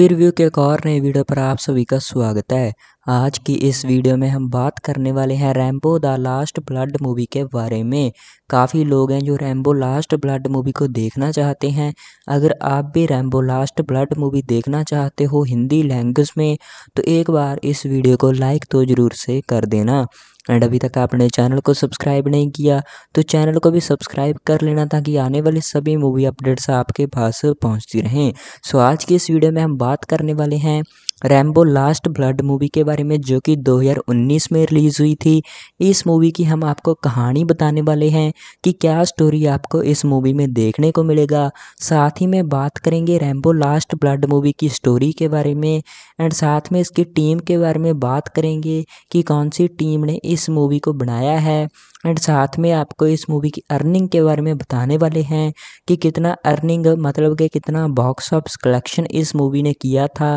overview के एक और नए वीडियो पर आप सभी का स्वागत है आज की इस वीडियो में हम बात करने वाले हैं Rambo the last blood movie के बारे में काफ़ी लोग हैं जो रैम्बो लास्ट ब्लड मूवी को देखना चाहते हैं अगर आप भी रैम्बो लास्ट ब्लड मूवी देखना चाहते हो हिंदी लैंग्वेज में तो एक बार इस वीडियो को लाइक तो ज़रूर से कर देना एंड अभी तक आपने चैनल को सब्सक्राइब नहीं किया तो चैनल को भी सब्सक्राइब कर लेना ताकि आने वाली सभी मूवी अपडेट्स आपके पास पहुंचती रहें सो आज की इस वीडियो में हम बात करने वाले हैं रैम्बो लास्ट ब्लड मूवी के बारे में जो कि 2019 में रिलीज़ हुई थी इस मूवी की हम आपको कहानी बताने वाले हैं कि क्या स्टोरी आपको इस मूवी में देखने को मिलेगा साथ ही में बात करेंगे रैम्बो लास्ट ब्लड मूवी की स्टोरी के बारे में एंड साथ में इसकी टीम के बारे में बात करेंगे कि कौन सी टीम ने इस मूवी को बनाया है एंड साथ में आपको इस मूवी की अर्निंग के बारे में बताने वाले हैं कि कितना अर्निंग मतलब कि कितना बॉक्स ऑफिस कलेक्शन इस मूवी ने किया था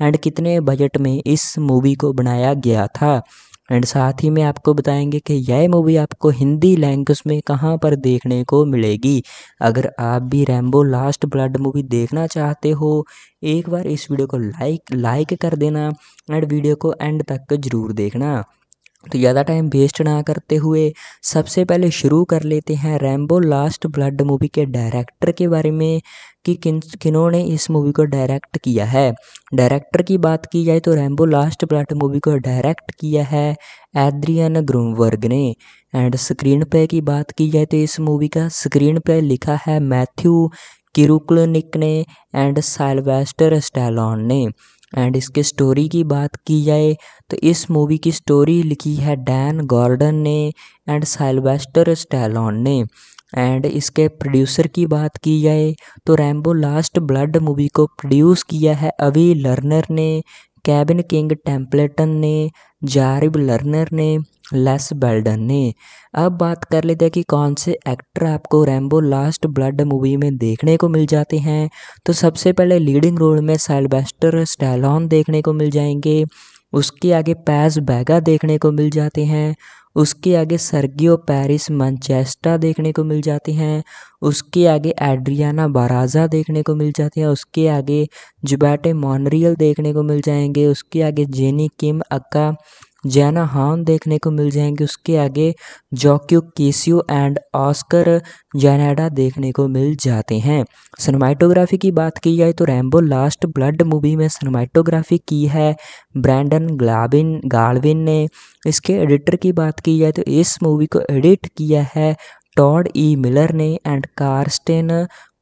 एंड कितने बजट में इस मूवी को बनाया गया था एंड साथ ही में आपको बताएंगे कि यह मूवी आपको हिंदी लैंग्वेज में कहाँ पर देखने को मिलेगी अगर आप भी रैम्बो लास्ट ब्लड मूवी देखना चाहते हो एक बार इस वीडियो को लाइक लाइक कर देना एंड वीडियो को एंड तक जरूर देखना तो ज़्यादा टाइम वेस्ट ना करते हुए सबसे पहले शुरू कर लेते हैं रैम्बो लास्ट ब्लड मूवी के डायरेक्टर के बारे में कि किन किन्होंने इस मूवी को डायरेक्ट किया है डायरेक्टर की बात की जाए तो रैम्बो लास्ट ब्लड मूवी को डायरेक्ट किया है एद्रियन ग्रूमवर्ग ने एंड स्क्रीन प्ले की बात की जाए तो इस मूवी का स्क्रीन प्ले लिखा है मैथ्यू किरुक्लनिक ने एंड साइलवेस्टर स्टैलॉन ने एंड इसके स्टोरी की बात की जाए तो इस मूवी की स्टोरी लिखी है डैन गॉर्डन ने एंड साइलवेस्टर स्टैलॉन ने एंड इसके प्रोड्यूसर की बात की जाए तो रैम्बो लास्ट ब्लड मूवी को प्रोड्यूस किया है अवी लर्नर ने कैबिन किंग टेम्पलेटन ने जारिब लर्नर ने लेस बेल्डन ने अब बात कर लेते हैं कि कौन से एक्टर आपको रैम्बो लास्ट ब्लड मूवी में देखने को मिल जाते हैं तो सबसे पहले लीडिंग रोल में सेल्बेस्टर स्टैलॉन देखने को मिल जाएंगे उसके आगे पैस बैगा देखने को मिल जाते हैं उसके आगे सर्गियो पेरिस मैनचेस्टा देखने को मिल जाते हैं उसके आगे एड्रियाना बाराजा देखने को मिल जाते हैं उसके आगे जुबैटे मॉनरियल देखने को मिल जाएंगे उसके आगे जेनी किम अक्का जैना हान देखने को मिल जाएंगे उसके आगे जॉक्यू केसियो एंड ऑस्कर जैनाडा देखने को मिल जाते हैं सनमाइटोग्राफी की बात की जाए तो रैम्बो लास्ट ब्लड मूवी में सनमाइटोग्राफी की है ब्रैंडन ग्लाबिन गार्डविन ने इसके एडिटर की बात की जाए तो इस मूवी को एडिट किया है टॉड ई मिलर ने एंड कार्स्टेन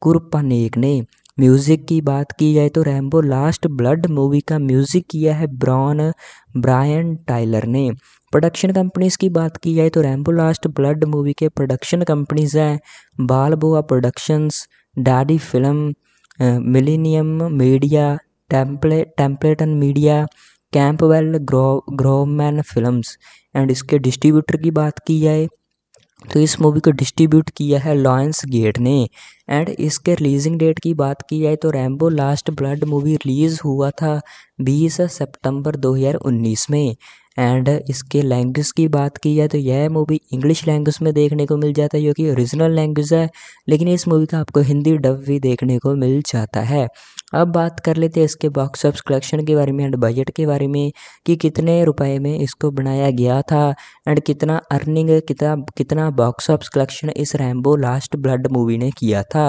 कुरपनेक ने म्यूज़िक की बात की जाए तो रैम्बो लास्ट ब्लड मूवी का म्यूज़िक किया है ब्रॉन ब्रायन टाइलर ने प्रोडक्शन कंपनीज़ की बात की जाए तो रैम्बो लास्ट ब्लड मूवी के प्रोडक्शन कंपनीज़ हैं Balboa productions daddy film millennium media temple Templeton media Campbell grow Grobman films and इसके डिस्ट्रीब्यूटर की बात की जाए तो इस मूवी को डिस्ट्रीब्यूट किया है लॉयंस गेट ने एंड इसके रिलीजिंग डेट की बात की जाए तो Rambo last blood movie release हुआ था 20 सितंबर 2019 में एंड इसके लैंग्वेज की बात की जाए तो यह मूवी इंग्लिश लैंग्वेज में देखने को मिल जाता है जो कि ओरिजिनल लैंग्वेज है लेकिन इस मूवी का आपको हिंदी डब भी देखने को मिल जाता है अब बात कर लेते हैं इसके बॉक्स ऑफिस कलेक्शन के बारे में एंड बजट के बारे में कि कितने रुपए में इसको बनाया गया था एंड कितना अर्निंग कितना कितना बॉक्स ऑफ कलेक्शन इस रैम्बो लास्ट ब्लड मूवी ने किया था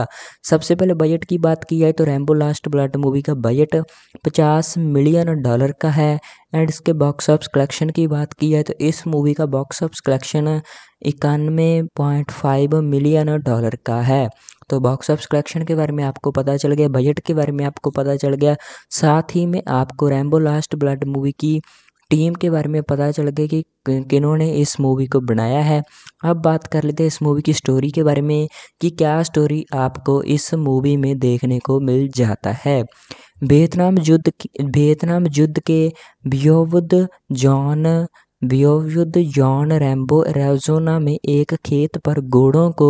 सबसे पहले बजट की बात की जाए तो रैम्बो लास्ट ब्लड मूवी का बजट पचास मिलियन डॉलर का है एंड इसके बॉक्स ऑफ कलेक्शन की बात की जाए तो इस मूवी का बॉक्स ऑफ कलेक्शन इक्यानवे पॉइंट फाइव मिलियन डॉलर का है तो बॉक्स ऑफ कलेक्शन के बारे में आपको पता चल गया बजट के बारे में आपको पता चल गया साथ ही में आपको रैम्बो लास्ट ब्लड मूवी की टीम के बारे में पता चल गया कि किन्होंने इस मूवी को बनाया है अब बात कर लेते हैं इस मूवी की स्टोरी के बारे में कि क्या स्टोरी आपको इस मूवी में देखने को मिल जाता है वियतनाम युद्ध वियतनाम युद्ध के बियोवुद जॉन वयोवृद्ध जॉन रैम्बो एरिज़ोना में एक खेत पर घोड़ों को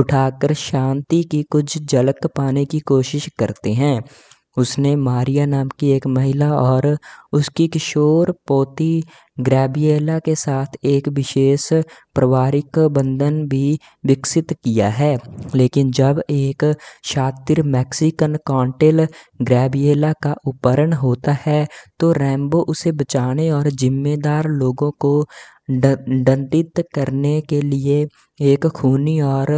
उठाकर शांति की कुछ झलक पाने की कोशिश करते हैं उसने मारिया नाम की एक महिला और उसकी किशोर पोती गैब्रिएला के साथ एक विशेष पारिवारिक बंधन भी विकसित किया है लेकिन जब एक शातिर मैक्सिकन कॉन्टेल गैब्रिएला का उपहरण होता है तो रैम्बो उसे बचाने और जिम्मेदार लोगों को दंडित करने के लिए एक खूनी और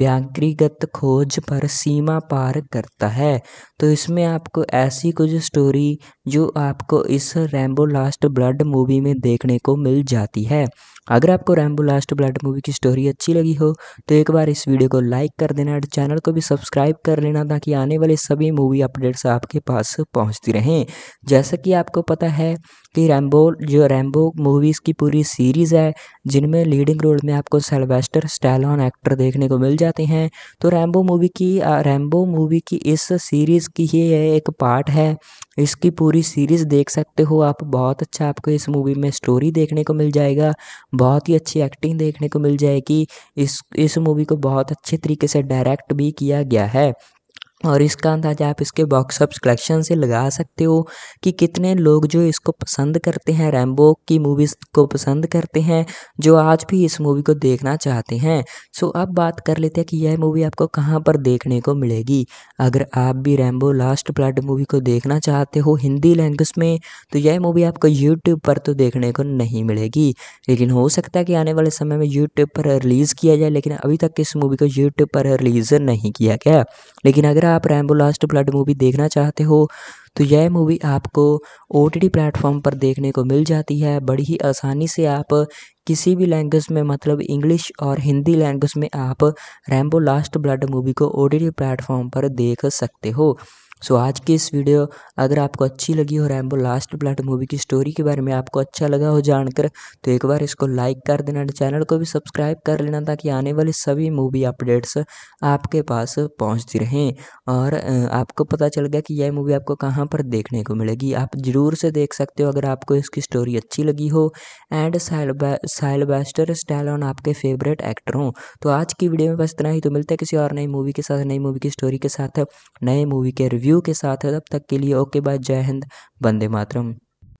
व्यक्तिगत खोज पर सीमा पार करता है तो इसमें आपको ऐसी कुछ स्टोरी जो आपको इस रैम्बो लास्ट ब्लड मूवी में देखने को मिल जाती है अगर आपको रैम्बो लास्ट ब्लड मूवी की स्टोरी अच्छी लगी हो तो एक बार इस वीडियो को लाइक कर देना और चैनल को भी सब्सक्राइब कर लेना ताकि आने वाले सभी मूवी अपडेट्स आपके पास पहुंचती रहें जैसा कि आपको पता है कि रैम्बो जो रैम्बो मूवीज़ की पूरी सीरीज़ है जिनमें लीडिंग रोल में आपको सेल्वेस्टर स्टैलॉन एक्टर देखने को मिल जाते हैं तो रैम्बो मूवी की रैम्बो मूवी की इस सीरीज़ की ही एक पार्ट है इसकी पूरी सीरीज़ देख सकते हो आप बहुत अच्छा आपको इस मूवी में स्टोरी देखने को मिल जाएगा बहुत ही अच्छी एक्टिंग देखने को मिल जाएगी इस इस मूवी को बहुत अच्छे तरीके से डायरेक्ट भी किया गया है और इसका अंदाज़ा आप इसके बॉक्स ऑफिस कलेक्शन से लगा सकते हो कि कितने लोग जो इसको पसंद करते हैं रैम्बो की मूवीज़ को पसंद करते हैं जो आज भी इस मूवी को देखना चाहते हैं सो अब बात कर लेते हैं कि यह मूवी आपको कहाँ पर देखने को मिलेगी अगर आप भी रैम्बो लास्ट ब्लड मूवी को देखना चाहते हो हिंदी लैंग्वेज में तो यह मूवी आपको यूट्यूब पर तो देखने को नहीं मिलेगी लेकिन हो सकता है कि आने वाले समय में यूट्यूब पर रिलीज़ किया जाए लेकिन अभी तक इस मूवी को यूट्यूब पर रिलीज़ नहीं किया गया लेकिन अगर आप रैम्बो लास्ट ब्लड मूवी देखना चाहते हो तो यह मूवी आपको ओ टी प्लेटफॉर्म पर देखने को मिल जाती है बड़ी ही आसानी से आप किसी भी लैंग्वेज में मतलब इंग्लिश और हिंदी लैंग्वेज में आप रैम्बो लास्ट ब्लड मूवी को ओ टी प्लेटफॉर्म पर देख सकते हो सो आज की इस वीडियो अगर आपको अच्छी लगी हो रैम्बो लास्ट ब्लड मूवी की स्टोरी के बारे में आपको अच्छा लगा हो जानकर तो एक बार इसको लाइक कर देना चैनल को भी सब्सक्राइब कर लेना ताकि आने वाली सभी मूवी अपडेट्स आपके पास पहुंचती रहें और आपको पता चल गया कि यह मूवी आपको कहाँ पर देखने को मिलेगी आप ज़रूर से देख सकते हो अगर आपको इसकी स्टोरी अच्छी लगी हो एंड साइलबेस्टर स्टाइल ऑन आपके फेवरेट एक्टर हों तो आज की वीडियो में बस इतना ही तो मिलते हैं किसी और नई मूवी के साथ नई मूवी की स्टोरी के साथ नए मूवी के रिव्यू रिव्यू के साथ है तब तक के लिए ओके बाय जय हिंद वंदे मातरम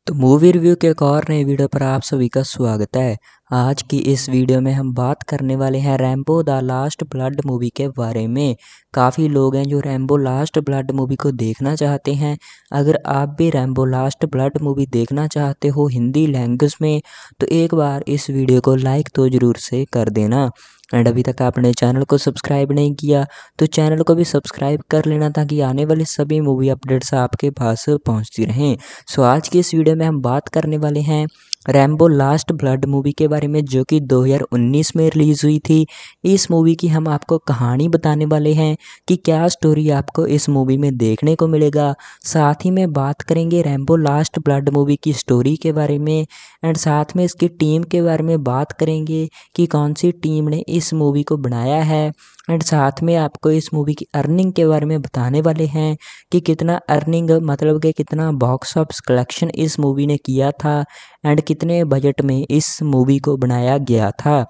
तो मूवी रिव्यू के एक और नए वीडियो पर आप सभी का स्वागत है आज की इस वीडियो में हम बात करने वाले हैं Rambo the last blood movie के बारे में काफ़ी लोग हैं जो रैम्बो लास्ट ब्लड मूवी को देखना चाहते हैं अगर आप भी रैम्बो लास्ट ब्लड मूवी देखना चाहते हो हिंदी लैंग्वेज में तो एक बार इस वीडियो को लाइक तो ज़रूर से कर देना एंड अभी तक आपने चैनल को सब्सक्राइब नहीं किया तो चैनल को भी सब्सक्राइब कर लेना ताकि आने वाले सभी मूवी अपडेट्स आपके पास पहुंचती रहें सो आज की इस वीडियो में हम बात करने वाले हैं रैम्बो लास्ट ब्लड मूवी के बारे में जो कि 2019 में रिलीज़ हुई थी इस मूवी की हम आपको कहानी बताने वाले हैं कि क्या स्टोरी आपको इस मूवी में देखने को मिलेगा साथ ही में बात करेंगे रैम्बो लास्ट ब्लड मूवी की स्टोरी के बारे में एंड साथ में इसकी टीम के बारे में बात करेंगे कि कौन सी टीम ने इस मूवी को बनाया है एंड साथ में आपको इस मूवी की अर्निंग के बारे में बताने वाले हैं कि कितना अर्निंग मतलब कि कितना बॉक्स ऑफ कलेक्शन इस मूवी ने किया था एंड कितने बजट में इस मूवी को बनाया गया था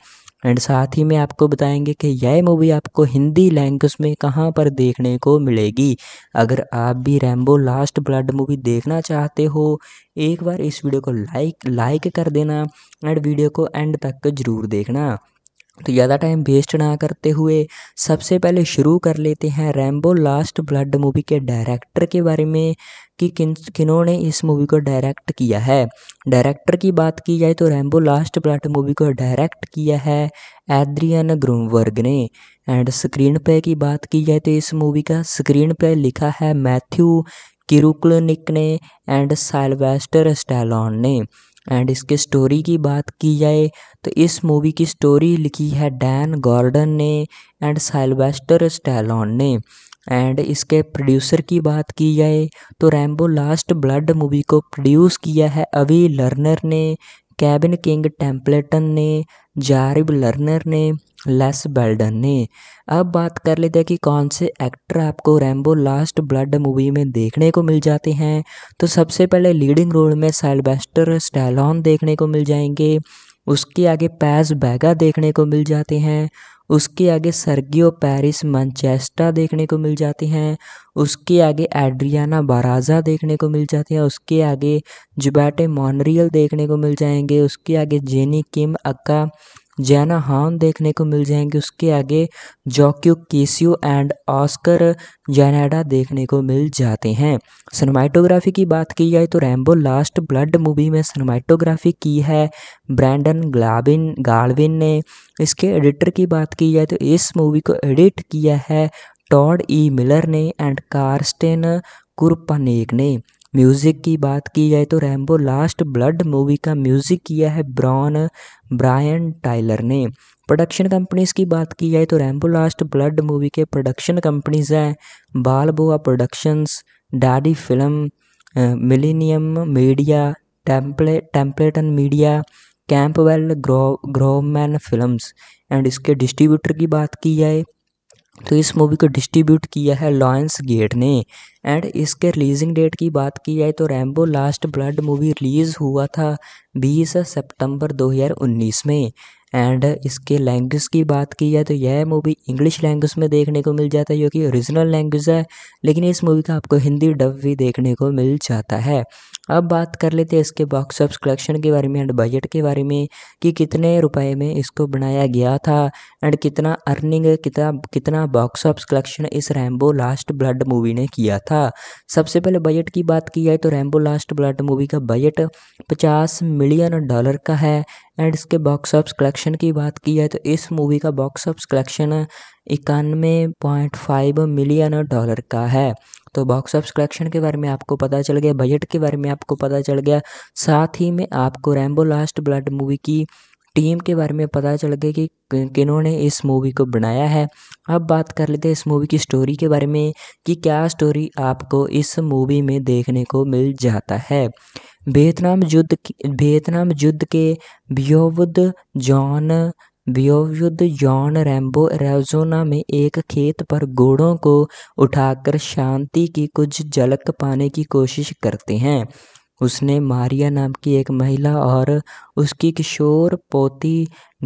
एंड साथ ही में आपको बताएंगे कि यह मूवी आपको हिंदी लैंग्वेज में कहाँ पर देखने को मिलेगी अगर आप भी रैम्बो लास्ट ब्लड मूवी देखना चाहते हो एक बार इस वीडियो को लाइक लाइक कर देना एंड वीडियो को एंड तक जरूर देखना तो ज़्यादा टाइम वेस्ट ना करते हुए सबसे पहले शुरू कर लेते हैं रैम्बो लास्ट ब्लड मूवी के डायरेक्टर के बारे में कि किन किन्होंने इस मूवी को डायरेक्ट किया है डायरेक्टर की बात की जाए तो रैम्बो लास्ट ब्लड मूवी को डायरेक्ट किया है एद्रियन ग्रूमवर्ग ने एंड स्क्रीन प्ले की बात की जाए तो इस मूवी का स्क्रीन प्ले लिखा है मैथ्यू किरुकलनिक ने एंड सैलवेस्टर स्टैलॉन ने एंड इसके स्टोरी की बात की जाए तो इस मूवी की स्टोरी लिखी है डैन गॉर्डन ने एंड सैलवेस्टर स्टैलॉन ने एंड इसके प्रोड्यूसर की बात की जाए तो रैम्बो लास्ट ब्लड मूवी को प्रोड्यूस किया है अवी लर्नर ने कैबिन किंग टेम्पलेटन ने जारिब लर्नर ने लेस बेल्डन ने अब बात कर लेते हैं कि कौन से एक्टर आपको रैम्बो लास्ट ब्लड मूवी में देखने को मिल जाते हैं तो सबसे पहले लीडिंग रोल में सैलबेस्टर स्टैलॉन देखने को मिल जाएंगे उसके आगे पैज बैगा देखने को मिल जाते हैं उसके आगे सर्गियो पेरिस मैनचेस्टा देखने को मिल जाती हैं उसके आगे एड्रियाना बाराजा देखने को मिल जाती हैं उसके आगे जुबैटे मॉनरियल देखने को मिल जाएंगे उसके आगे जेनी किम अक्का जैना हान देखने को मिल जाएंगे उसके आगे जॉक्यू केसियो एंड ऑस्कर जैनाडा देखने को मिल जाते हैं सिनेमाटोग्राफी की बात की जाए तो रैम्बो लास्ट ब्लड मूवी में सिनेमाटोग्राफी की है ब्रैंडन ग्लाबिन गालविन ने इसके एडिटर की बात की जाए तो इस मूवी को एडिट किया है टॉड ई मिलर ने एंड कार्स्टेन कुरपानेक ने म्यूज़िक की बात की जाए तो रैम्बो लास्ट ब्लड मूवी का म्यूज़िक किया है ब्रॉन ब्रायन टाइलर ने प्रोडक्शन कंपनीज़ की बात की जाए तो रैम्बो लास्ट ब्लड मूवी के प्रोडक्शन कंपनीज़ हैं Balboa productions daddy film millennium media temple Templeton media Campbell grow Grobman films and इसके डिस्ट्रीब्यूटर की बात की जाए तो इस मूवी को डिस्ट्रीब्यूट किया है लॉयंस गेट ने एंड इसके रिलीजिंग डेट की बात की जाए तो Rambo last blood movie release हुआ था 20 सितंबर 2019 में एंड इसके लैंग्वेज की बात की जाए तो यह मूवी इंग्लिश लैंग्वेज में देखने को मिल जाता है जो कि ओरिजिनल लैंग्वेज है लेकिन इस मूवी का आपको हिंदी डब भी देखने को मिल जाता है अब बात कर लेते हैं इसके बॉक्स ऑफ कलेक्शन के बारे में एंड बजट के बारे में कि कितने रुपए में इसको बनाया गया था एंड कितना अर्निंग कितना कितना बॉक्स ऑफ कलेक्शन इस रैम्बो लास्ट ब्लड मूवी ने किया था सबसे पहले बजट की बात की जाए तो रैम्बो लास्ट ब्लड मूवी का बजट पचास मिलियन डॉलर का है एंड इसके बॉक्स ऑफ कलेक्शन की बात की जाए तो इस मूवी का बॉक्स ऑफ कलेक्शन इक्यानवे पॉइंट फाइव मिलियन डॉलर का है तो बॉक्स ऑफ कलेक्शन के बारे में आपको पता चल गया बजट के बारे में आपको पता चल गया साथ ही में आपको रैम्बो लास्ट ब्लड मूवी की टीम के बारे में पता चल गया कि किन्होंने इस मूवी को बनाया है अब बात कर लेते हैं इस मूवी की स्टोरी के बारे में कि क्या स्टोरी आपको इस मूवी में देखने को मिल जाता है वियतनाम युद्ध वियतनाम युद्ध के बियोवुद जॉन व्योवयुद्ध जॉन रैम्बो एरिजोना में एक खेत पर घोड़ों को उठाकर शांति की कुछ झलक पाने की कोशिश करते हैं उसने मारिया नाम की एक महिला और उसकी किशोर पोती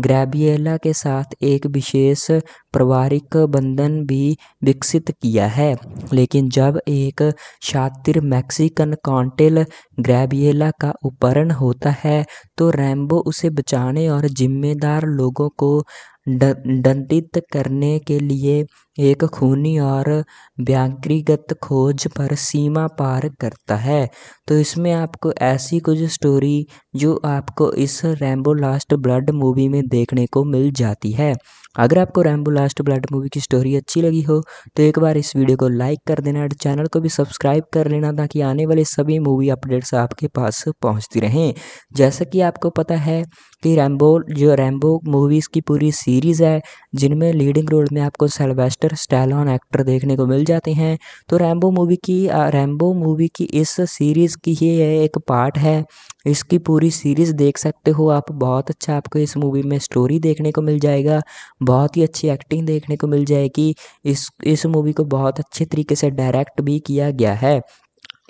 ग्रैबिएला के साथ एक विशेष पारिवारिक बंधन भी विकसित किया है लेकिन जब एक शातिर मैक्सिकन कॉन्टेल ग्रैबिएला का उपहरण होता है तो रैम्बो उसे बचाने और जिम्मेदार लोगों को दंडित करने के लिए एक खूनी और व्याकृगत खोज पर सीमा पार करता है तो इसमें आपको ऐसी कुछ स्टोरी जो आपको इस रैम्बो लास्ट ब्लड मूवी में देखने को मिल जाती है अगर आपको रैम्बो लास्ट ब्लड मूवी की स्टोरी अच्छी लगी हो तो एक बार इस वीडियो को लाइक कर देना और चैनल को भी सब्सक्राइब कर लेना ताकि आने वाले सभी मूवी अपडेट्स आपके पास पहुंचती रहें जैसा कि आपको पता है कि रैम्बो जो रैम्बो मूवीज़ की पूरी सीरीज़ है जिनमें लीडिंग रोल में आपको सेल्वेस्ट एक्टर स्टैलॉन एक्टर देखने को मिल जाते हैं तो रैम्बो मूवी की रैम्बो मूवी की इस सीरीज़ की ही एक पार्ट है इसकी पूरी सीरीज़ देख सकते हो आप बहुत अच्छा आपको इस मूवी में स्टोरी देखने को मिल जाएगा बहुत ही अच्छी एक्टिंग देखने को मिल जाएगी इस इस मूवी को बहुत अच्छे तरीके से डायरेक्ट भी किया गया है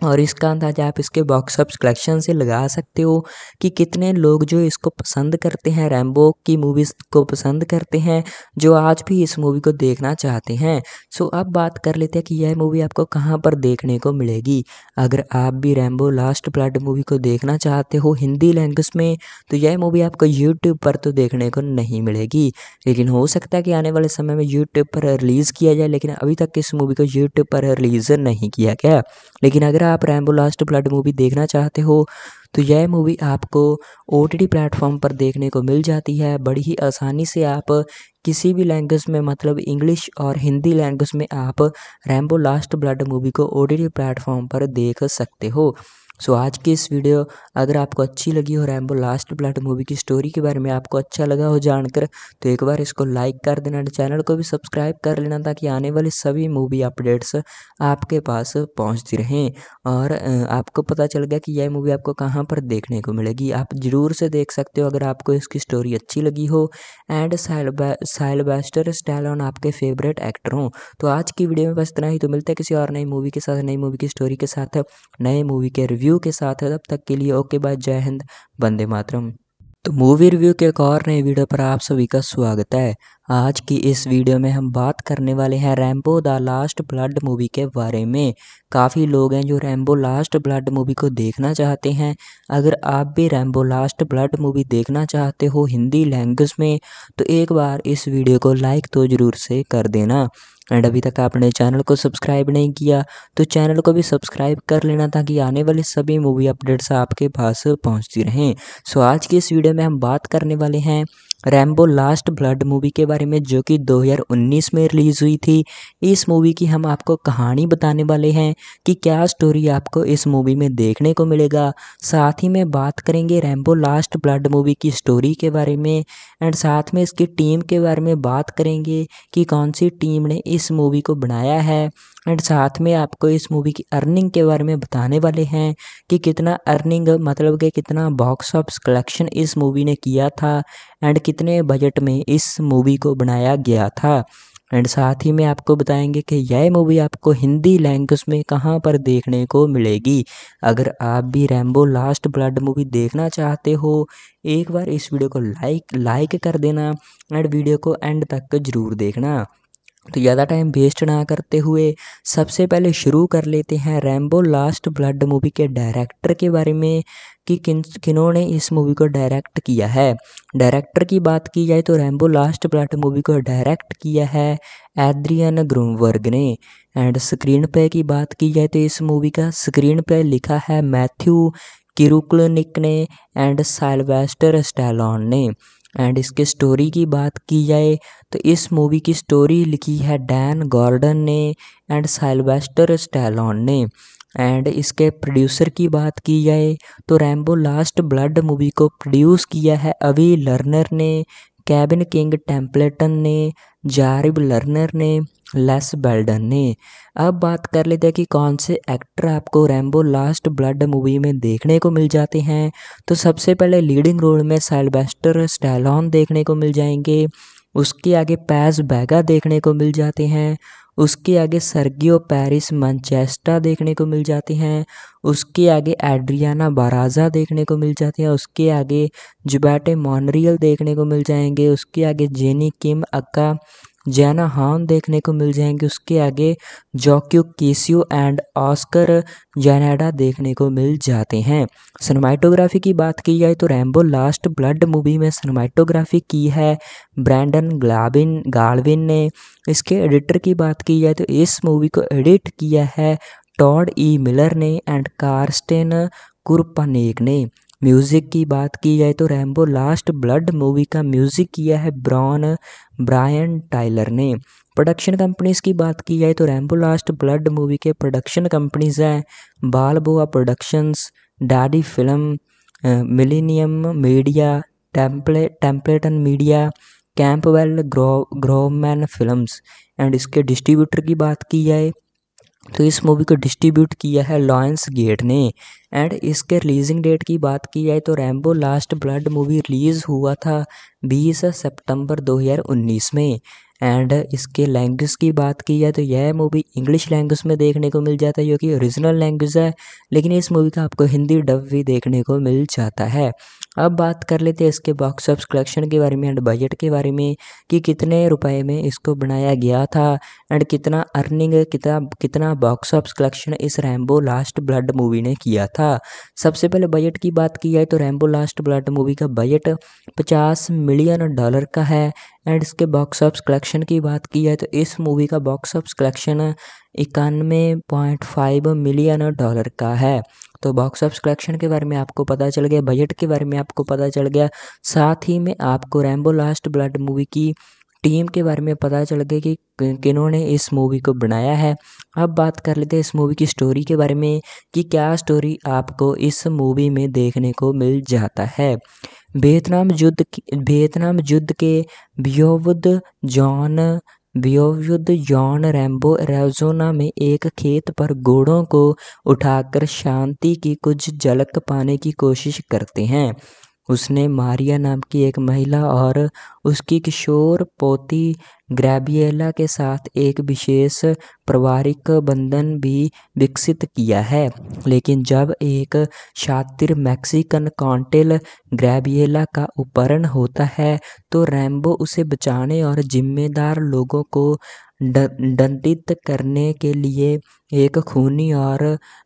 और इसका अंदाज़ा आप इसके ऑफ कलेक्शन से लगा सकते हो कि कितने लोग जो इसको पसंद करते हैं रैम्बो की मूवीज़ को पसंद करते हैं जो आज भी इस मूवी को देखना चाहते हैं सो अब बात कर लेते हैं कि यह मूवी आपको कहाँ पर देखने को मिलेगी अगर आप भी रैम्बो लास्ट ब्लड मूवी को देखना चाहते हो हिंदी लैंग्वेज में तो यह मूवी आपको यूट्यूब पर तो देखने को नहीं मिलेगी लेकिन हो सकता है कि आने वाले समय में यूट्यूब पर रिलीज़ किया जाए लेकिन अभी तक इस मूवी को यूट्यूब पर रिलीज़ नहीं किया गया लेकिन अगर आप रैम्बो लास्ट ब्लड मूवी देखना चाहते हो तो यह मूवी आपको ओ टी प्लेटफॉर्म पर देखने को मिल जाती है बड़ी ही आसानी से आप किसी भी लैंग्वेज में मतलब इंग्लिश और हिंदी लैंग्वेज में आप रैम्बो लास्ट ब्लड मूवी को ओ टी प्लेटफॉर्म पर देख सकते हो सो so, आज की इस वीडियो अगर आपको अच्छी लगी हो रैम्बो लास्ट ब्लड मूवी की स्टोरी के बारे में आपको अच्छा लगा हो जानकर तो एक बार इसको लाइक कर देना चैनल को भी सब्सक्राइब कर लेना ताकि आने वाली सभी मूवी अपडेट्स आपके पास पहुंचती रहें और आपको पता चल गया कि यह मूवी आपको कहाँ पर देखने को मिलेगी आप ज़रूर से देख सकते हो अगर आपको इसकी स्टोरी अच्छी लगी हो एंड साइलबेस्टर ऑन आपके फेवरेट एक्टर हों तो आज की वीडियो में बस इतना ही तो मिलता है किसी और नई मूवी के साथ नई मूवी की स्टोरी के साथ नए मूवी के रिव्यू रिव्यू के साथ है तब तक के लिए ओके बाय जय हिंद वंदे मातरम तो मूवी रिव्यू के एक और नए वीडियो पर आप सभी का स्वागत है आज की इस वीडियो में हम बात करने वाले हैं Rambo the last blood movie के बारे में काफ़ी लोग हैं जो रैम्बो लास्ट ब्लड मूवी को देखना चाहते हैं अगर आप भी रैम्बो लास्ट ब्लड मूवी देखना चाहते हो हिंदी लैंग्वेज में तो एक बार इस वीडियो को लाइक तो ज़रूर से कर देना एंड अभी तक आपने चैनल को सब्सक्राइब नहीं किया तो चैनल को भी सब्सक्राइब कर लेना ताकि आने वाले सभी मूवी अपडेट्स आपके पास पहुंचती रहें सो आज की इस वीडियो में हम बात करने वाले हैं रैम्बो लास्ट ब्लड मूवी के बारे में जो कि 2019 में रिलीज़ हुई थी इस मूवी की हम आपको कहानी बताने वाले हैं कि क्या स्टोरी आपको इस मूवी में देखने को मिलेगा साथ ही में बात करेंगे रैम्बो लास्ट ब्लड मूवी की स्टोरी के बारे में एंड साथ में इसकी टीम के बारे में बात करेंगे कि कौन सी टीम ने इस मूवी को बनाया है एंड साथ में आपको इस मूवी की अर्निंग के बारे में बताने वाले हैं कि कितना अर्निंग मतलब कि कितना बॉक्स ऑफिस कलेक्शन इस मूवी ने किया था एंड कितने बजट में इस मूवी को बनाया गया था एंड साथ ही में आपको बताएंगे कि यह मूवी आपको हिंदी लैंग्वेज में कहाँ पर देखने को मिलेगी अगर आप भी रैम्बो लास्ट ब्लड मूवी देखना चाहते हो एक बार इस वीडियो को लाइक लाइक कर देना एंड वीडियो को एंड तक जरूर देखना तो ज़्यादा टाइम वेस्ट ना करते हुए सबसे पहले शुरू कर लेते हैं रैम्बो लास्ट ब्लड मूवी के डायरेक्टर के बारे में कि किन किन्होंने इस मूवी को डायरेक्ट किया है डायरेक्टर की बात की जाए तो रैम्बो लास्ट ब्लड मूवी को डायरेक्ट किया है एद्रियन ग्रूमवर्ग ने एंड स्क्रीन पे की बात की जाए तो इस मूवी का स्क्रीन पे लिखा है मैथ्यू किरुकलनिक ने एंड साइलवेस्टर स्टैलॉन ने एंड इसके स्टोरी की बात की जाए तो इस मूवी की स्टोरी लिखी है डैन गॉर्डन ने एंड साइलवेस्टर स्टैलॉन ने एंड इसके प्रोड्यूसर की बात की जाए तो रैम्बो लास्ट ब्लड मूवी को प्रोड्यूस किया है अवी लर्नर ने कैबिन किंग टेम्पलेटन ने जारिब लर्नर ने लेस बेल्डन ने अब बात कर लेते हैं कि कौन से एक्टर आपको रैम्बो लास्ट ब्लड मूवी में देखने को मिल जाते हैं तो सबसे पहले लीडिंग रोल में सेल्बेस्टर स्टैलॉन देखने को मिल जाएंगे उसके आगे पैस बैगा देखने को मिल जाते हैं उसके आगे सर्गियो पेरिस मैनचेस्टा देखने को मिल जाते हैं उसके आगे एड्रियाना बाराजा देखने को मिल जाते हैं उसके आगे जुबैटे मॉनरियल देखने को मिल जाएंगे उसके आगे जेनी किम अक्का जैना हान देखने को मिल जाएंगे उसके आगे जॉक्यो केसियो एंड ऑस्कर जैनाडा देखने को मिल जाते हैं सिनेमाटोग्राफी की बात की जाए तो रैम्बो लास्ट ब्लड मूवी में सिनेमाटोग्राफी की है ब्रैंडन ग्लाबिन गार्लविन ने इसके एडिटर की बात की जाए तो इस मूवी को एडिट किया है टॉड ई मिलर ने एंड कार्स्टेन कुरपनेक ने म्यूज़िक की बात की जाए तो रैम्बो लास्ट ब्लड मूवी का म्यूज़िक किया है ब्रॉन ब्रायन टाइलर ने प्रोडक्शन कंपनीज की बात की जाए तो रैम्बो लास्ट ब्लड मूवी के प्रोडक्शन कंपनीज हैं Balboa productions daddy film millennium media temple Templeton media Campbell grow Grobman films and इसके डिस्ट्रीब्यूटर की बात की जाए तो इस मूवी को डिस्ट्रीब्यूट किया है लॉयंस गेट ने एंड इसके रिलीजिंग डेट की बात की जाए तो Rambo last blood movie release हुआ था 20 सितंबर 2019 में एंड इसके लैंग्वेज की बात की जाए तो यह मूवी इंग्लिश लैंग्वेज में देखने को मिल जाता है जो कि ओरिजिनल लैंग्वेज है लेकिन इस मूवी का आपको हिंदी डब भी देखने को मिल जाता है अब बात कर लेते हैं इसके बॉक्स ऑफ कलेक्शन के बारे में एंड बजट के बारे में कि कितने रुपए में इसको बनाया गया था एंड कितना अर्निंग कितना कितना बॉक्स ऑफ कलेक्शन इस रैम्बो लास्ट ब्लड मूवी ने किया था सबसे पहले बजट की बात की जाए तो रैम्बो लास्ट ब्लड मूवी का बजट पचास मिलियन डॉलर का है एंड इसके बॉक्स ऑफ कलेक्शन की बात की जाए तो इस मूवी का बॉक्स ऑफ कलेक्शन इक्यानवे पॉइंट फाइव मिलियन डॉलर का है तो बॉक्स ऑफ कलेक्शन के बारे में आपको पता चल गया बजट के बारे में आपको पता चल गया साथ ही में आपको रैम्बो लास्ट ब्लड मूवी की टीम के बारे में पता चल गया कि किन्होंने इस मूवी को बनाया है अब बात कर लेते हैं इस मूवी की स्टोरी के बारे में कि क्या स्टोरी आपको इस मूवी में देखने को मिल जाता है वियतनाम युद्ध वियतनाम युद्ध के बियोवुद जॉन व्योयुद्ध जॉन रैम्बो रेजोना में एक खेत पर घोड़ों को उठाकर शांति की कुछ झलक पाने की कोशिश करते हैं उसने मारिया नाम की एक महिला और उसकी किशोर पोती ग्रैबियला के साथ एक विशेष पारिवारिक बंधन भी विकसित किया है लेकिन जब एक शातिर मैक्सिकन कॉन्टेल ग्रैबियला का उपहरण होता है तो रैम्बो उसे बचाने और जिम्मेदार लोगों को दंडित करने के लिए एक खूनी और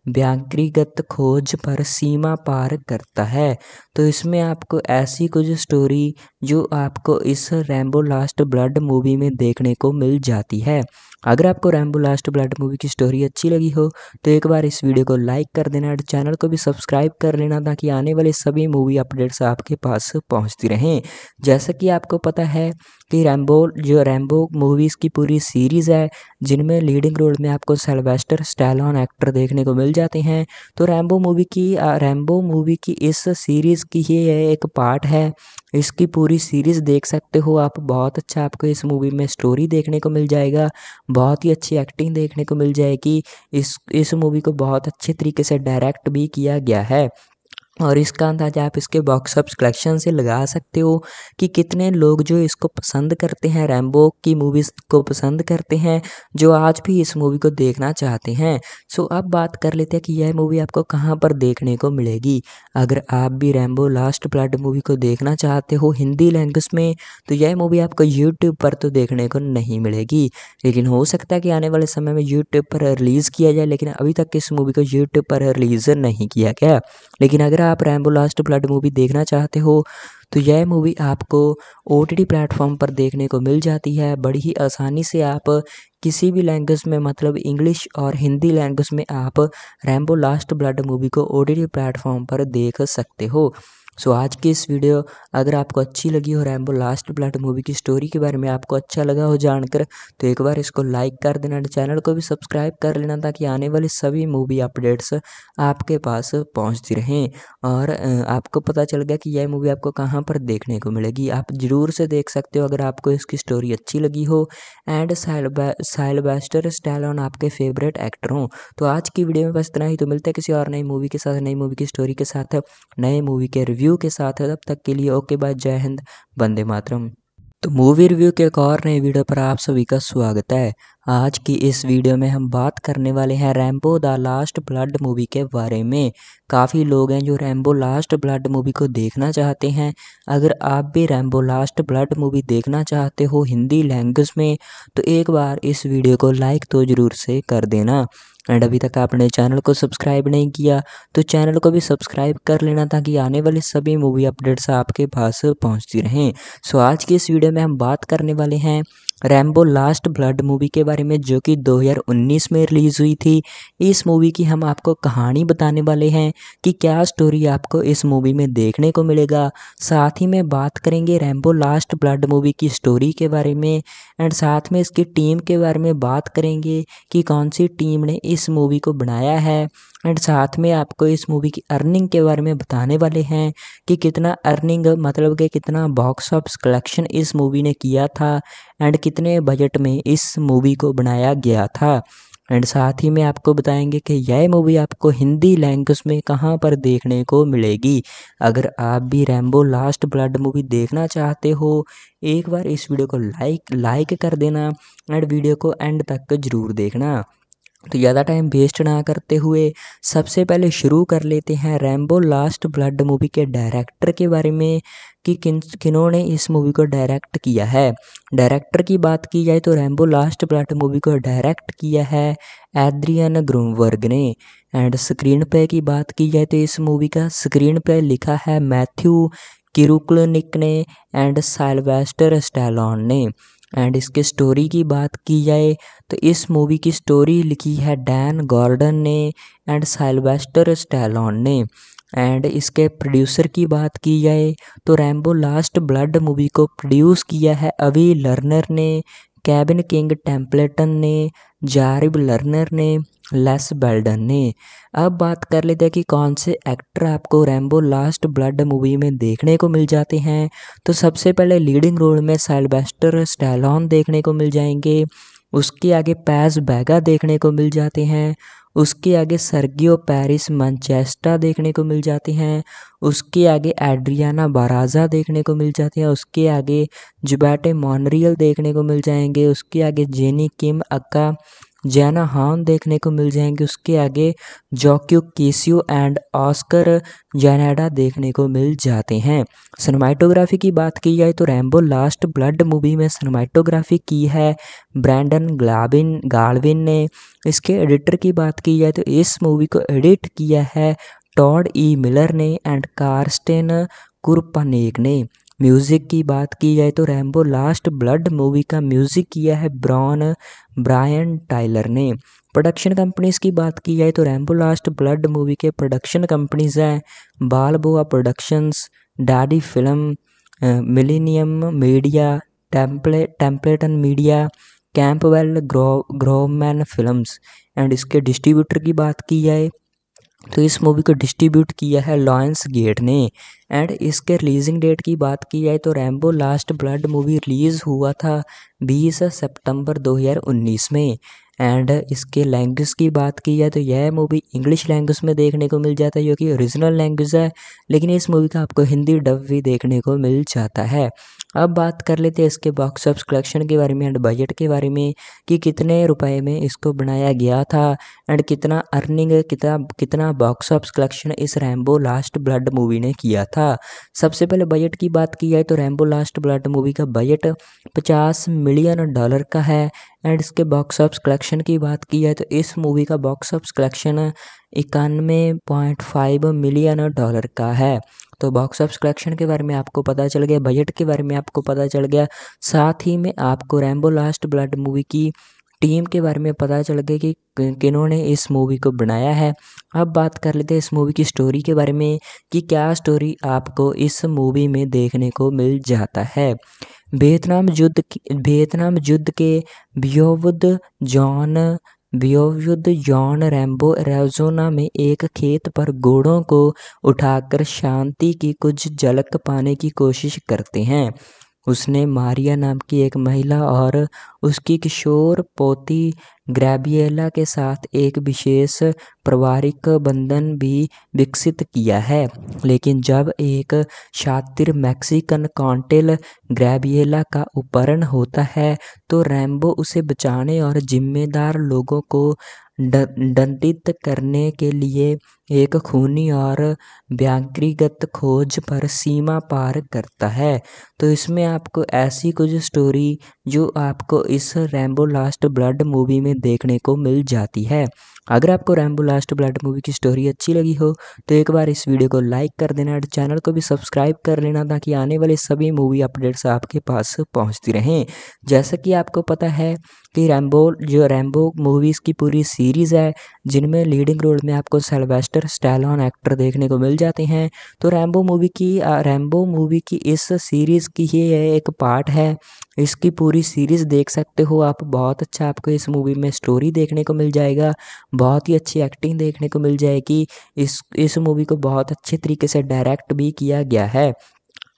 व्यक्तिगत खोज पर सीमा पार करता है तो इसमें आपको ऐसी कुछ स्टोरी जो आपको इस रैम्बो लास्ट ब्लड मूवी में देखने को मिल जाती है अगर आपको रैम्बो लास्ट ब्लड मूवी की स्टोरी अच्छी लगी हो तो एक बार इस वीडियो को लाइक कर देना और चैनल को भी सब्सक्राइब कर लेना ताकि आने वाले सभी मूवी अपडेट्स आपके पास पहुंचती रहें जैसा कि आपको पता है कि रैम्बो जो रैम्बो मूवीज़ की पूरी सीरीज़ है जिनमें लीडिंग रोल में आपको सेल्वेस्टर स्टैलॉन एक्टर देखने को मिल जाते हैं तो रैम्बो मूवी की रैम्बो मूवी की इस सीरीज़ की ही एक पार्ट है इसकी पूरी सीरीज़ देख सकते हो आप बहुत अच्छा आपको इस मूवी में स्टोरी देखने को मिल जाएगा बहुत ही अच्छी एक्टिंग देखने को मिल जाएगी इस इस मूवी को बहुत अच्छे तरीके से डायरेक्ट भी किया गया है और इसका अंदाज़ा आप इसके ऑफ कलेक्शन से लगा सकते हो कि कितने लोग जो इसको पसंद करते हैं रैम्बो की मूवीज़ को पसंद करते हैं जो आज भी इस मूवी को देखना चाहते हैं सो अब बात कर लेते हैं कि यह मूवी आपको कहाँ पर देखने को मिलेगी अगर आप भी रैम्बो लास्ट ब्लड मूवी को देखना चाहते हो हिंदी लैंग्वेज में तो यह मूवी आपको यूट्यूब पर तो देखने को नहीं मिलेगी लेकिन हो सकता है कि आने वाले समय में यूट्यूब पर रिलीज़ किया जाए लेकिन अभी तक इस मूवी को यूट्यूब पर रिलीज़ नहीं किया गया लेकिन अगर आप रैम्बो लास्ट ब्लड मूवी देखना चाहते हो तो यह मूवी आपको ओ टी प्लेटफॉर्म पर देखने को मिल जाती है बड़ी ही आसानी से आप किसी भी लैंग्वेज में मतलब इंग्लिश और हिंदी लैंग्वेज में आप रैम्बो लास्ट ब्लड मूवी को ओ टी प्लेटफॉर्म पर देख सकते हो सो आज की इस वीडियो अगर आपको अच्छी लगी हो रैम्बो लास्ट ब्लड मूवी की स्टोरी के बारे में आपको अच्छा लगा हो जानकर तो एक बार इसको लाइक कर देना चैनल को भी सब्सक्राइब कर लेना ताकि आने वाली सभी मूवी अपडेट्स आपके पास पहुंचती रहें और आपको पता चल गया कि यह मूवी आपको कहाँ पर देखने को मिलेगी आप ज़रूर से देख सकते हो अगर आपको इसकी स्टोरी अच्छी लगी हो एंड साइलबेस्टर स्टाइल ऑन आपके फेवरेट एक्टर हों तो आज की वीडियो में बस इतना ही तो मिलते हैं किसी और नई मूवी के साथ नई मूवी की स्टोरी के साथ नए मूवी के रिव्यू रिव्यू के साथ है तब तक के लिए ओके बाय जय हिंद वंदे मातरम तो मूवी रिव्यू के एक और नए वीडियो पर आप सभी का स्वागत है आज की इस वीडियो में हम बात करने वाले हैं Rambo the last blood movie के बारे में काफ़ी लोग हैं जो रैम्बो लास्ट ब्लड मूवी को देखना चाहते हैं अगर आप भी रैम्बो लास्ट ब्लड मूवी देखना चाहते हो हिंदी लैंग्वेज में तो एक बार इस वीडियो को लाइक तो ज़रूर से कर देना एंड अभी तक आपने चैनल को सब्सक्राइब नहीं किया तो चैनल को भी सब्सक्राइब कर लेना ताकि आने वाले सभी मूवी अपडेट्स आपके पास पहुँचती रहें सो आज के इस वीडियो में हम बात करने वाले हैं रैम्बो लास्ट ब्लड मूवी के बारे में जो कि 2019 में रिलीज़ हुई थी इस मूवी की हम आपको कहानी बताने वाले हैं कि क्या स्टोरी आपको इस मूवी में देखने को मिलेगा साथ ही में बात करेंगे रैम्बो लास्ट ब्लड मूवी की स्टोरी के बारे में एंड साथ में इसकी टीम के बारे में बात करेंगे कि कौन सी टीम ने इस मूवी को बनाया है एंड साथ में आपको इस मूवी की अर्निंग के बारे में बताने वाले हैं कि कितना अर्निंग मतलब कि कितना बॉक्स ऑफिस कलेक्शन इस मूवी ने किया था एंड कितने बजट में इस मूवी को बनाया गया था एंड साथ ही में आपको बताएंगे कि यह मूवी आपको हिंदी लैंग्वेज में कहाँ पर देखने को मिलेगी अगर आप भी रैम्बो लास्ट ब्लड मूवी देखना चाहते हो एक बार इस वीडियो को लाइक लाइक कर देना एंड वीडियो को एंड तक जरूर देखना तो ज़्यादा टाइम वेस्ट ना करते हुए सबसे पहले शुरू कर लेते हैं रैम्बो लास्ट ब्लड मूवी के डायरेक्टर के बारे में कि किन किन्होंने इस मूवी को डायरेक्ट किया है डायरेक्टर की बात की जाए तो रैम्बो लास्ट ब्लड मूवी को डायरेक्ट किया है एद्रियन ग्रूमवर्ग ने एंड स्क्रीन पे की बात की जाए तो इस मूवी का स्क्रीन पे लिखा है मैथ्यू किरुकलनिक ने एंड सैलवेस्टर स्टैलॉन ने एंड इसके स्टोरी की बात की जाए तो इस मूवी की स्टोरी लिखी है डैन गॉर्डन ने एंड सैलवेस्टर स्टैलॉन ने एंड इसके प्रोड्यूसर की बात की जाए तो रैम्बो लास्ट ब्लड मूवी को प्रोड्यूस किया है अवी लर्नर ने कैबिन किंग टेम्पलेटन ने जारिब लर्नर ने लेस बेल्डन ने अब बात कर लेते हैं कि कौन से एक्टर आपको रैम्बो लास्ट ब्लड मूवी में देखने को मिल जाते हैं तो सबसे पहले लीडिंग रोल में सैलबेस्टर स्टैलॉन देखने को मिल जाएंगे उसके आगे पैज बैगा देखने को मिल जाते हैं उसके आगे सर्गियो पेरिस मैनचेस्टा देखने को मिल जाती हैं उसके आगे एड्रियाना बाराजा देखने को मिल जाती हैं उसके आगे जुबैटे मॉनरियल देखने को मिल जाएंगे उसके आगे जेनी किम अक्का जैना हान देखने को मिल जाएंगे उसके आगे जॉक्यू केसियो एंड ऑस्कर जैनाडा देखने को मिल जाते हैं सनमाइटोग्राफी की बात की जाए तो रैम्बो लास्ट ब्लड मूवी में सनमाइटोग्राफी की है ब्रैंडन ग्लाबिन गार्डविन ने इसके एडिटर की बात की जाए तो इस मूवी को एडिट किया है टॉड ई मिलर ने एंड कार्स्टेन कुरपनेक ने म्यूज़िक की बात की जाए तो रैम्बो लास्ट ब्लड मूवी का म्यूज़िक किया है ब्रॉन ब्रायन टाइलर ने प्रोडक्शन कंपनीज़ की बात की जाए तो रैम्बो लास्ट ब्लड मूवी के प्रोडक्शन कंपनीज़ हैं Balboa productions daddy film millennium media temple Templeton media Campbell grow Grobman films and इसके डिस्ट्रीब्यूटर की बात की जाए तो इस मूवी को डिस्ट्रीब्यूट किया है लॉयंस गेट ने एंड इसके रिलीजिंग डेट की बात की जाए तो Rambo last blood movie release हुआ था 20 सितंबर 2019 में एंड इसके लैंग्वेज की बात की जाए तो यह मूवी इंग्लिश लैंग्वेज में देखने को मिल जाता है जो कि ओरिजिनल लैंग्वेज है लेकिन इस मूवी का आपको हिंदी डब भी देखने को मिल जाता है अब बात कर लेते हैं इसके बॉक्स ऑफिस कलेक्शन के बारे में एंड बजट के बारे में कि कितने रुपए में इसको बनाया गया था एंड कितना अर्निंग कितना कितना बॉक्स ऑफिस कलेक्शन इस रैम्बो लास्ट ब्लड मूवी ने किया था सबसे पहले बजट की बात की जाए तो रैम्बो लास्ट ब्लड मूवी का बजट पचास मिलियन डॉलर का है एंड इसके बॉक्स ऑफिस कलेक्शन की बात की जाए तो इस मूवी का बॉक्स ऑफिस कलेक्शन इक्यानवे पॉइंट फाइव मिलियन डॉलर का है तो बॉक्स ऑफ कलेक्शन के बारे में आपको पता चल गया बजट के बारे में आपको पता चल गया साथ ही में आपको रैम्बो लास्ट ब्लड मूवी की टीम के बारे में पता चल गया कि किन्होंने इस मूवी को बनाया है अब बात कर लेते हैं इस मूवी की स्टोरी के बारे में कि क्या स्टोरी आपको इस मूवी में देखने को मिल जाता है वियतनाम युद्ध वियतनाम युद्ध के बियोवुद जॉन व्योवयुद्ध जॉन रैम्बो एरिज़ोना में एक खेत पर घोड़ों को उठाकर शांति की कुछ झलक पाने की कोशिश करते हैं उसने मारिया नाम की एक महिला और उसकी किशोर पोती ग्रैबिएला के साथ एक विशेष पारिवारिक बंधन भी विकसित किया है लेकिन जब एक शातिर मैक्सिकन कॉन्टेल ग्रैबिएला का उपहरण होता है तो रैम्बो उसे बचाने और जिम्मेदार लोगों को दंडित करने के लिए एक खूनी और व्याकृगत खोज पर सीमा पार करता है तो इसमें आपको ऐसी कुछ स्टोरी जो आपको इस रैम्बो लास्ट ब्लड मूवी में देखने को मिल जाती है अगर आपको रैम्बो लास्ट ब्लड मूवी की स्टोरी अच्छी लगी हो तो एक बार इस वीडियो को लाइक कर देना और चैनल को भी सब्सक्राइब कर लेना ताकि आने वाले सभी मूवी अपडेट्स आपके पास पहुंचती रहें जैसा कि आपको पता है कि रैम्बो जो रैम्बो मूवीज़ की पूरी सीरीज़ है जिनमें लीडिंग रोल में आपको सेलवेस्ट अधिकतर स्टैलॉन एक्टर देखने को मिल जाते हैं तो रैम्बो मूवी की रैम्बो मूवी की इस सीरीज़ की ही एक पार्ट है इसकी पूरी सीरीज़ देख सकते हो आप बहुत अच्छा आपको इस मूवी में स्टोरी देखने को मिल जाएगा बहुत ही अच्छी एक्टिंग देखने को मिल जाएगी इस इस मूवी को बहुत अच्छे तरीके से डायरेक्ट भी किया गया है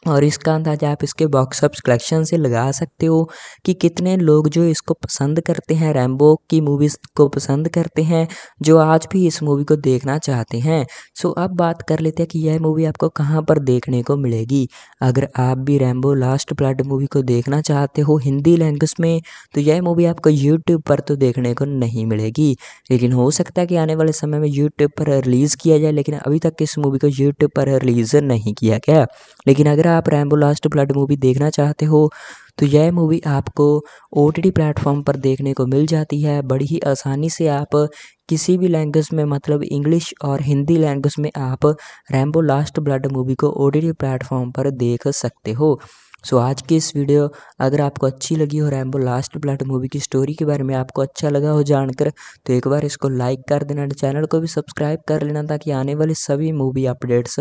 और इसका अंदाज़ा आप इसके बॉक्स ऑफ कलेक्शन से लगा सकते हो कि कितने लोग जो इसको पसंद करते हैं रैम्बो की मूवीज़ को पसंद करते हैं जो आज भी इस मूवी को देखना चाहते हैं सो अब बात कर लेते हैं कि यह मूवी आपको कहाँ पर देखने को मिलेगी अगर आप भी रैम्बो लास्ट ब्लड मूवी को देखना चाहते हो हिंदी लैंग्वेज में तो यह मूवी आपको यूट्यूब पर तो देखने को नहीं मिलेगी लेकिन हो सकता है कि आने वाले समय में यूट्यूब पर रिलीज़ किया जाए लेकिन अभी तक इस मूवी को यूट्यूब पर रिलीज़ नहीं किया गया लेकिन अगर अगर आप रैम्बो लास्ट ब्लड मूवी देखना चाहते हो तो यह मूवी आपको ओ टी प्लेटफॉर्म पर देखने को मिल जाती है बड़ी ही आसानी से आप किसी भी लैंग्वेज में मतलब इंग्लिश और हिंदी लैंग्वेज में आप रैम्बो लास्ट ब्लड मूवी को ओ टी प्लेटफॉर्म पर देख सकते हो सो so, आज की इस वीडियो अगर आपको अच्छी लगी हो रैम्बो लास्ट ब्लड मूवी की स्टोरी के बारे में आपको अच्छा लगा हो जानकर तो एक बार इसको लाइक कर देना चैनल को भी सब्सक्राइब कर लेना ताकि आने वाली सभी मूवी अपडेट्स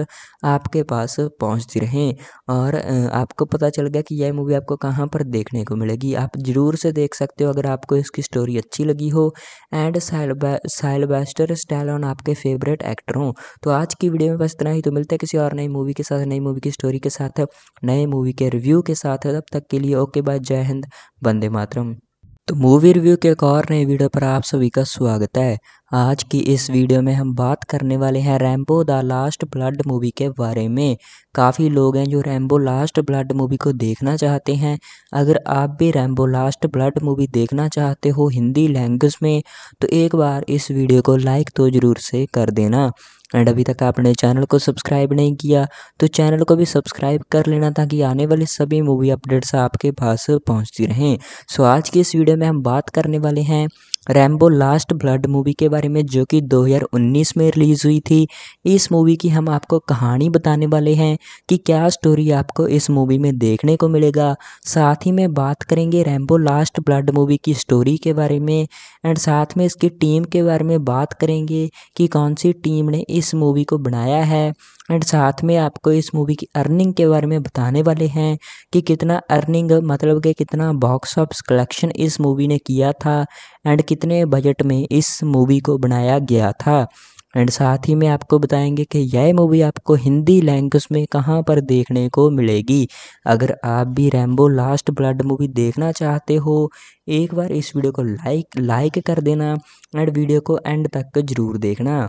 आपके पास पहुंचती रहें और आपको पता चल गया कि यह मूवी आपको कहाँ पर देखने को मिलेगी आप ज़रूर से देख सकते हो अगर आपको इसकी स्टोरी अच्छी लगी हो एंड साइल स्टाइल स्टैलॉन आपके फेवरेट एक्टर हों तो आज की वीडियो में बस इतना ही तो मिलते हैं किसी और नई मूवी के साथ नई मूवी की स्टोरी के साथ नए मूवी के रिव्यू रिव्यू के साथ तब तक के लिए ओके बाय जय हिंद वंदे मातरम तो मूवी रिव्यू के एक और नए वीडियो पर आप सभी का स्वागत है आज की इस वीडियो में हम बात करने वाले हैं Rambo the last blood movie के बारे में काफ़ी लोग हैं जो रैम्बो लास्ट ब्लड मूवी को देखना चाहते हैं अगर आप भी रैम्बो लास्ट ब्लड मूवी देखना चाहते हो हिंदी लैंग्वेज में तो एक बार इस वीडियो को लाइक तो ज़रूर से कर देना एंड अभी तक आपने चैनल को सब्सक्राइब नहीं किया तो चैनल को भी सब्सक्राइब कर लेना ताकि आने वाले सभी मूवी अपडेट्स आपके पास पहुंचती रहें सो आज की इस वीडियो में हम बात करने वाले हैं रैम्बो लास्ट ब्लड मूवी के बारे में जो कि 2019 में रिलीज़ हुई थी इस मूवी की हम आपको कहानी बताने वाले हैं कि क्या स्टोरी आपको इस मूवी में देखने को मिलेगा साथ ही में बात करेंगे रैम्बो लास्ट ब्लड मूवी की स्टोरी के बारे में एंड साथ में इसकी टीम के बारे में बात करेंगे कि कौन सी टीम ने इस मूवी को बनाया है एंड साथ में आपको इस मूवी की अर्निंग के बारे में बताने वाले हैं कि कितना अर्निंग मतलब कि कितना बॉक्स ऑफिस कलेक्शन इस मूवी ने किया था एंड कितने बजट में इस मूवी को बनाया गया था एंड साथ ही में आपको बताएंगे कि यह मूवी आपको हिंदी लैंग्वेज में कहाँ पर देखने को मिलेगी अगर आप भी रैम्बो लास्ट ब्लड मूवी देखना चाहते हो एक बार इस वीडियो को लाइक लाइक कर देना एंड वीडियो को एंड तक जरूर देखना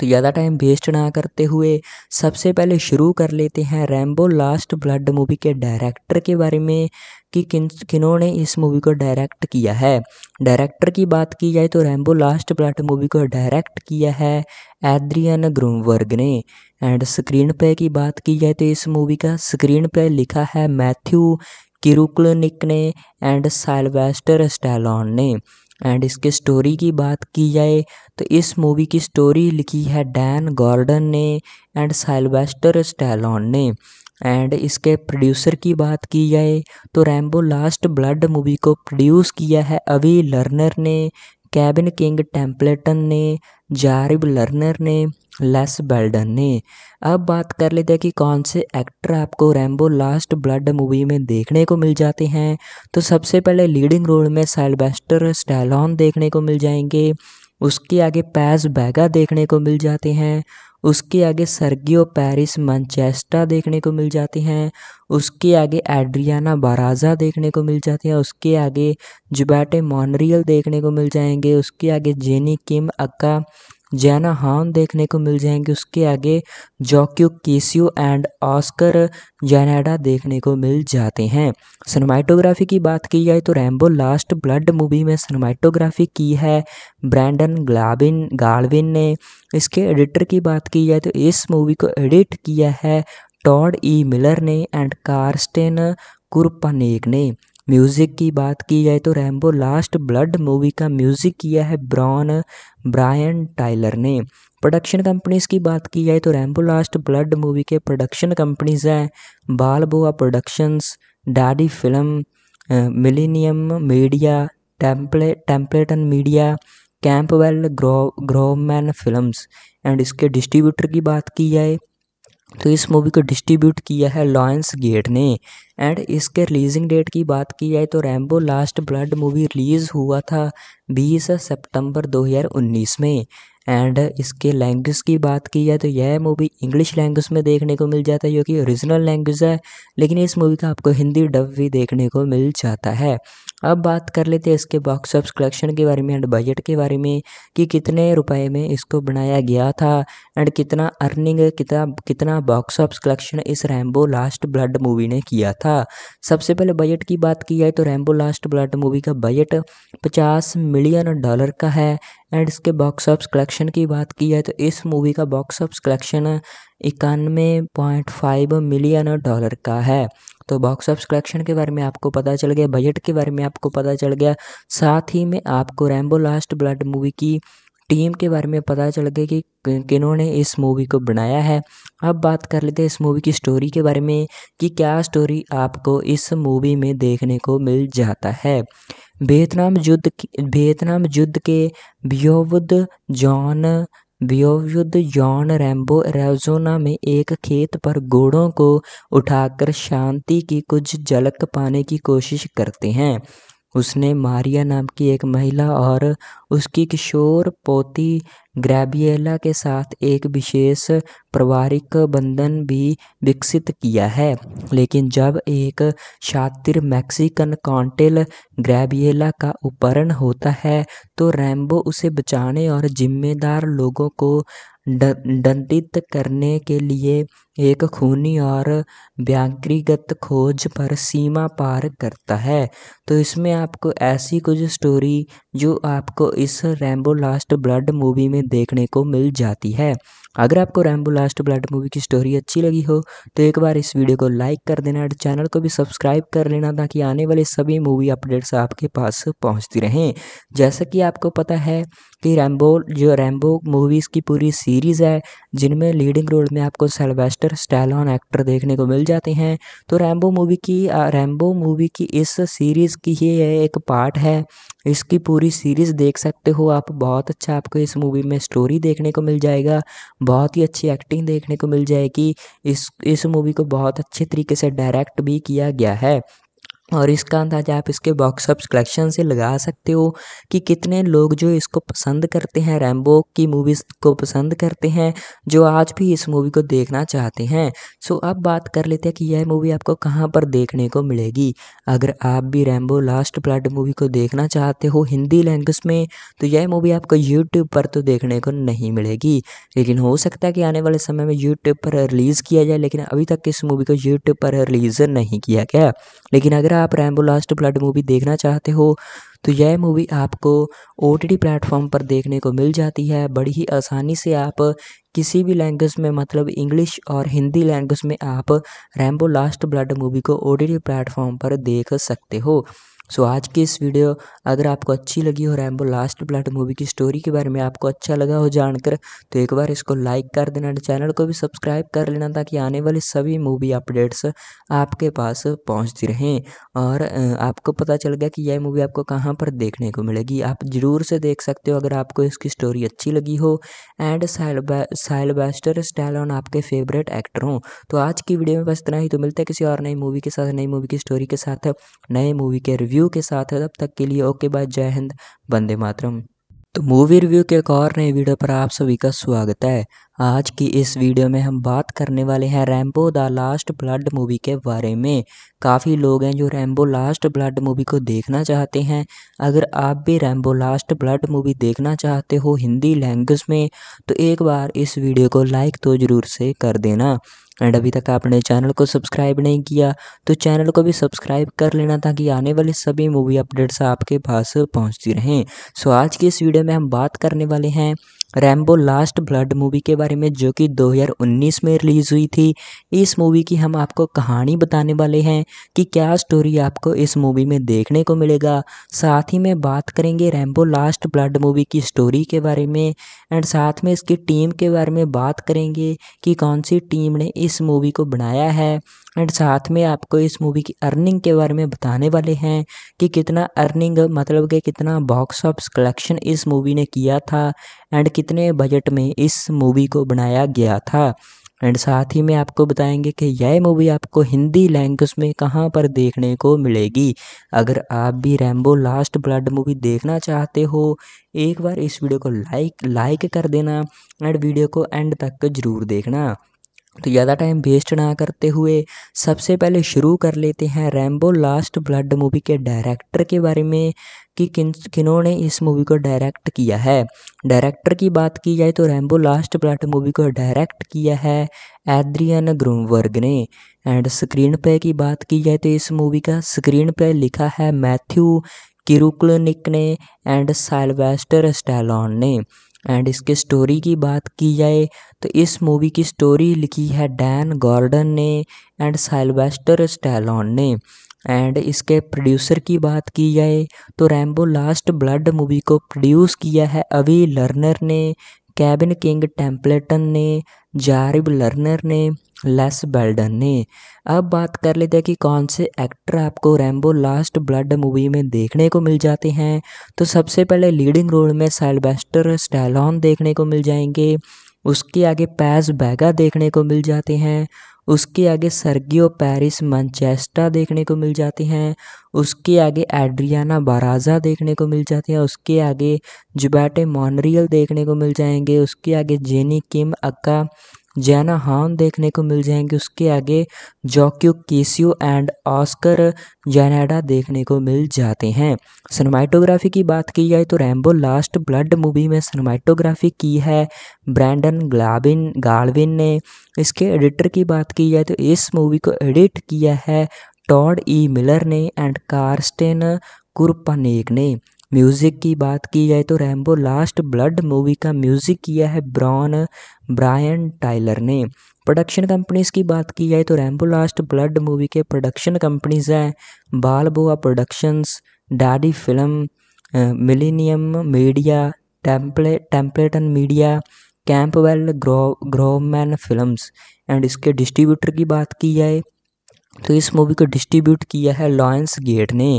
तो ज़्यादा टाइम वेस्ट ना करते हुए सबसे पहले शुरू कर लेते हैं रैम्बो लास्ट ब्लड मूवी के डायरेक्टर के बारे में कि किन किन्होंने इस मूवी को डायरेक्ट किया है डायरेक्टर की बात की जाए तो रैम्बो लास्ट ब्लड मूवी को डायरेक्ट किया है एद्रियन ग्रूमवर्ग ने एंड स्क्रीन प्ले की बात की जाए तो इस मूवी का स्क्रीन प्ले लिखा है मैथ्यू किरुकलनिक ने एंड सैलवेस्टर स्टैलॉन ने एंड इसके स्टोरी की बात की जाए तो इस मूवी की स्टोरी लिखी है डैन गॉर्डन ने एंड साइलवेस्टर स्टैलॉन ने एंड इसके प्रोड्यूसर की बात की जाए तो रैम्बो लास्ट ब्लड मूवी को प्रोड्यूस किया है अवी लर्नर ने कैबिन किंग टेम्पलेटन ने जारिब लर्नर ने लेस बेल्डन ने अब बात कर लेते हैं कि कौन से एक्टर आपको रैम्बो लास्ट ब्लड मूवी में देखने को मिल जाते हैं तो सबसे पहले लीडिंग रोल में सेल्बेस्टर स्टैलॉन देखने को मिल जाएंगे उसके आगे पैस बैगा देखने को मिल जाते हैं उसके आगे सर्गियो पेरिस मैनचेस्टा देखने को मिल जाते हैं उसके आगे एड्रियाना बाराजा देखने को मिल जाते हैं उसके आगे जुबैटे मॉनरियल देखने को मिल जाएंगे उसके आगे जेनी किम अक्का जैना हान देखने को मिल जाएंगे उसके आगे जॉक्यू केसियो एंड ऑस्कर जैनाडा देखने को मिल जाते हैं सिनेमाटोग्राफी की बात की जाए तो रैम्बो लास्ट ब्लड मूवी में सिनेमाटोग्राफी की है ब्रैंडन ग्लाबिन गार्विन ने इसके एडिटर की बात की जाए तो इस मूवी को एडिट किया है टॉड ई मिलर ने एंड कार्स्टेन कुरपानेक ने म्यूज़िक की बात की जाए तो रैम्बो लास्ट ब्लड मूवी का म्यूज़िक किया है ब्रॉन ब्रायन टाइलर ने प्रोडक्शन कंपनीज़ की बात की जाए तो रैम्बो लास्ट ब्लड मूवी के प्रोडक्शन कंपनीज़ हैं Balboa productions daddy film millennium media temple Templeton media Campbell grow Grobman films and इसके डिस्ट्रीब्यूटर की बात की जाए तो इस मूवी को डिस्ट्रीब्यूट किया है लॉयंस गेट ने एंड इसके रिलीजिंग डेट की बात की जाए तो Rambo last blood movie release हुआ था 20 सितंबर 2019 में एंड इसके लैंग्वेज की बात की जाए तो यह मूवी इंग्लिश लैंग्वेज में देखने को मिल जाता है जो कि ओरिजिनल लैंग्वेज है लेकिन इस मूवी का आपको हिंदी डब भी देखने को मिल जाता है अब बात कर लेते हैं इसके बॉक्स ऑफ कलेक्शन के बारे में एंड बजट के बारे में कि कितने रुपए में इसको बनाया गया था एंड कितना अर्निंग कितना कितना बॉक्स ऑफ कलेक्शन इस रैम्बो लास्ट ब्लड मूवी ने किया था सबसे पहले बजट की बात की जाए तो रैम्बो लास्ट ब्लड मूवी का बजट पचास मिलियन डॉलर का है एंड इसके बॉक्स ऑफ कलेक्शन की बात की जाए तो इस मूवी का बॉक्स ऑफ कलेक्शन इक्यानवे पॉइंट फाइव मिलियन डॉलर का है तो बॉक्स ऑफ कलेक्शन के बारे में आपको पता चल गया बजट के बारे में आपको पता चल गया साथ ही में आपको रैम्बो लास्ट ब्लड मूवी की टीम के बारे में पता चल गया कि किन्होंने इस मूवी को बनाया है अब बात कर लेते हैं इस मूवी की स्टोरी के बारे में कि क्या स्टोरी आपको इस मूवी में देखने को मिल जाता है वियतनाम युद्ध वियतनाम युद्ध के बियोवुद जॉन व्योयुद्ध जॉन रैम्बो एरेजोना में एक खेत पर घोड़ों को उठाकर शांति की कुछ झलक पाने की कोशिश करते हैं उसने मारिया नाम की एक महिला और उसकी किशोर पोती ग्रैबियला के साथ एक विशेष पारिवारिक बंधन भी विकसित किया है लेकिन जब एक शातिर मैक्सिकन कॉन्टेल ग्रैबियला का उपहरण होता है तो रैम्बो उसे बचाने और जिम्मेदार लोगों को दंडित करने के लिए एक खूनी और व्याकृगत खोज पर सीमा पार करता है तो इसमें आपको ऐसी कुछ स्टोरी जो आपको इस रैम्बो लास्ट ब्लड मूवी में देखने को मिल जाती है अगर आपको रैम्बो लास्ट ब्लड मूवी की स्टोरी अच्छी लगी हो तो एक बार इस वीडियो को लाइक कर देना और चैनल को भी सब्सक्राइब कर लेना ताकि आने वाले सभी मूवी अपडेट्स आपके पास पहुँचती रहें जैसा कि आपको पता है कि रैम्बो जो रैम्बो मूवीज़ की पूरी सीरीज़ है जिनमें लीडिंग रोल में आपको सेल्वेस्टर स्टैलॉन एक्टर देखने को मिल जाते हैं तो रैम्बो मूवी की रैम्बो मूवी की इस सीरीज़ की ही एक पार्ट है इसकी पूरी सीरीज़ देख सकते हो आप बहुत अच्छा आपको इस मूवी में स्टोरी देखने को मिल जाएगा बहुत ही अच्छी एक्टिंग देखने को मिल जाएगी इस इस मूवी को बहुत अच्छे तरीके से डायरेक्ट भी किया गया है और इसका अंदाज़ा आप इसके बॉक्स ऑफ कलेक्शन से लगा सकते हो कि कितने लोग जो इसको पसंद करते हैं रैम्बो की मूवीज़ को पसंद करते हैं जो आज भी इस मूवी को देखना चाहते हैं सो अब बात कर लेते हैं कि यह मूवी आपको कहाँ पर देखने को मिलेगी अगर आप भी रैम्बो लास्ट ब्लड मूवी को देखना चाहते हो हिंदी लैंग्वेज में तो यह मूवी आपको यूट्यूब पर तो देखने को नहीं मिलेगी लेकिन हो सकता है कि आने वाले समय में यूट्यूब पर रिलीज़ किया जाए लेकिन अभी तक इस मूवी को यूट्यूब पर रिलीज़ नहीं किया गया लेकिन अगर अगर आप रैम्बो लास्ट ब्लड मूवी देखना चाहते हो तो यह मूवी आपको ओ टी प्लेटफॉर्म पर देखने को मिल जाती है बड़ी ही आसानी से आप किसी भी लैंग्वेज में मतलब इंग्लिश और हिंदी लैंग्वेज में आप रैम्बो लास्ट ब्लड मूवी को ओ टी प्लेटफॉर्म पर देख सकते हो सो आज की इस वीडियो अगर आपको अच्छी लगी हो रैम्बो लास्ट ब्लड मूवी की स्टोरी के बारे में आपको अच्छा लगा हो जानकर तो एक बार इसको लाइक कर देना चैनल को भी सब्सक्राइब कर लेना ताकि आने वाली सभी मूवी अपडेट्स आपके पास पहुँचती रहें और आपको पता चल गया कि यह मूवी आपको कहाँ पर देखने को मिलेगी आप ज़रूर से देख सकते हो अगर आपको इसकी स्टोरी अच्छी लगी हो एंड साइल साइलबेस्टर स्टैलॉन आपके फेवरेट एक्टर हों तो आज की वीडियो में बस इतना ही तो मिलता है किसी और नई मूवी के साथ नई मूवी की स्टोरी के साथ नए मूवी के रिव्यू रिव्यू के साथ है तब तक के लिए ओके बाय जय हिंद वंदे मातरम तो मूवी रिव्यू के एक और नए वीडियो पर आप सभी का स्वागत है आज की इस वीडियो में हम बात करने वाले हैं Rambo the last blood movie के बारे में काफ़ी लोग हैं जो रैम्बो लास्ट ब्लड मूवी को देखना चाहते हैं अगर आप भी रैम्बो लास्ट ब्लड मूवी देखना चाहते हो हिंदी लैंग्वेज में तो एक बार इस वीडियो को लाइक तो ज़रूर से कर देना एंड अभी तक आपने चैनल को सब्सक्राइब नहीं किया तो चैनल को भी सब्सक्राइब कर लेना ताकि आने वाली सभी मूवी अपडेट्स आपके पास पहुंचती रहें सो आज की इस वीडियो में हम बात करने वाले हैं रैम्बो लास्ट ब्लड मूवी के बारे में जो कि 2019 में रिलीज़ हुई थी इस मूवी की हम आपको कहानी बताने वाले हैं कि क्या स्टोरी आपको इस मूवी में देखने को मिलेगा साथ ही में बात करेंगे रैम्बो लास्ट ब्लड मूवी की स्टोरी के बारे में एंड साथ में इसकी टीम के बारे में बात करेंगे कि कौन सी टीम ने इस मूवी को बनाया है एंड साथ में आपको इस मूवी की अर्निंग के बारे में बताने वाले हैं कि कितना अर्निंग मतलब कि कितना बॉक्स ऑफिस कलेक्शन इस मूवी ने किया था एंड कितने बजट में इस मूवी को बनाया गया था एंड साथ ही में आपको बताएंगे कि यह मूवी आपको हिंदी लैंग्वेज में कहाँ पर देखने को मिलेगी अगर आप भी रैम्बो लास्ट ब्लड मूवी देखना चाहते हो एक बार इस वीडियो को लाइक लाइक कर देना एंड वीडियो को एंड तक जरूर देखना तो ज़्यादा टाइम वेस्ट ना करते हुए सबसे पहले शुरू कर लेते हैं रैम्बो लास्ट ब्लड मूवी के डायरेक्टर के बारे में कि किन किन्होंने इस मूवी को डायरेक्ट किया है डायरेक्टर की बात की जाए तो रैम्बो लास्ट ब्लड मूवी को डायरेक्ट किया है एद्रियन ग्रूमवर्ग ने एंड स्क्रीन प्ले की बात की जाए तो इस मूवी का स्क्रीन प्ले लिखा है मैथ्यू किरुक्लनिक ने एंड साइलवेस्टर स्टैलॉन ने एंड इसके स्टोरी की बात की जाए तो इस मूवी की स्टोरी लिखी है डैन गॉर्डन ने एंड साइलवेस्टर स्टैलॉन ने एंड इसके प्रोड्यूसर की बात की जाए तो रैम्बो लास्ट ब्लड मूवी को प्रोड्यूस किया है अवी लर्नर ने कैबिन किंग टेम्पलेटन ने जारिब लर्नर ने लेस बेल्डन ने अब बात कर लेते हैं कि कौन से एक्टर आपको रैम्बो लास्ट ब्लड मूवी में देखने को मिल जाते हैं तो सबसे पहले लीडिंग रोल में सैलबेस्टर स्टैलॉन देखने को मिल जाएंगे उसके आगे पैस बैगा देखने को मिल जाते हैं उसके आगे सर्गियो पैरिस मैनचेस्टा देखने को मिल जाती हैं उसके आगे एड्रियाना बाराजा देखने को मिल जाती हैं उसके आगे जुबैटे मॉनरियल देखने को मिल जाएंगे उसके आगे जेनी किम अक्का जैना हान देखने को मिल जाएंगे उसके आगे जॉक्यू केसियो एंड ऑस्कर जैनाडा देखने को मिल जाते हैं सनमाइटोग्राफी की बात की जाए तो रैम्बो लास्ट ब्लड मूवी में सनमाइटोग्राफी की है ब्रैंडन ग्लाबिन गार्डविन ने इसके एडिटर की बात की जाए तो इस मूवी को एडिट किया है टॉड ई मिलर ने एंड कार्स्टेन कुरपनेक ने म्यूज़िक की बात की जाए तो रैम्बो लास्ट ब्लड मूवी का म्यूज़िक किया है ब्रॉन ब्रायन टाइलर ने प्रोडक्शन कंपनीज़ की बात की जाए तो रैम्बो लास्ट ब्लड मूवी के प्रोडक्शन कंपनीज़ हैं Balboa productions daddy film millennium media temple Templeton media Campbell grow Grobman films and इसके डिस्ट्रीब्यूटर की बात की जाए तो इस मूवी को डिस्ट्रीब्यूट किया है लॉयंस गेट ने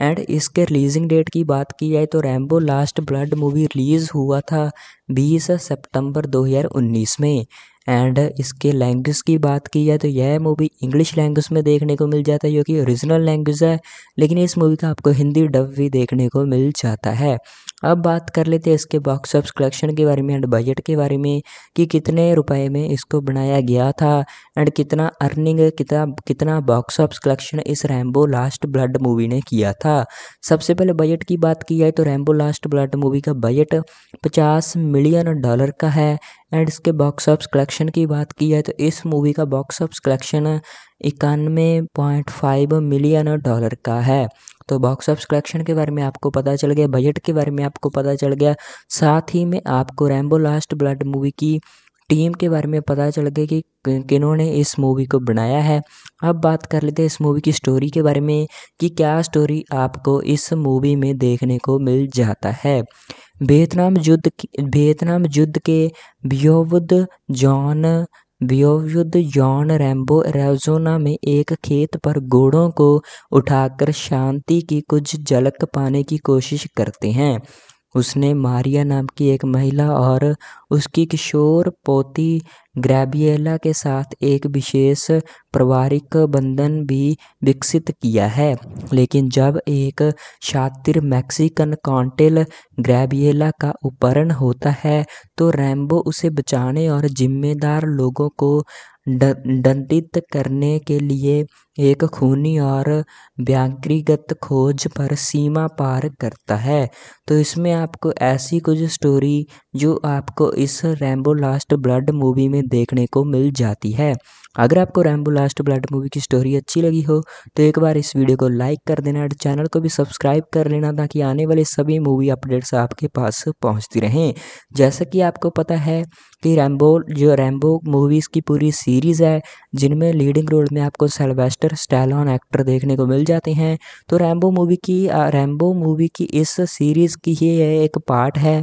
एंड इसके रिलीजिंग डेट की बात की जाए तो Rambo last blood movie release हुआ था 20 सितंबर 2019 में एंड इसके लैंग्वेज की बात की जाए तो यह मूवी इंग्लिश लैंग्वेज में देखने को मिल जाता है जो कि ओरिजिनल लैंग्वेज है लेकिन इस मूवी का आपको हिंदी डब भी देखने को मिल जाता है अब बात कर लेते हैं इसके बॉक्स ऑफिस कलेक्शन के बारे में एंड बजट के बारे में कि कितने रुपए में इसको बनाया गया था एंड कितना अर्निंग कितना कितना बॉक्स ऑफ कलेक्शन इस रैम्बो लास्ट ब्लड मूवी ने किया था सबसे पहले बजट की बात की जाए तो रैम्बो लास्ट ब्लड मूवी का बजट पचास मिलियन डॉलर का है एंड इसके बॉक्स ऑफ कलेक्शन की बात की जाए तो इस मूवी का बॉक्स ऑफ कलेक्शन इक्यानवे पॉइंट फाइव मिलियन डॉलर का है तो बॉक्स ऑफ कलेक्शन के बारे में आपको पता चल गया बजट के बारे में आपको पता चल गया साथ ही में आपको रैम्बो लास्ट ब्लड मूवी की टीम के बारे में पता चल गया कि किन्होंने इस मूवी को बनाया है अब बात कर लेते हैं इस मूवी की स्टोरी के बारे में कि क्या स्टोरी आपको इस मूवी में देखने को मिल जाता है वियतनाम युद्ध वियतनाम युद्ध के बियोवुद जॉन व्योयुद्ध जॉन रैम्बो एरिज़ोना में एक खेत पर घोड़ों को उठाकर शांति की कुछ झलक पाने की कोशिश करते हैं उसने मारिया नाम की एक महिला और उसकी किशोर पोती गैब्रिएला के साथ एक विशेष पारिवारिक बंधन भी विकसित किया है लेकिन जब एक शातिर मैक्सिकन कॉन्टेल गैब्रिएला का उपहरण होता है तो रैम्बो उसे बचाने और जिम्मेदार लोगों को दंडित करने के लिए एक खूनी और व्याकृगत खोज पर सीमा पार करता है तो इसमें आपको ऐसी कुछ स्टोरी जो आपको इस रैम्बो लास्ट ब्लड मूवी में देखने को मिल जाती है अगर आपको रैम्बो लास्ट ब्लड मूवी की स्टोरी अच्छी लगी हो तो एक बार इस वीडियो को लाइक कर देना और चैनल को भी सब्सक्राइब कर लेना ताकि आने वाले सभी मूवी अपडेट्स आपके पास पहुंचती रहें जैसा कि आपको पता है कि रैम्बो जो रैम्बो मूवीज़ की पूरी सीरीज़ है जिनमें लीडिंग रोल में आपको सेल्वेस्टर स्टैलॉन एक्टर देखने को मिल जाते हैं तो रैम्बो मूवी की रैम्बो मूवी की इस सीरीज़ की ही एक पार्ट है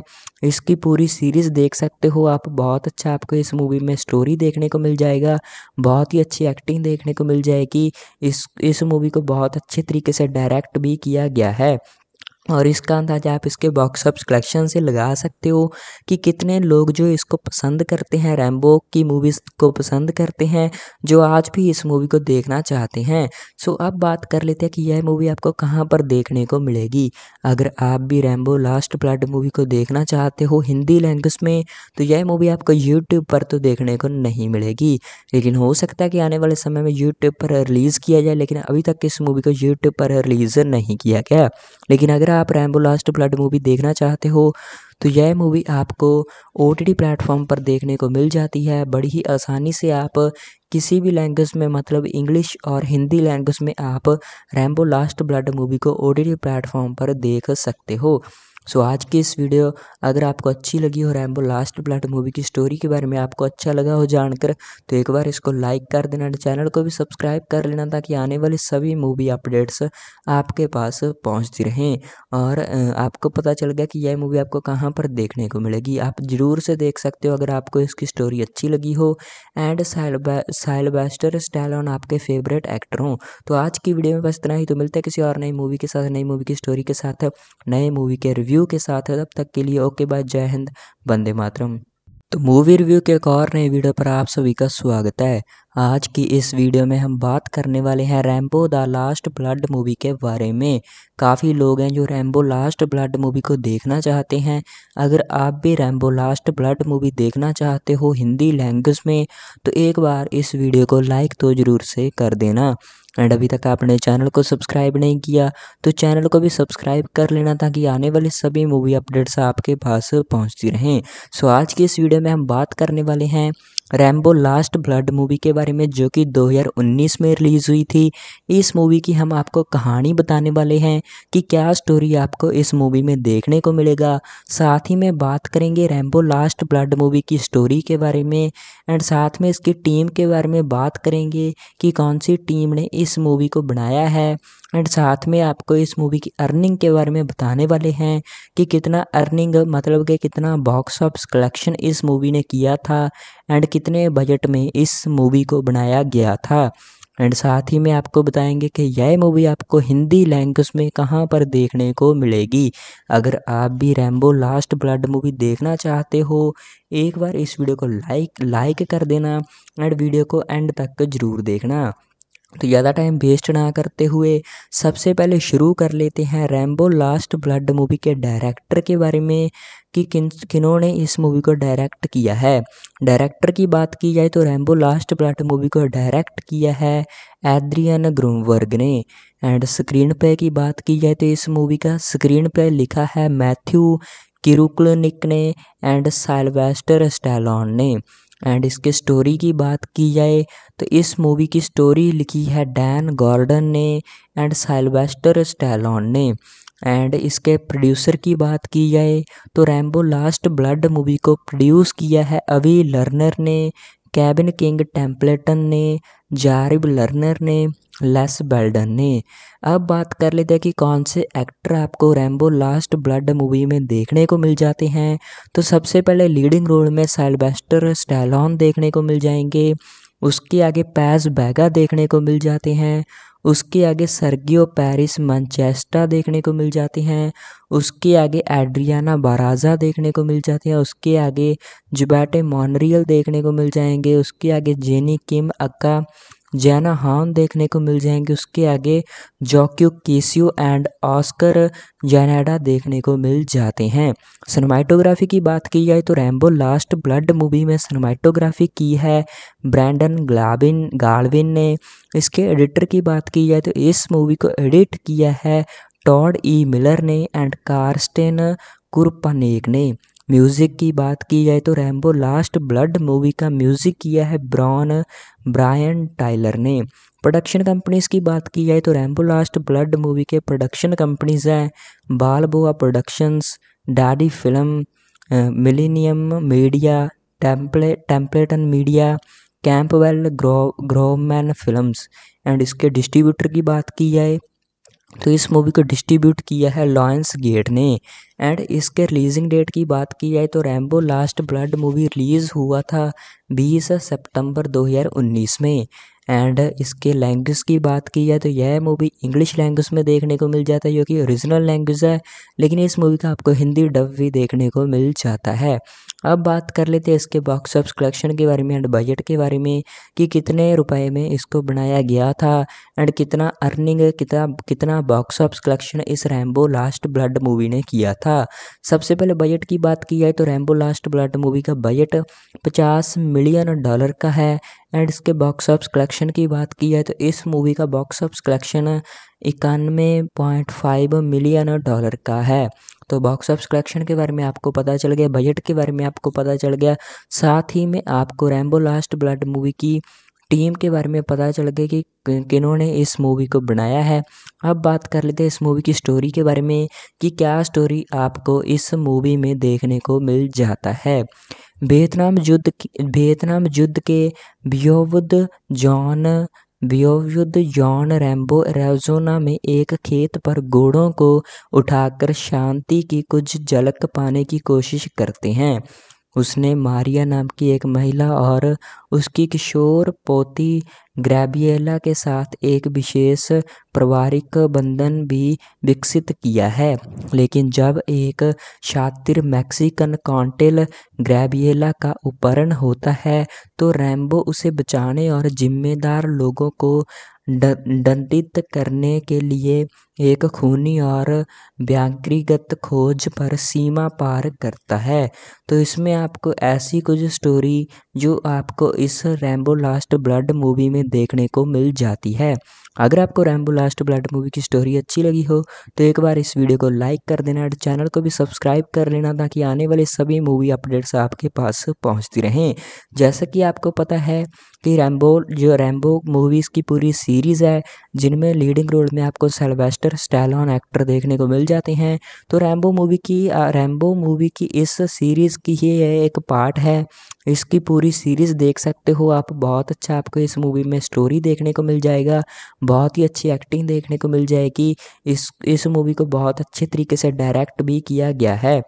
इसकी पूरी पूरी सीरीज़ देख सकते हो आप बहुत अच्छा आपको इस मूवी में स्टोरी देखने को मिल जाएगा बहुत ही अच्छी एक्टिंग देखने को मिल जाएगी इस इस मूवी को बहुत अच्छे तरीके से डायरेक्ट भी किया गया है और इसका अंदाज़ा आप इसके बॉक्स ऑफिस कलेक्शन से लगा सकते हो कि कितने लोग जो इसको पसंद करते हैं रैम्बो की मूवीज़ को पसंद करते हैं जो आज भी इस मूवी को देखना चाहते हैं सो अब बात कर लेते हैं कि यह मूवी आपको कहाँ पर देखने को मिलेगी अगर आप भी रैम्बो लास्ट ब्लड मूवी को देखना चाहते हो हिंदी लैंग्वेज में तो यह मूवी आपको यूट्यूब पर तो देखने को नहीं मिलेगी लेकिन हो सकता है कि आने वाले समय में यूट्यूब पर रिलीज़ किया जाए लेकिन अभी तक इस मूवी को यूट्यूब पर रिलीज़ नहीं किया गया लेकिन अगर आप रैम्बो लास्ट ब्लड मूवी देखना चाहते हो तो यह मूवी आपको ओ टी प्लेटफॉर्म पर देखने को मिल जाती है बड़ी ही आसानी से आप किसी भी लैंग्वेज में मतलब इंग्लिश और हिंदी लैंग्वेज में आप रैम्बो लास्ट ब्लड मूवी को ओ टी प्लेटफॉर्म पर देख सकते हो सो आज की इस वीडियो अगर आपको अच्छी लगी हो रैम्बो लास्ट प्लाट मूवी की स्टोरी के बारे में आपको अच्छा लगा हो जानकर तो एक बार इसको लाइक कर देना चैनल को भी सब्सक्राइब कर लेना ताकि आने वाली सभी मूवी अपडेट्स आपके पास पहुंचती रहें और आपको पता चल गया कि यह मूवी आपको कहाँ पर देखने को मिलेगी आप ज़रूर से देख सकते हो अगर आपको इसकी स्टोरी अच्छी लगी हो and Sylvester Stallone आपके फेवरेट एक्टर हों तो आज की वीडियो में बस इतना ही तो मिलते हैं किसी और नई मूवी के साथ नई मूवी की स्टोरी के साथ नए मूवी के रिव्यू रिव्यू के साथ तब तक के लिए ओके बाय जय हिंद वंदे मातरम तो मूवी रिव्यू के एक और नए वीडियो पर आप सभी का स्वागत है आज की इस वीडियो में हम बात करने वाले हैं Rambo the last blood movie के बारे में काफ़ी लोग हैं जो रैम्बो लास्ट ब्लड मूवी को देखना चाहते हैं अगर आप भी रैम्बो लास्ट ब्लड मूवी देखना चाहते हो हिंदी लैंग्वेज में तो एक बार इस वीडियो को लाइक तो ज़रूर से कर देना एंड अभी तक आपने चैनल को सब्सक्राइब नहीं किया तो चैनल को भी सब्सक्राइब कर लेना ताकि आने वाले सभी मूवी अपडेट्स आपके पास पहुंचती रहें सो आज की इस वीडियो में हम बात करने वाले हैं रैम्बो लास्ट ब्लड मूवी के बारे में जो कि 2019 में रिलीज़ हुई थी इस मूवी की हम आपको कहानी बताने वाले हैं कि क्या स्टोरी आपको इस मूवी में देखने को मिलेगा साथ ही में बात करेंगे रैम्बो लास्ट ब्लड मूवी की स्टोरी के बारे में एंड साथ में इसकी टीम के बारे में बात करेंगे कि कौन सी टीम ने इस मूवी को बनाया है एंड साथ में आपको इस मूवी की अर्निंग के बारे में बताने वाले हैं कि कितना अर्निंग मतलब कि कितना बॉक्स ऑफिस कलेक्शन इस मूवी ने किया था एंड कितने बजट में इस मूवी को बनाया गया था एंड साथ ही में आपको बताएंगे कि यह मूवी आपको हिंदी लैंग्वेज में कहाँ पर देखने को मिलेगी अगर आप भी रैम्बो लास्ट ब्लड मूवी देखना चाहते हो एक बार इस वीडियो को लाइक लाइक कर देना एंड वीडियो को एंड तक जरूर देखना तो ज़्यादा टाइम वेस्ट ना करते हुए सबसे पहले शुरू कर लेते हैं रैम्बो लास्ट ब्लड मूवी के डायरेक्टर के बारे में कि किन किन्होंने इस मूवी को डायरेक्ट किया है डायरेक्टर की बात की जाए तो रैम्बो लास्ट ब्लड मूवी को डायरेक्ट किया है एड्रियन ग्रूमवर्ग ने एंड स्क्रीन प्ले की बात की जाए तो इस मूवी का स्क्रीन प्ले लिखा है मैथ्यू किरुकलनिक ने एंड साइलवेस्टर स्टैलॉन ने एंड इसके स्टोरी की बात की जाए तो इस मूवी की स्टोरी लिखी है डैन गॉर्डन ने एंड साइलवेस्टर स्टैलॉन ने एंड इसके प्रोड्यूसर की बात की जाए तो रैम्बो लास्ट ब्लड मूवी को प्रोड्यूस किया है अवी लर्नर ने कैबिन किंग टेम्पलेटन ने जारिब लर्नर ने लेस बेल्डन ने अब बात कर लेते हैं कि कौन से एक्टर आपको रैम्बो लास्ट ब्लड मूवी में देखने को मिल जाते हैं तो सबसे पहले लीडिंग रोल में सैलबेस्टर स्टैलॉन देखने को मिल जाएंगे उसके आगे पैस बैगा देखने को मिल जाते हैं उसके आगे सर्गियो पेरिस मैनचेस्टा देखने को मिल जाते हैं उसके आगे एड्रियाना बाराजा देखने को मिल जाते हैं उसके आगे जुबैटे मॉनरियल देखने को मिल जाएंगे उसके आगे जेनी किम अक्का जैना हान देखने को मिल जाएंगे उसके आगे जॉक्यू केसियो एंड ऑस्कर जैनाडा देखने को मिल जाते हैं सिनेमाटोग्राफी की बात की जाए तो रैम्बो लास्ट ब्लड मूवी में सिनेमाटोग्राफी की है ब्रैंडन ग्लाबिन गालविन ने इसके एडिटर की बात की जाए तो इस मूवी को एडिट किया है टॉड ई मिलर ने एंड कार्स्टेन कुरपानेक ने म्यूज़िक की बात की जाए तो रैम्बो लास्ट ब्लड मूवी का म्यूज़िक किया है ब्रॉन ब्रायन टाइलर ने प्रोडक्शन कंपनीज़ की बात की जाए तो रैम्बो लास्ट ब्लड मूवी के प्रोडक्शन कंपनीज़ हैं Balboa productions daddy film millennium media temple Templeton media Campbell grow Grobman films and इसके डिस्ट्रीब्यूटर की बात की जाए तो इस मूवी को डिस्ट्रीब्यूट किया है लॉयंस गेट ने एंड इसके रिलीजिंग डेट की बात की जाए तो Rambo last blood movie release हुआ था 20 सितंबर 2019 में एंड इसके लैंग्वेज की बात की जाए तो यह मूवी इंग्लिश लैंग्वेज में देखने को मिल जाता है जो कि ओरिजिनल लैंग्वेज है लेकिन इस मूवी का आपको हिंदी डब भी देखने को मिल जाता है अब बात कर लेते हैं इसके बॉक्स ऑफ कलेक्शन के बारे में एंड बजट के बारे में कि कितने रुपए में इसको बनाया गया था एंड कितना अर्निंग कितना कितना बॉक्स ऑफ कलेक्शन इस रैम्बो लास्ट ब्लड मूवी ने किया था सबसे पहले बजट की बात की जाए तो रैम्बो लास्ट ब्लड मूवी का बजट पचास मिलियन डॉलर का है एंड इसके बॉक्स ऑफ कलेक्शन की बात की जाए तो इस मूवी का बॉक्स ऑफ कलेक्शन इक्यानवे पॉइंट फाइव मिलियन डॉलर का है तो बॉक्स ऑफ कलेक्शन के बारे में आपको पता चल गया बजट के बारे में आपको पता चल गया साथ ही में आपको रैम्बो लास्ट ब्लड मूवी की टीम के बारे में पता चल गया कि किन्होंने इस मूवी को बनाया है अब बात कर लेते हैं इस मूवी की स्टोरी के बारे में कि क्या स्टोरी आपको इस मूवी में देखने को मिल जाता है वियतनाम युद्ध वियतनाम युद्ध के बियोवुद जॉन वयोवृद्ध जॉन रैम्बो एरिजोना में एक खेत पर घोड़ों को उठाकर शांति की कुछ झलक पाने की कोशिश करते हैं उसने मारिया नाम की एक महिला और उसकी किशोर पोती ग्रैबियला के साथ एक विशेष पारिवारिक बंधन भी विकसित किया है लेकिन जब एक शातिर मैक्सिकन कॉन्टेल ग्रैबियला का उपहरण होता है तो रैम्बो उसे बचाने और जिम्मेदार लोगों को दंडित करने के लिए एक खूनी और व्याकृगत खोज पर सीमा पार करता है तो इसमें आपको ऐसी कुछ स्टोरी जो आपको इस रैम्बो लास्ट ब्लड मूवी में देखने को मिल जाती है अगर आपको रैम्बो लास्ट ब्लड मूवी की स्टोरी अच्छी लगी हो तो एक बार इस वीडियो को लाइक कर देना और चैनल को भी सब्सक्राइब कर लेना ताकि आने वाले सभी मूवी अपडेट्स आपके पास पहुंचती रहें जैसा कि आपको पता है कि रैम्बो जो रैम्बो मूवीज़ की पूरी सीरीज़ है जिनमें लीडिंग रोल में आपको सेल्वेस्टर स्टैलॉन एक्टर देखने को मिल जाते हैं तो रैम्बो मूवी की रैम्बो मूवी की इस सीरीज़ की ही एक पार्ट है इसकी पूरी सीरीज़ देख सकते हो आप बहुत अच्छा आपको इस मूवी में स्टोरी देखने को मिल जाएगा बहुत ही अच्छी एक्टिंग देखने को मिल जाएगी इस इस मूवी को बहुत अच्छे तरीके से डायरेक्ट भी किया गया है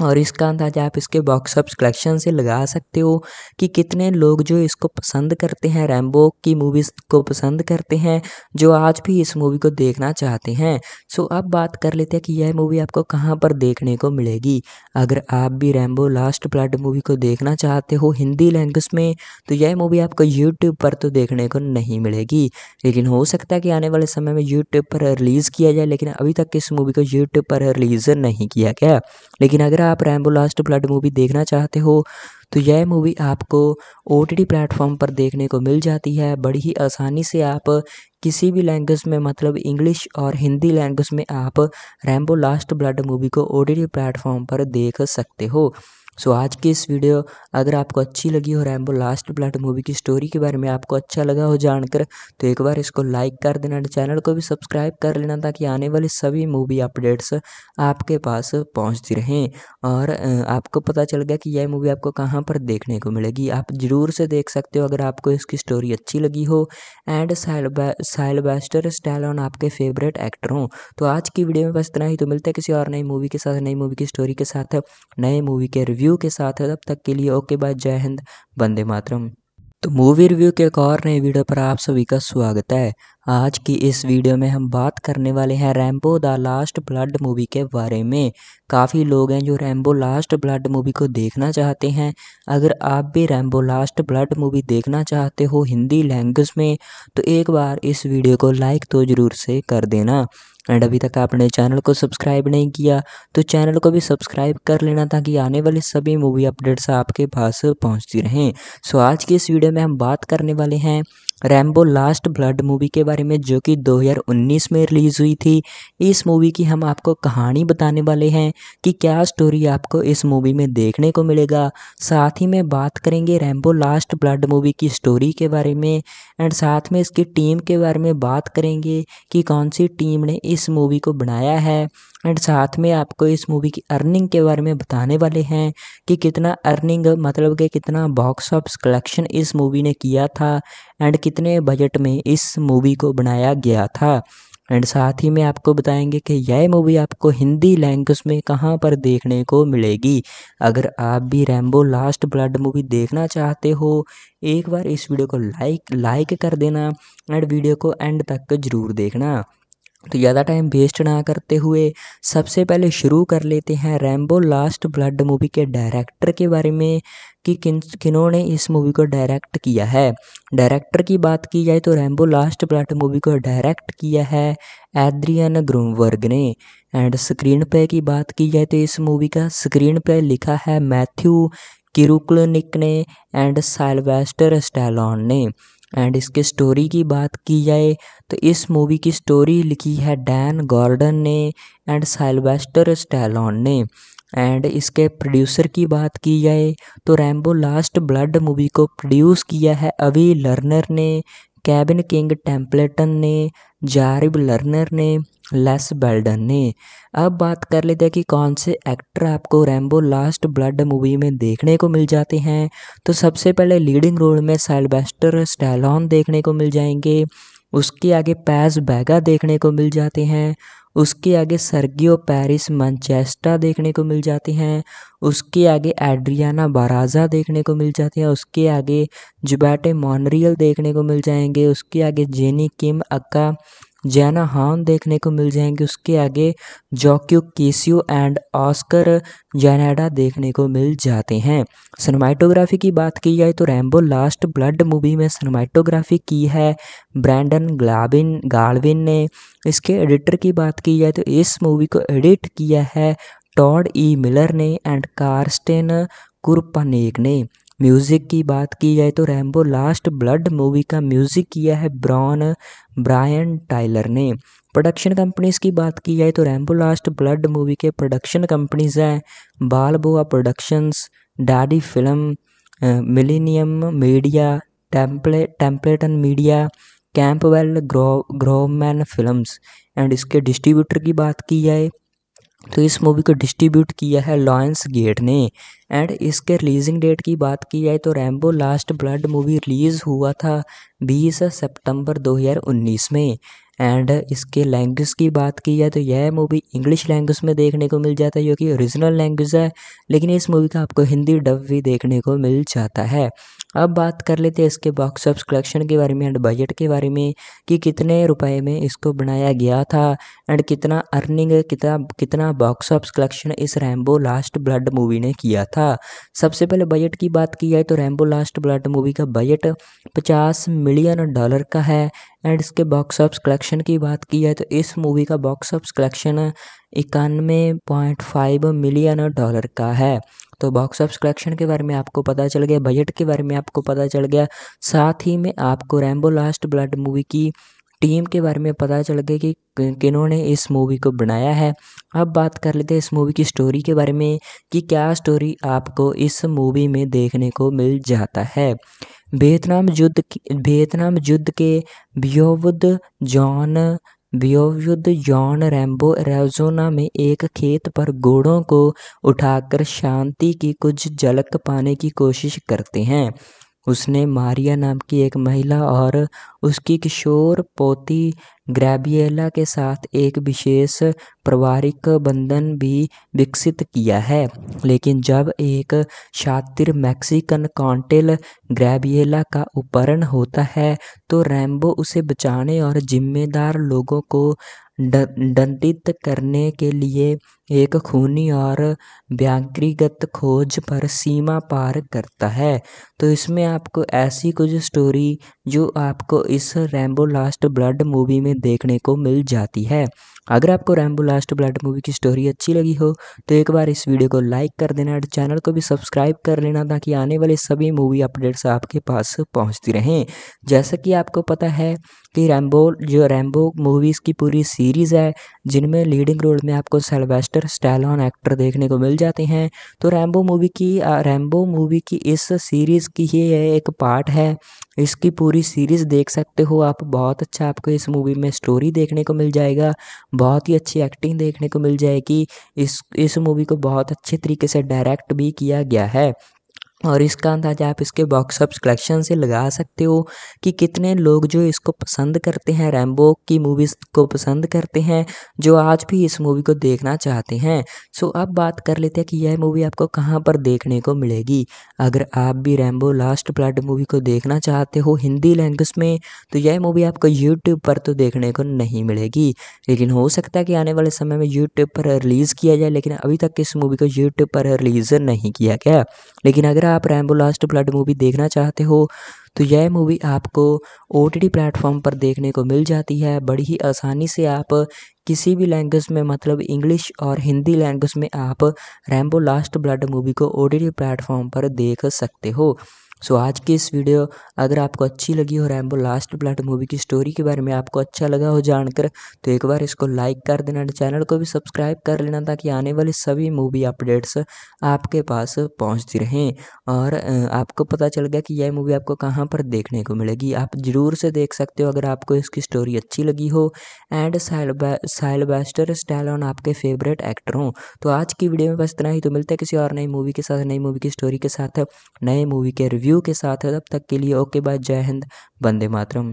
और इसका अंदाज़ा आप इसके ऑफ कलेक्शन से लगा सकते हो कि कितने लोग जो इसको पसंद करते हैं रैम्बो की मूवीज़ को पसंद करते हैं जो आज भी इस मूवी को देखना चाहते हैं सो अब बात कर लेते हैं कि यह मूवी आपको कहाँ पर देखने को मिलेगी अगर आप भी रैम्बो लास्ट ब्लड मूवी को देखना चाहते हो हिंदी लैंग्वेज में तो यह मूवी आपको यूट्यूब पर तो देखने को नहीं मिलेगी लेकिन हो सकता है कि आने वाले समय में यूट्यूब पर रिलीज़ किया जाए लेकिन अभी तक इस मूवी को यूट्यूब पर रिलीज़ नहीं किया गया लेकिन अगर आप रैम्बो लास्ट ब्लड मूवी देखना चाहते हो तो यह मूवी आपको ओ टी प्लेटफॉर्म पर देखने को मिल जाती है बड़ी ही आसानी से आप किसी भी लैंग्वेज में मतलब इंग्लिश और हिंदी लैंग्वेज में आप रैम्बो लास्ट ब्लड मूवी को ओ टी प्लेटफॉर्म पर देख सकते हो सो so, आज की इस वीडियो अगर आपको अच्छी लगी हो रैम्बो लास्ट ब्लड मूवी की स्टोरी के बारे में आपको अच्छा लगा हो जानकर तो एक बार इसको लाइक कर देना चैनल को भी सब्सक्राइब कर लेना ताकि आने वाली सभी मूवी अपडेट्स आपके पास पहुंचती रहें और आपको पता चल गया कि यह मूवी आपको कहाँ पर देखने को मिलेगी आप ज़रूर से देख सकते हो अगर आपको इसकी स्टोरी अच्छी लगी हो एंड साइलबेस्टर ऑन आपके फेवरेट एक्टर हों तो आज की वीडियो में बस इतना ही तो मिलता है किसी और नई मूवी के साथ नई मूवी की स्टोरी के साथ नए मूवी के रिव्यू रिव्यू के साथ है तब तक के लिए ओके बाय जय हिंद वंदे मातरम तो मूवी रिव्यू के एक और नए वीडियो पर आप सभी का स्वागत है आज की इस वीडियो में हम बात करने वाले हैं Rambo the last blood movie के बारे में काफ़ी लोग हैं जो रैम्बो लास्ट ब्लड मूवी को देखना चाहते हैं अगर आप भी रैम्बो लास्ट ब्लड मूवी देखना चाहते हो हिंदी लैंग्वेज में तो एक बार इस वीडियो को लाइक तो ज़रूर से कर देना एंड अभी तक आपने चैनल को सब्सक्राइब नहीं किया तो चैनल को भी सब्सक्राइब कर लेना ताकि आने वाले सभी मूवी अपडेट्स आपके पास पहुंचती रहें सो आज की इस वीडियो में हम बात करने वाले हैं रैम्बो लास्ट ब्लड मूवी के बारे में जो कि 2019 में रिलीज़ हुई थी इस मूवी की हम आपको कहानी बताने वाले हैं कि क्या स्टोरी आपको इस मूवी में देखने को मिलेगा साथ ही में बात करेंगे रैम्बो लास्ट ब्लड मूवी की स्टोरी के बारे में एंड साथ में इसकी टीम के बारे में बात करेंगे कि कौन सी टीम ने इस मूवी को बनाया है एंड साथ में आपको इस मूवी की अर्निंग के बारे में बताने वाले हैं कि कितना अर्निंग मतलब कि कितना बॉक्स ऑफिस कलेक्शन इस मूवी ने किया था एंड कितने बजट में इस मूवी को बनाया गया था एंड साथ ही में आपको बताएंगे कि यह मूवी आपको हिंदी लैंग्वेज में कहाँ पर देखने को मिलेगी अगर आप भी रैम्बो लास्ट ब्लड मूवी देखना चाहते हो एक बार इस वीडियो को लाइक लाइक कर देना एंड वीडियो को एंड तक जरूर देखना तो ज़्यादा टाइम वेस्ट ना करते हुए सबसे पहले शुरू कर लेते हैं रैम्बो लास्ट ब्लड मूवी के डायरेक्टर के बारे में कि किन किन्होंने इस मूवी को डायरेक्ट किया है डायरेक्टर की बात की जाए तो रैम्बो लास्ट ब्लड मूवी को डायरेक्ट किया है एड्रियन ग्रूमवर्ग ने एंड स्क्रीन प्ले की बात की जाए तो इस मूवी का स्क्रीन प्ले लिखा है मैथ्यू किरुकलनिक ने एंड साइलवेस्टर स्टैलॉन ने एंड इसके स्टोरी की बात की जाए तो इस मूवी की स्टोरी लिखी है डैन गॉर्डन ने एंड सैलवेस्टर स्टैलॉन ने एंड इसके प्रोड्यूसर की बात की जाए तो रैम्बो लास्ट ब्लड मूवी को प्रोड्यूस किया है अभी लर्नर ने कैबिन किंग टेम्पलेटन ने जारिब लर्नर ने लेस बेल्डन ने अब बात कर लेते हैं कि कौन से एक्टर आपको रैम्बो लास्ट ब्लड मूवी में देखने को मिल जाते हैं तो सबसे पहले लीडिंग रोल में सेल्बेस्टर स्टैलॉन देखने को मिल जाएंगे उसके आगे पैस बैगा देखने को मिल जाते हैं उसके आगे सर्गियो पेरिस मैनचेस्टा देखने को मिल जाती हैं उसके आगे एड्रियाना बाराजा देखने को मिल जाती है उसके आगे जुबैटे मॉनरियल देखने को मिल जाएंगे उसके आगे जेनी किम अक्का जैना हान देखने को मिल जाएंगे उसके आगे जॉक्यो केसियो एंड ऑस्कर जैनाडा देखने को मिल जाते हैं सिनेमाटोग्राफी की बात की जाए तो रैम्बो लास्ट ब्लड मूवी में सिनेमाटोग्राफी की है ब्रैंडन ग्लाबिन गार्लविन ने इसके एडिटर की बात की जाए तो इस मूवी को एडिट किया है टॉड ई मिलर ने एंड कार्स्टेन कुरपनेक ने म्यूज़िक की बात की जाए तो रैम्बो लास्ट ब्लड मूवी का म्यूज़िक किया है ब्रॉन ब्रायन टाइलर ने प्रोडक्शन कंपनीज की बात की जाए तो रैम्बो लास्ट ब्लड मूवी के प्रोडक्शन कंपनीज हैं Balboa productions daddy film millennium media temple Templeton media Campbell grow Grobman films and इसके डिस्ट्रीब्यूटर की बात की जाए तो इस मूवी को डिस्ट्रीब्यूट किया है लॉयंस गेट ने एंड इसके रिलीजिंग डेट की बात की जाए तो Rambo last blood movie release हुआ था 20 सितंबर 2019 में एंड इसके लैंग्वेज की बात की जाए तो यह मूवी इंग्लिश लैंग्वेज में देखने को मिल जाता है जो कि ओरिजिनल लैंग्वेज है लेकिन इस मूवी का आपको हिंदी डब भी देखने को मिल जाता है अब बात कर लेते हैं इसके बॉक्स ऑफ कलेक्शन के बारे में एंड बजट के बारे में कि कितने रुपए में इसको बनाया गया था एंड कितना अर्निंग कितना कितना बॉक्स ऑफ कलेक्शन इस रैम्बो लास्ट ब्लड मूवी ने किया था सबसे पहले बजट की बात की जाए तो रैम्बो लास्ट ब्लड मूवी का बजट पचास मिलियन डॉलर का है एंड इसके बॉक्स ऑफ कलेक्शन की बात की जाए तो इस मूवी का बॉक्स ऑफ कलेक्शन इक्यानवे पॉइंट फाइव मिलियन डॉलर का है तो बॉक्स ऑफिस कलेक्शन के बारे में आपको पता चल गया बजट के बारे में आपको पता चल गया साथ ही में आपको रैम्बो लास्ट ब्लड मूवी की टीम के बारे में पता चल गया कि किन्होंने इस मूवी को बनाया है अब बात कर लेते हैं इस मूवी की स्टोरी के बारे में कि क्या स्टोरी आपको इस मूवी में देखने को मिल जाता है वियतनाम युद्ध वियतनाम युद्ध के बियोवुद जॉन व्योयुद्ध जॉन रैम्बो एरिज़ोना में एक खेत पर घोड़ों को उठाकर शांति की कुछ झलक पाने की कोशिश करते हैं उसने मारिया नाम की एक महिला और उसकी किशोर पोती ग्रैबियला के साथ एक विशेष पारिवारिक बंधन भी विकसित किया है लेकिन जब एक शातिर मैक्सिकन कॉन्टेल ग्रैबियला का उपहरण होता है तो रैम्बो उसे बचाने और जिम्मेदार लोगों को दंडित करने के लिए एक खूनी और व्याकृगत खोज पर सीमा पार करता है तो इसमें आपको ऐसी कुछ स्टोरी जो आपको इस रैम्बो लास्ट ब्लड मूवी में देखने को मिल जाती है अगर आपको रैम्बो लास्ट ब्लड मूवी की स्टोरी अच्छी लगी हो तो एक बार इस वीडियो को लाइक कर देना और चैनल को भी सब्सक्राइब कर लेना ताकि आने वाले सभी मूवी अपडेट्स आपके पास पहुंचती रहें जैसा कि आपको पता है कि रैम्बो जो रैम्बो मूवीज़ की पूरी सीरीज़ है जिनमें लीडिंग रोल में आपको सेलवेस्ट सिल्वेस्टर स्टैलॉन एक्टर देखने को मिल जाते हैं तो रैम्बो मूवी की रैम्बो मूवी की इस सीरीज़ की ही एक पार्ट है इसकी पूरी सीरीज़ देख सकते हो आप बहुत अच्छा आपको इस मूवी में स्टोरी देखने को मिल जाएगा बहुत ही अच्छी एक्टिंग देखने को मिल जाएगी इस इस मूवी को बहुत अच्छे तरीके से डायरेक्ट भी किया गया है और इसका अंदाज़ा आप इसके ऑफ कलेक्शन से लगा सकते हो कि कितने लोग जो इसको पसंद करते हैं रैम्बो की मूवीज़ को पसंद करते हैं जो आज भी इस मूवी को देखना चाहते हैं सो अब बात कर लेते हैं कि यह मूवी आपको कहाँ पर देखने को मिलेगी अगर आप भी रैम्बो लास्ट ब्लड मूवी को देखना चाहते हो हिंदी लैंग्वेज में तो यह मूवी आपको यूट्यूब पर तो देखने को नहीं मिलेगी लेकिन हो सकता है कि आने वाले समय में यूट्यूब पर रिलीज़ किया जाए लेकिन अभी तक इस मूवी को यूट्यूब पर रिलीज़ नहीं किया गया लेकिन अगर आप रैम्बो लास्ट ब्लड मूवी देखना चाहते हो तो यह मूवी आपको ओ टी प्लेटफॉर्म पर देखने को मिल जाती है बड़ी ही आसानी से आप किसी भी लैंग्वेज में मतलब इंग्लिश और हिंदी लैंग्वेज में आप रैम्बो लास्ट ब्लड मूवी को ओ टी प्लेटफॉर्म पर देख सकते हो सो आज की इस वीडियो अगर आपको अच्छी लगी हो रैम्बो लास्ट ब्लड मूवी की स्टोरी के बारे में आपको अच्छा लगा हो जानकर तो एक बार इसको लाइक कर देना चैनल को भी सब्सक्राइब कर लेना ताकि आने वाली सभी मूवी अपडेट्स आपके पास पहुंचती रहें और आपको पता चल गया कि यह मूवी आपको कहाँ पर देखने को मिलेगी आप ज़रूर से देख सकते हो अगर आपको इसकी स्टोरी अच्छी लगी हो एंड साइलबेस्टर स्टाइल ऑन आपके फेवरेट एक्टर हों तो आज की वीडियो में बस इतना ही तो मिलते हैं किसी और नई मूवी के साथ नई मूवी की स्टोरी के साथ नए मूवी के रिव्यू रिव्यू के साथ है तब तक के लिए ओके बाय जय हिंद वंदे मातरम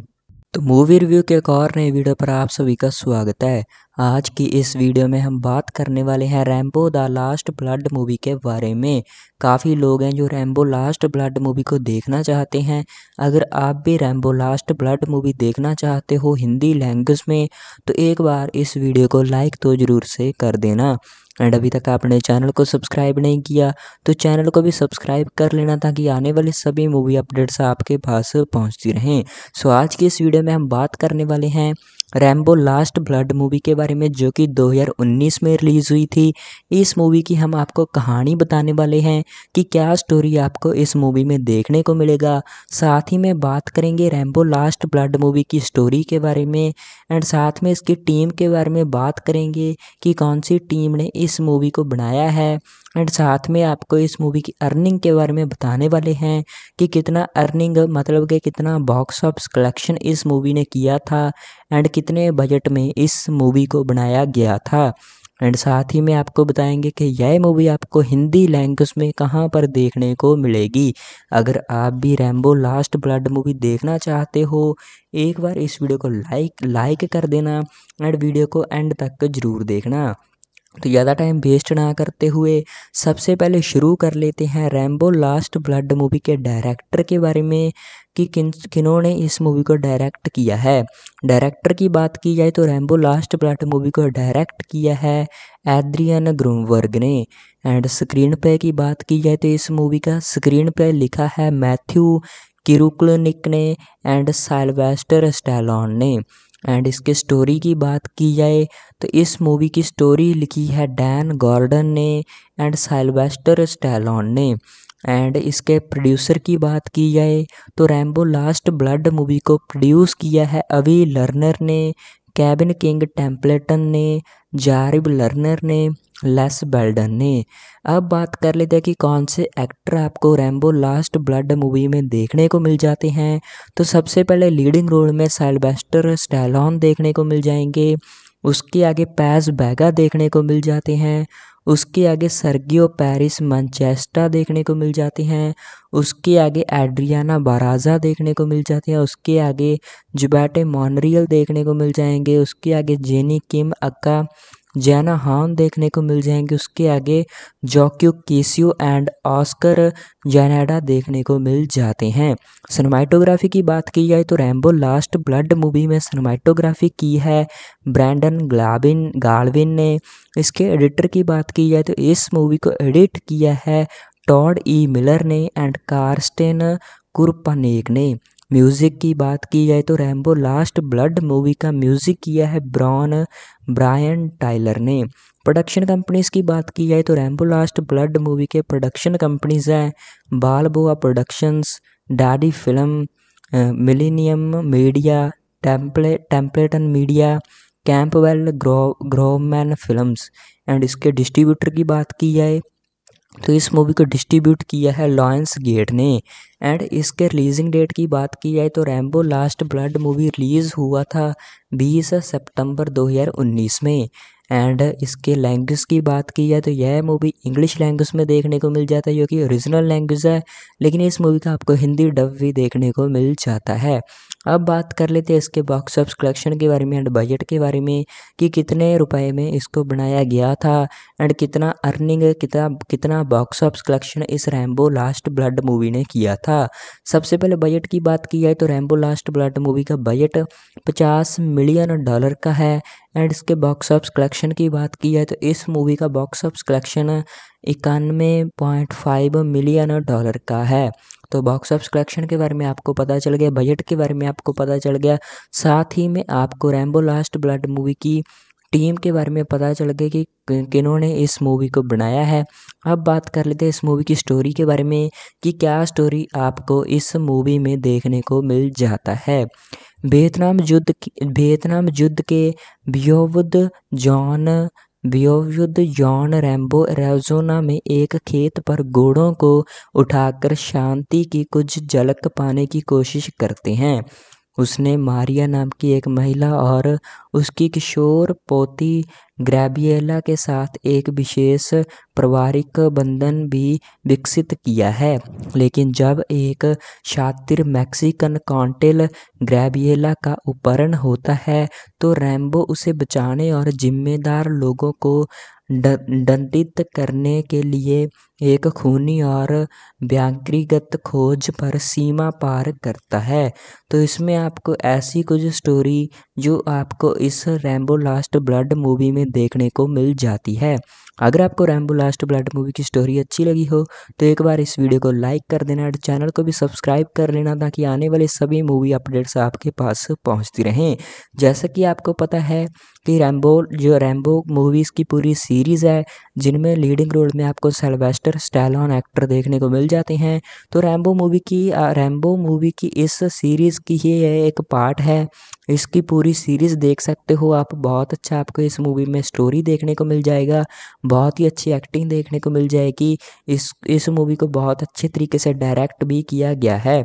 तो मूवी रिव्यू के एक और नए वीडियो पर आप सभी का स्वागत है आज की इस वीडियो में हम बात करने वाले हैं Rambo the last blood movie के बारे में काफ़ी लोग हैं जो रैम्बो लास्ट ब्लड मूवी को देखना चाहते हैं अगर आप भी रैम्बो लास्ट ब्लड मूवी देखना चाहते हो हिंदी लैंग्वेज में तो एक बार इस वीडियो को लाइक तो ज़रूर से कर देना एंड अभी तक आपने चैनल को सब्सक्राइब नहीं किया तो चैनल को भी सब्सक्राइब कर लेना ताकि आने वाले सभी मूवी अपडेट्स आपके पास पहुँचती रहें सो आज के इस वीडियो में हम बात करने वाले हैं रैम्बो लास्ट ब्लड मूवी के बारे में जो कि 2019 में रिलीज़ हुई थी इस मूवी की हम आपको कहानी बताने वाले हैं कि क्या स्टोरी आपको इस मूवी में देखने को मिलेगा साथ ही में बात करेंगे रैम्बो लास्ट ब्लड मूवी की स्टोरी के बारे में एंड साथ में इसकी टीम के बारे में बात करेंगे कि कौन सी टीम ने इस मूवी को बनाया है एंड साथ में आपको इस मूवी की अर्निंग के बारे में बताने वाले हैं कि कितना अर्निंग मतलब कि कितना बॉक्स ऑफ कलेक्शन इस मूवी ने किया था एंड कितने बजट में इस मूवी को बनाया गया था एंड साथ ही में आपको बताएंगे कि यह मूवी आपको हिंदी लैंग्वेज में कहाँ पर देखने को मिलेगी अगर आप भी रैम्बो लास्ट ब्लड मूवी देखना चाहते हो एक बार इस वीडियो को लाइक लाइक कर देना एंड वीडियो को एंड तक जरूर देखना तो ज़्यादा टाइम वेस्ट ना करते हुए सबसे पहले शुरू कर लेते हैं रैम्बो लास्ट ब्लड मूवी के डायरेक्टर के बारे में कि किन किन्होंने इस मूवी को डायरेक्ट किया है डायरेक्टर की बात की जाए तो रैम्बो लास्ट ब्लड मूवी को डायरेक्ट किया है एद्रियन ग्रूमवर्ग ने एंड स्क्रीन पे की बात की जाए तो इस मूवी का स्क्रीन पे लिखा है मैथ्यू किरुकलनिक ने एंड साइलवेस्टर स्टैलॉन ने एंड इसके स्टोरी की बात की जाए तो इस मूवी की स्टोरी लिखी है डैन गॉर्डन ने एंड साइलवेस्टर स्टैलॉन ने एंड इसके प्रोड्यूसर की बात की जाए तो रैम्बो लास्ट ब्लड मूवी को प्रोड्यूस किया है अवी लर्नर ने कैबिन किंग टेम्पलेटन ने जारिब लर्नर ने लेस बेल्डन ने अब बात कर लेते हैं कि कौन से एक्टर आपको रैम्बो लास्ट ब्लड मूवी में देखने को मिल जाते हैं तो सबसे पहले लीडिंग रोल में सैलबेस्टर स्टैलॉन देखने को मिल जाएंगे उसके आगे पैस बैगा देखने को मिल जाते हैं उसके आगे सर्गियो पेरिस मैनचेस्टा देखने को मिल जाते हैं उसके आगे एड्रियाना बाराजा देखने को मिल जाते हैं उसके आगे जुबैटे मॉनरियल देखने को मिल जाएंगे उसके आगे जेनी किम अक्का जैना हान देखने को मिल जाएंगे उसके आगे जॉक्यू केसियो एंड ऑस्कर जैनाडा देखने को मिल जाते हैं सनमाइटोग्राफी की बात की जाए तो रैम्बो लास्ट ब्लड मूवी में सनमाइटोग्राफी की है ब्रैंडन ग्लाबिन गार्डविन ने इसके एडिटर की बात की जाए तो इस मूवी को एडिट किया है टॉड ई मिलर ने एंड कार्स्टेन कुरपनेक ने म्यूज़िक की बात की जाए तो रैम्बो लास्ट ब्लड मूवी का म्यूज़िक किया है ब्रॉन ब्रायन टाइलर ने प्रोडक्शन कंपनीज़ की बात की जाए तो रैम्बो लास्ट ब्लड मूवी के प्रोडक्शन कंपनीज़ हैं Balboa productions daddy film millennium media temple Templeton media Campbell grow Grobman films and इसके डिस्ट्रीब्यूटर की बात की जाए तो इस मूवी को डिस्ट्रीब्यूट किया है लॉयंस गेट ने एंड इसके रिलीजिंग डेट की बात की जाए तो Rambo last blood movie release हुआ था 20 सितंबर 2019 में एंड इसके लैंग्वेज की बात की जाए तो यह मूवी इंग्लिश लैंग्वेज में देखने को मिल जाता है जो कि ओरिजिनल लैंग्वेज है लेकिन इस मूवी का आपको हिंदी डब भी देखने को मिल जाता है अब बात कर लेते हैं इसके बॉक्स ऑफ कलेक्शन के बारे में एंड बजट के बारे में कि कितने रुपए में इसको बनाया गया था एंड कितना अर्निंग कितना कितना बॉक्स ऑफ कलेक्शन इस रैम्बो लास्ट ब्लड मूवी ने किया था सबसे पहले बजट की बात की जाए तो रैम्बो लास्ट ब्लड मूवी का बजट पचास मिलियन डॉलर का है एंड इसके बॉक्स ऑफ कलेक्शन की बात की जाए तो इस मूवी का बॉक्स ऑफ कलेक्शन इक्यानवे पॉइंट फाइव मिलियन डॉलर का है तो बॉक्स ऑफ कलेक्शन के बारे में आपको पता चल गया बजट के बारे में आपको पता चल गया साथ ही में आपको रैम्बो लास्ट ब्लड मूवी की टीम के बारे में पता चल गया कि किन्होंने इस मूवी को बनाया है अब बात कर लेते हैं इस मूवी की स्टोरी के बारे में कि क्या स्टोरी आपको इस मूवी में देखने को मिल जाता है वियतनाम युद्ध वियतनाम युद्ध के बियोवुद जॉन वयोवृद्ध जॉन रैम्बो एरिज़ोना में एक खेत पर घोड़ों को उठाकर शांति की कुछ झलक पाने की कोशिश करते हैं उसने मारिया नाम की एक महिला और उसकी किशोर पोती ग्रैबियला के साथ एक विशेष पारिवारिक बंधन भी विकसित किया है लेकिन जब एक शातिर मैक्सिकन कॉन्टेल ग्रैबियला का उपहरण होता है तो रैम्बो उसे बचाने और जिम्मेदार लोगों को दंडित करने के लिए एक खूनी और व्यक्तिगत खोज पर सीमा पार करता है तो इसमें आपको ऐसी कुछ स्टोरी जो आपको इस रैम्बो लास्ट ब्लड मूवी में देखने को मिल जाती है अगर आपको रैम्बो लास्ट ब्लड मूवी की स्टोरी अच्छी लगी हो तो एक बार इस वीडियो को लाइक कर देना और चैनल को भी सब्सक्राइब कर लेना ताकि आने वाले सभी मूवी अपडेट्स आपके पास पहुंचती रहें जैसा कि आपको पता है कि रैम्बो जो रैम्बो मूवीज़ की पूरी सीरीज़ है जिनमें लीडिंग रोल में आपको सेल्वेस्टर स्टैलॉन एक्टर देखने को मिल जाते हैं तो रैम्बो मूवी की रैम्बो मूवी की इस सीरीज़ की ही एक पार्ट है इसकी पूरी सीरीज़ देख सकते हो आप बहुत अच्छा आपको इस मूवी में स्टोरी देखने को मिल जाएगा बहुत ही अच्छी एक्टिंग देखने को मिल जाएगी इस इस मूवी को बहुत अच्छे तरीके से डायरेक्ट भी किया गया है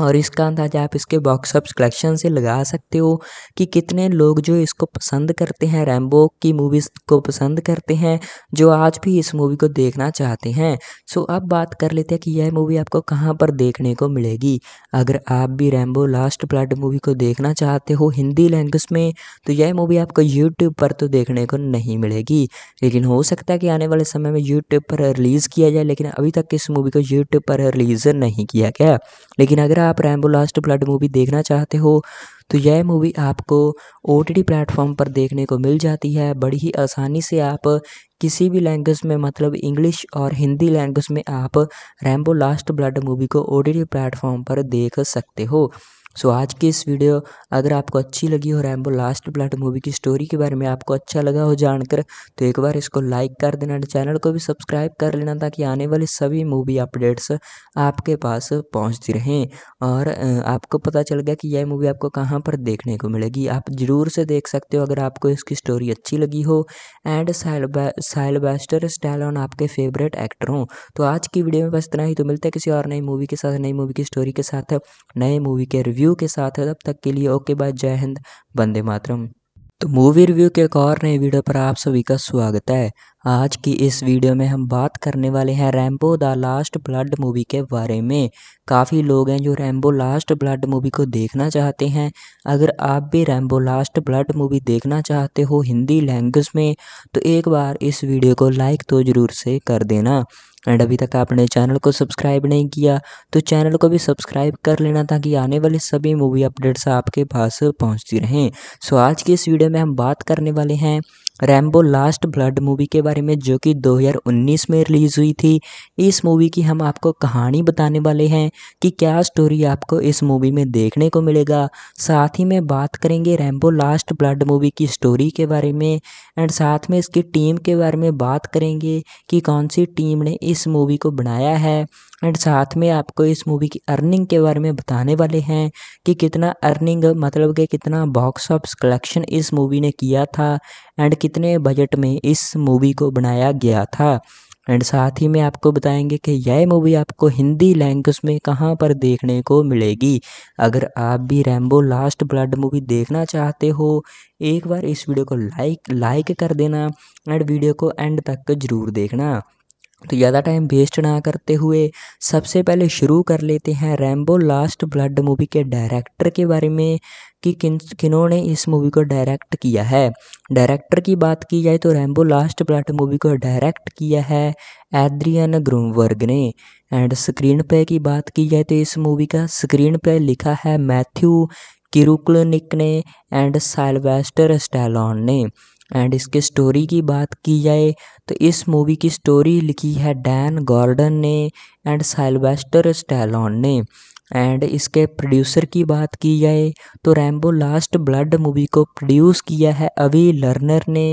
और इसका अंदाज़ा आप इसके बॉक्स ऑफ कलेक्शन से लगा सकते हो कि कितने लोग जो इसको पसंद करते हैं रैम्बो की मूवीज़ को पसंद करते हैं जो आज भी इस मूवी को देखना चाहते हैं सो अब बात कर लेते हैं कि यह मूवी आपको कहाँ पर देखने को मिलेगी अगर आप भी रैम्बो लास्ट ब्लड मूवी को देखना चाहते हो हिंदी लैंग्वेज में तो यह मूवी आपको यूट्यूब पर तो देखने को नहीं मिलेगी लेकिन हो सकता है कि आने वाले समय में यूट्यूब पर रिलीज़ किया जाए लेकिन अभी तक इस मूवी को यूट्यूब पर रिलीज़ नहीं किया गया लेकिन अगर आप रैम्बो लास्ट ब्लड मूवी देखना चाहते हो तो यह मूवी आपको ओ टी प्लेटफॉर्म पर देखने को मिल जाती है बड़ी ही आसानी से आप किसी भी लैंग्वेज में मतलब इंग्लिश और हिंदी लैंग्वेज में आप रैम्बो लास्ट ब्लड मूवी को ओ टी प्लेटफॉर्म पर देख सकते हो सो so, आज की इस वीडियो अगर आपको अच्छी लगी हो रैम्बो लास्ट ब्लड मूवी की स्टोरी के बारे में आपको अच्छा लगा हो जानकर तो एक बार इसको लाइक कर देना चैनल को भी सब्सक्राइब कर लेना ताकि आने वाली सभी मूवी अपडेट्स आपके पास पहुंचती रहें और आपको पता चल गया कि यह मूवी आपको कहाँ पर देखने को मिलेगी आप ज़रूर से देख सकते हो अगर आपको इसकी स्टोरी अच्छी लगी हो एंड साइलबेस्टर स्टैलॉन आपके फेवरेट एक्टर हों तो आज की वीडियो में बस इतना ही तो मिलते हैं किसी और नई मूवी के साथ नई मूवी की स्टोरी के साथ नए मूवी के रिव्यू रिव्यू के साथ तब तक के लिए ओके बाय जय हिंद वंदे मातरम तो मूवी रिव्यू के एक और नए वीडियो पर आप सभी का स्वागत है आज की इस वीडियो में हम बात करने वाले हैं Rambo the last blood movie के बारे में काफ़ी लोग हैं जो रैम्बो लास्ट ब्लड मूवी को देखना चाहते हैं अगर आप भी रैम्बो लास्ट ब्लड मूवी देखना चाहते हो हिंदी लैंग्वेज में तो एक बार इस वीडियो को लाइक तो ज़रूर से कर देना एंड अभी तक आपने चैनल को सब्सक्राइब नहीं किया तो चैनल को भी सब्सक्राइब कर लेना ताकि आने वाले सभी मूवी अपडेट्स आपके पास पहुंचती रहें सो आज की इस वीडियो में हम बात करने वाले हैं रैम्बो लास्ट ब्लड मूवी के बारे में जो कि 2019 में रिलीज़ हुई थी इस मूवी की हम आपको कहानी बताने वाले हैं कि क्या स्टोरी आपको इस मूवी में देखने को मिलेगा साथ ही में बात करेंगे रैम्बो लास्ट ब्लड मूवी की स्टोरी के बारे में एंड साथ में इसकी टीम के बारे में बात करेंगे कि कौन सी टीम ने इस मूवी को बनाया है एंड साथ में आपको इस मूवी की अर्निंग के बारे में बताने वाले हैं कि कितना अर्निंग मतलब कि कितना बॉक्स ऑफ कलेक्शन इस मूवी ने किया था एंड कितने बजट में इस मूवी को बनाया गया था एंड साथ ही में आपको बताएंगे कि यह मूवी आपको हिंदी लैंग्वेज में कहाँ पर देखने को मिलेगी अगर आप भी रैम्बो लास्ट ब्लड मूवी देखना चाहते हो एक बार इस वीडियो को लाइक लाइक कर देना एंड वीडियो को एंड तक जरूर देखना तो ज़्यादा टाइम वेस्ट ना करते हुए सबसे पहले शुरू कर लेते हैं रैम्बो लास्ट ब्लड मूवी के डायरेक्टर के बारे में कि किन किन्होंने इस मूवी को डायरेक्ट किया है डायरेक्टर की बात की जाए तो रैम्बो लास्ट ब्लड मूवी को डायरेक्ट किया है एद्रियन ग्रूमवर्ग ने एंड स्क्रीन प्ले की बात की जाए तो इस मूवी का स्क्रीन प्ले लिखा है मैथ्यू किरुकलनिक ने एंड सैलवेस्टर स्टैलॉन ने एंड इसके स्टोरी की बात की जाए तो इस मूवी की स्टोरी लिखी है डैन गॉर्डन ने एंड सैलवेस्टर स्टैलॉन ने एंड इसके प्रोड्यूसर की बात की जाए तो रैम्बो लास्ट ब्लड मूवी को प्रोड्यूस किया है अवी लर्नर ने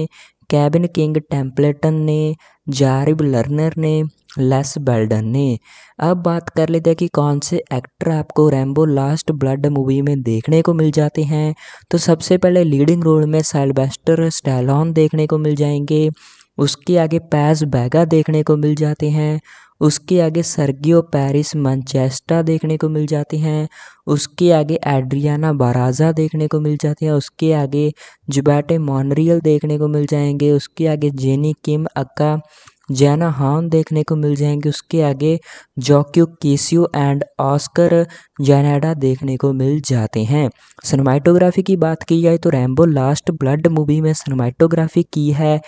कैबिन किंग टेम्पलेटन ने जारिब लर्नर ने लेस बेल्डन ने अब बात कर लेते हैं कि कौन से एक्टर आपको रैम्बो लास्ट ब्लड मूवी में देखने को मिल जाते हैं तो सबसे पहले लीडिंग रोल में सेल्बेस्टर स्टैलॉन देखने को मिल जाएंगे उसके आगे पैस बैगा देखने को मिल जाते हैं उसके आगे सर्गियो पेरिस मैनचेस्टा देखने को मिल जाती हैं उसके आगे एड्रियाना बाराजा देखने को मिल जाती है उसके आगे जुबैटे मॉनरियल देखने को मिल जाएंगे उसके आगे जेनी किम अक्का जैना हान देखने को मिल जाएंगे उसके आगे जॉक्यू केसियो एंड ऑस्कर जैनाडा देखने को मिल जाते हैं सिनेमाटोग्राफी की बात की जाए तो रैम्बो लास्ट ब्लड मूवी में सिनेमाटोग्राफी की है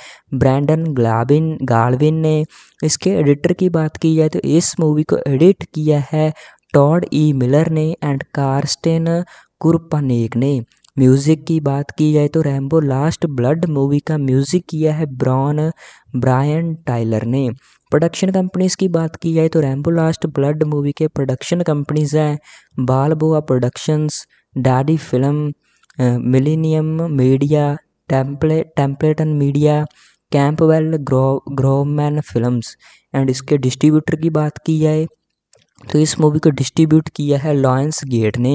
ब्रैंडन ग्लाबिन गार्विन ने इसके एडिटर की बात की जाए तो इस मूवी को एडिट किया है टॉड ई मिलर ने एंड कार्स्टेन कुरपानेक ने म्यूज़िक की बात की जाए तो रैम्बो लास्ट ब्लड मूवी का म्यूज़िक किया है ब्रॉन ब्रायन टाइलर ने प्रोडक्शन कंपनीज़ की बात की जाए तो रैम्बो लास्ट ब्लड मूवी के प्रोडक्शन कंपनीज़ हैं Balboa productions daddy film millennium media temple Templeton media Campbell grow Grobman films and इसके डिस्ट्रीब्यूटर की बात की जाए तो इस मूवी को डिस्ट्रीब्यूट किया है लॉयंस गेट ने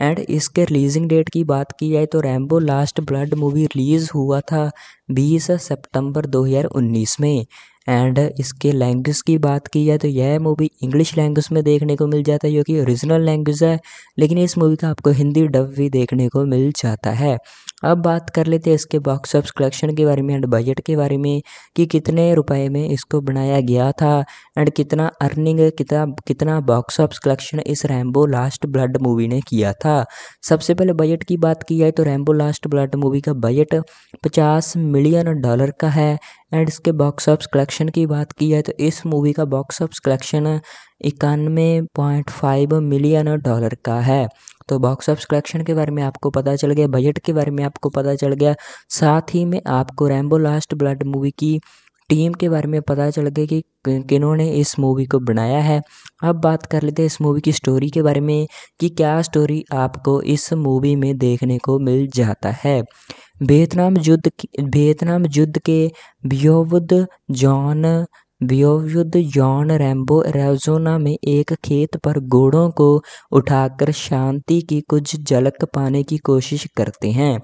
एंड इसके रिलीजिंग डेट की बात की जाए तो Rambo last blood movie release हुआ था 20 सितंबर 2019 में एंड इसके लैंग्वेज की बात की जाए तो यह मूवी इंग्लिश लैंग्वेज में देखने को मिल जाता है जो कि ओरिजिनल लैंग्वेज है लेकिन इस मूवी का आपको हिंदी डब भी देखने को मिल जाता है अब बात कर लेते हैं इसके बॉक्स ऑफ कलेक्शन के बारे में एंड बजट के बारे में कि कितने रुपए में इसको बनाया गया था एंड कितना अर्निंग कितना कितना बॉक्स ऑफ कलेक्शन इस रैम्बो लास्ट ब्लड मूवी ने किया था सबसे पहले बजट की बात की जाए तो रैम्बो लास्ट ब्लड मूवी का बजट पचास मिलियन डॉलर का है एंड इसके बॉक्स ऑफ कलेक्शन की बात की जाए तो इस मूवी का बॉक्स ऑफ कलेक्शन इक्यानवे पॉइंट फाइव मिलियन डॉलर का है तो बॉक्स ऑफ कलेक्शन के बारे में आपको पता चल गया बजट के बारे में आपको पता चल गया साथ ही में आपको रैम्बो लास्ट ब्लड मूवी की टीम के बारे में पता चल गया कि किन्होंने इस मूवी को बनाया है अब बात कर लेते हैं इस मूवी की स्टोरी के बारे में कि क्या स्टोरी आपको इस मूवी में देखने को मिल जाता है वियतनाम युद्ध वियतनाम युद्ध के बियोवुद जॉन वयोवृद्ध जॉन रैम्बो एरेजोना में एक खेत पर घोड़ों को उठाकर शांति की कुछ झलक पाने की कोशिश करते हैं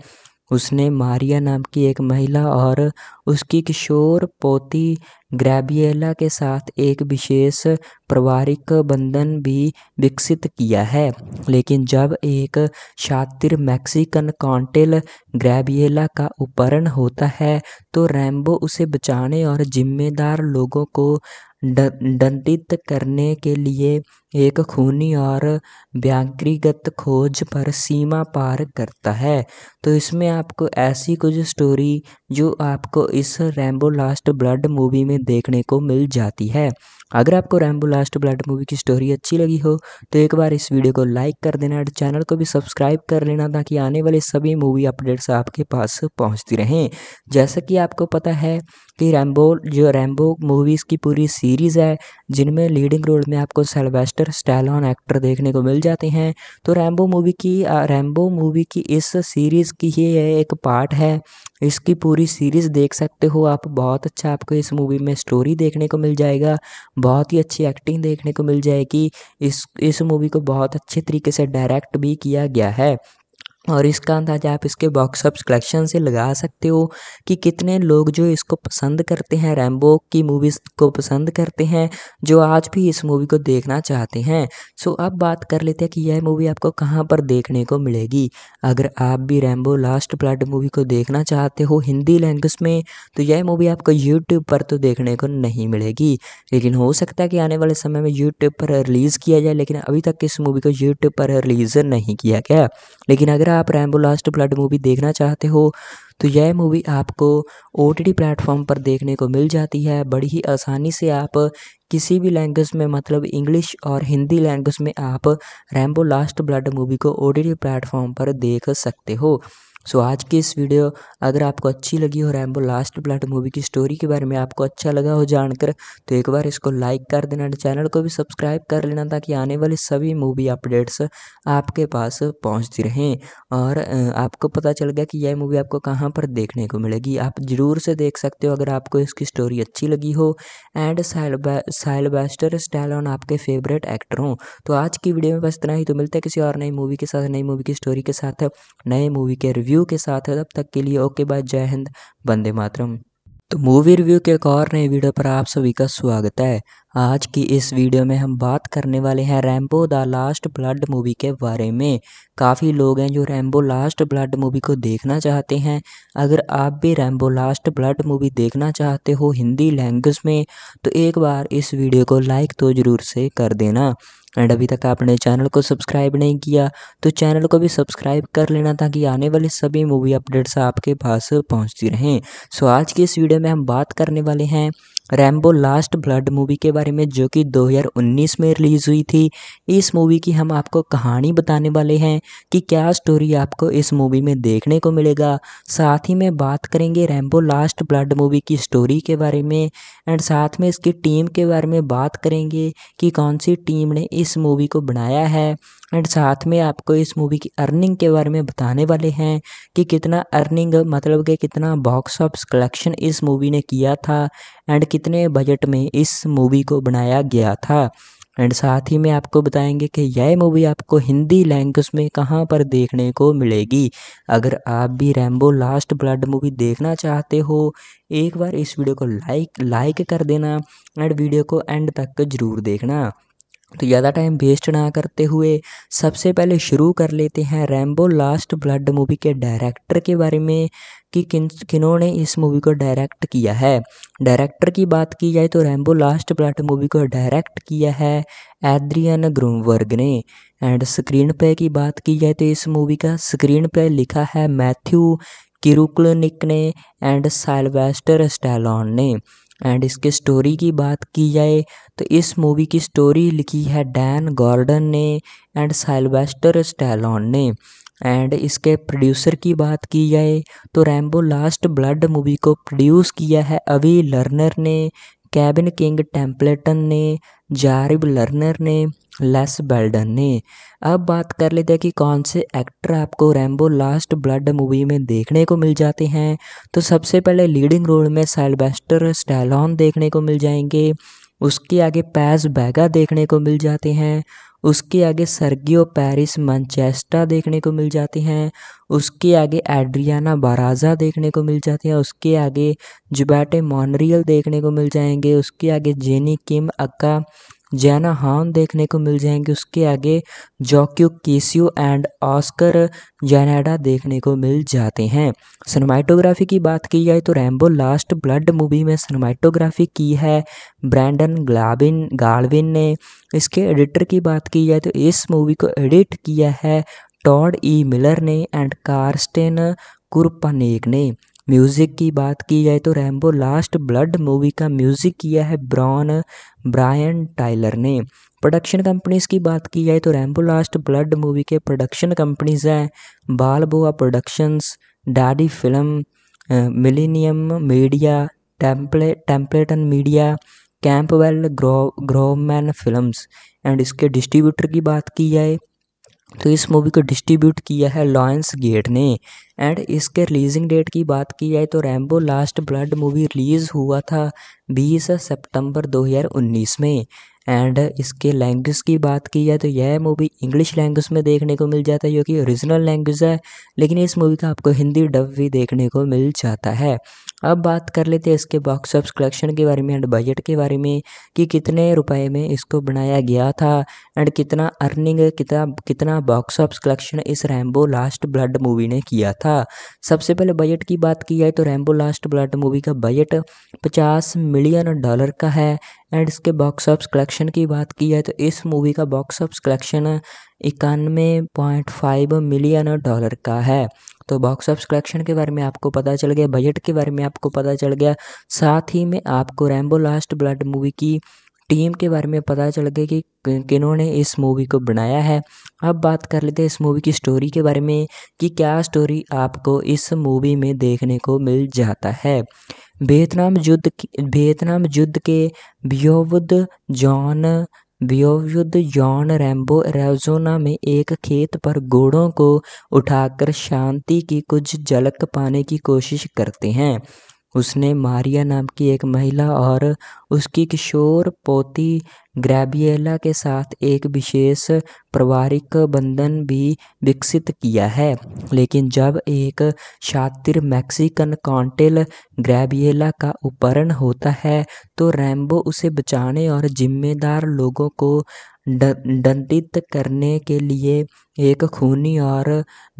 उसने मारिया नाम की एक महिला और उसकी किशोर पोती ग्रैबियला के साथ एक विशेष पारिवारिक बंधन भी विकसित किया है लेकिन जब एक शातिर मैक्सिकन कॉन्टेल ग्रैबिएला का उपहरण होता है तो रैम्बो उसे बचाने और जिम्मेदार लोगों को दंडित करने के लिए एक खूनी और व्याकृगत खोज पर सीमा पार करता है तो इसमें आपको ऐसी कुछ स्टोरी जो आपको इस रैम्बो लास्ट ब्लड मूवी में देखने को मिल जाती है अगर आपको रैम्बो लास्ट ब्लड मूवी की स्टोरी अच्छी लगी हो तो एक बार इस वीडियो को लाइक कर देना और चैनल को भी सब्सक्राइब कर लेना ताकि आने वाले सभी मूवी अपडेट्स आपके पास पहुंचती रहें जैसा कि आपको पता है कि रैम्बो जो रैम्बो मूवीज़ की पूरी सीरीज़ है जिनमें लीडिंग रोल में आपको सेलवेस्ट सिल्वेस्टर स्टैलॉन एक्टर देखने को मिल जाते हैं तो रैम्बो मूवी की रैम्बो मूवी की इस सीरीज़ की ही एक पार्ट है इसकी पूरी सीरीज़ देख सकते हो आप बहुत अच्छा आपको इस मूवी में स्टोरी देखने को मिल जाएगा बहुत ही अच्छी एक्टिंग देखने को मिल जाएगी इस इस मूवी को बहुत अच्छे तरीके से डायरेक्ट भी किया गया है और इसका अंदाज़ा आप इसके बॉक्स ऑफ कलेक्शन से लगा सकते हो कि कितने लोग जो इसको पसंद करते हैं रैम्बो की मूवीज़ को पसंद करते हैं जो आज भी इस मूवी को देखना चाहते हैं सो अब बात कर लेते हैं कि यह मूवी आपको कहाँ पर देखने को मिलेगी अगर आप भी रैम्बो लास्ट ब्लड मूवी को देखना चाहते हो हिंदी लैंग्वेज में तो यह मूवी आपको यूट्यूब पर तो देखने को नहीं मिलेगी लेकिन हो सकता है कि आने वाले समय में यूट्यूब पर रिलीज़ किया जाए लेकिन अभी तक इस मूवी को यूट्यूब पर रिलीज़ नहीं किया गया लेकिन अगर आप रैम्बो लास्ट ब्लड मूवी देखना चाहते हो तो यह मूवी आपको ओ टी प्लेटफॉर्म पर देखने को मिल जाती है बड़ी ही आसानी से आप किसी भी लैंग्वेज में मतलब इंग्लिश और हिंदी लैंग्वेज में आप रैम्बो लास्ट ब्लड मूवी को ओ टी प्लेटफॉर्म पर देख सकते हो सो आज की इस वीडियो अगर आपको अच्छी लगी हो रैम्बो लास्ट ब्लड मूवी की स्टोरी के बारे में आपको अच्छा लगा हो जानकर तो एक बार इसको लाइक कर देना चैनल को भी सब्सक्राइब कर लेना ताकि आने वाली सभी मूवी अपडेट्स आपके पास पहुँचती रहें और आपको पता चल गया कि यह मूवी आपको कहाँ पर देखने को मिलेगी आप ज़रूर से देख सकते हो अगर आपको इसकी स्टोरी अच्छी लगी हो एंड साइल साइलबेस्टर स्टैलॉन आपके फेवरेट एक्टर हों तो आज की वीडियो में बस इतना ही तो मिलता है किसी और नई मूवी के साथ नई मूवी की स्टोरी के साथ नए मूवी के रिव्यू रिव्यू के साथ है तब तक के लिए ओके बाय जय हिंद वंदे मातरम तो मूवी रिव्यू के एक और नए वीडियो पर आप सभी का स्वागत है आज की इस वीडियो में हम बात करने वाले हैं Rambo the last blood movie के बारे में काफ़ी लोग हैं जो रैम्बो लास्ट ब्लड मूवी को देखना चाहते हैं अगर आप भी रैम्बो लास्ट ब्लड मूवी देखना चाहते हो हिंदी लैंग्वेज में तो एक बार इस वीडियो को लाइक तो ज़रूर से कर देना एंड अभी तक आपने चैनल को सब्सक्राइब नहीं किया तो चैनल को भी सब्सक्राइब कर लेना ताकि आने वाली सभी मूवी अपडेट्स आपके पास पहुँचती रहें सो आज की इस वीडियो में हम बात करने वाले हैं रैम्बो लास्ट ब्लड मूवी के बारे में जो कि 2019 में रिलीज़ हुई थी इस मूवी की हम आपको कहानी बताने वाले हैं कि क्या स्टोरी आपको इस मूवी में देखने को मिलेगा साथ ही में बात करेंगे रैम्बो लास्ट ब्लड मूवी की स्टोरी के बारे में एंड साथ में इसकी टीम के बारे में बात करेंगे कि कौन सी टीम ने इस मूवी को बनाया है एंड साथ में आपको इस मूवी की अर्निंग के बारे में बताने वाले हैं कि कितना अर्निंग मतलब कि कितना बॉक्स ऑफिस कलेक्शन इस मूवी ने किया था एंड कितने बजट में इस मूवी को बनाया गया था एंड साथ ही में आपको बताएंगे कि यह मूवी आपको हिंदी लैंग्वेज में कहाँ पर देखने को मिलेगी अगर आप भी रैम्बो लास्ट ब्लड मूवी देखना चाहते हो एक बार इस वीडियो को लाइक लाइक कर देना एंड वीडियो को एंड तक जरूर देखना तो ज़्यादा टाइम वेस्ट ना करते हुए सबसे पहले शुरू कर लेते हैं रैम्बो लास्ट ब्लड मूवी के डायरेक्टर के बारे में कि किन किन्होंने इस मूवी को डायरेक्ट किया है डायरेक्टर की बात की जाए तो रैम्बो लास्ट ब्लड मूवी को डायरेक्ट किया है एद्रियन ग्रूमवर्ग ने एंड स्क्रीन प्ले की बात की जाए तो इस मूवी का स्क्रीन प्ले लिखा है मैथ्यू किरुक्लनिक ने एंड साइलवेस्टर स्टैलॉन ने एंड इसके स्टोरी की बात की जाए तो इस मूवी की स्टोरी लिखी है डैन गॉर्डन ने एंड साइलवेस्टर स्टैलॉन ने एंड इसके प्रोड्यूसर की बात की जाए तो रैम्बो लास्ट ब्लड मूवी को प्रोड्यूस किया है अवी लर्नर ने कैबिन किंग टेम्पलेटन ने जारिब लर्नर ने लेस बेल्डन ने अब बात कर लेते हैं कि कौन से एक्टर आपको रैम्बो लास्ट ब्लड मूवी में देखने को मिल जाते हैं तो सबसे पहले लीडिंग रोल में सेल्बेस्टर स्टैलॉन देखने को मिल जाएंगे उसके आगे पैस बैगा देखने को मिल जाते हैं उसके आगे सर्गियो पेरिस मैनचेस्टा देखने को मिल जाते हैं उसके आगे एड्रियाना बाराजा देखने को मिल जाते हैं उसके आगे जुबैटे मॉनरियल देखने को मिल जाएंगे उसके आगे जेनी किम अक्का जैना हान देखने को मिल जाएंगे उसके आगे जॉक्यू केसियो एंड ऑस्कर जैनाडा देखने को मिल जाते हैं सनमाइटोग्राफी की बात की जाए तो रैम्बो लास्ट ब्लड मूवी में सनमाइटोग्राफी की है ब्रैंडन ग्लाबिन गार्डविन ने इसके एडिटर की बात की जाए तो इस मूवी को एडिट किया है टॉड ई मिलर ने एंड कार्स्टेन कुरपनेक ने म्यूज़िक की बात की जाए तो रैम्बो लास्ट ब्लड मूवी का म्यूज़िक किया है ब्रॉन ब्रायन टाइलर ने प्रोडक्शन कंपनीज़ की बात की जाए तो रैम्बो लास्ट ब्लड मूवी के प्रोडक्शन कंपनीज़ हैं Balboa productions daddy film millennium media temple Templeton media Campbell grow Grobman films and इसके डिस्ट्रीब्यूटर की बात की जाए तो इस मूवी को डिस्ट्रीब्यूट किया है लॉयंस गेट ने एंड इसके रिलीजिंग डेट की बात की जाए तो Rambo last blood movie release हुआ था 20 सितंबर 2019 में एंड इसके लैंग्वेज की बात की जाए तो यह मूवी इंग्लिश लैंग्वेज में देखने को मिल जाता है जो कि ओरिजिनल लैंग्वेज है लेकिन इस मूवी का आपको हिंदी डब भी देखने को मिल जाता है अब बात कर लेते हैं इसके बॉक्स ऑफिस कलेक्शन के बारे में एंड बजट के बारे में कि कितने रुपए में इसको बनाया गया था एंड कितना अर्निंग कितना कितना बॉक्स ऑफ कलेक्शन इस रैम्बो लास्ट ब्लड मूवी ने किया था सबसे पहले बजट की बात की जाए तो रैम्बो लास्ट ब्लड मूवी का बजट पचास मिलियन डॉलर का है एंड इसके बॉक्स ऑफ कलेक्शन की बात की जाए तो इस मूवी का बॉक्स ऑफ कलेक्शन इक्यानवे पॉइंट फाइव मिलियन डॉलर का है तो बॉक्स ऑफ कलेक्शन के बारे में आपको पता चल गया बजट के बारे में आपको पता चल गया साथ ही में आपको रैम्बो लास्ट ब्लड मूवी की टीम के बारे में पता चल गया कि किन्होंने इस मूवी को बनाया है अब बात कर लेते हैं इस मूवी की स्टोरी के बारे में कि क्या स्टोरी आपको इस मूवी में देखने को मिल जाता है वियतनाम युद्ध वियतनाम युद्ध के बियोवुद जॉन वयोवृद्ध जॉन रैम्बो एरिज़ोना में एक खेत पर घोड़ों को उठाकर शांति की कुछ झलक पाने की कोशिश करते हैं उसने मारिया नाम की एक महिला और उसकी किशोर पोती गैब्रिएला के साथ एक विशेष पारिवारिक बंधन भी विकसित किया है लेकिन जब एक शातिर मैक्सिकन कॉन्टेल गैब्रिएला का उपहरण होता है तो रैम्बो उसे बचाने और जिम्मेदार लोगों को दंडित करने के लिए एक खूनी और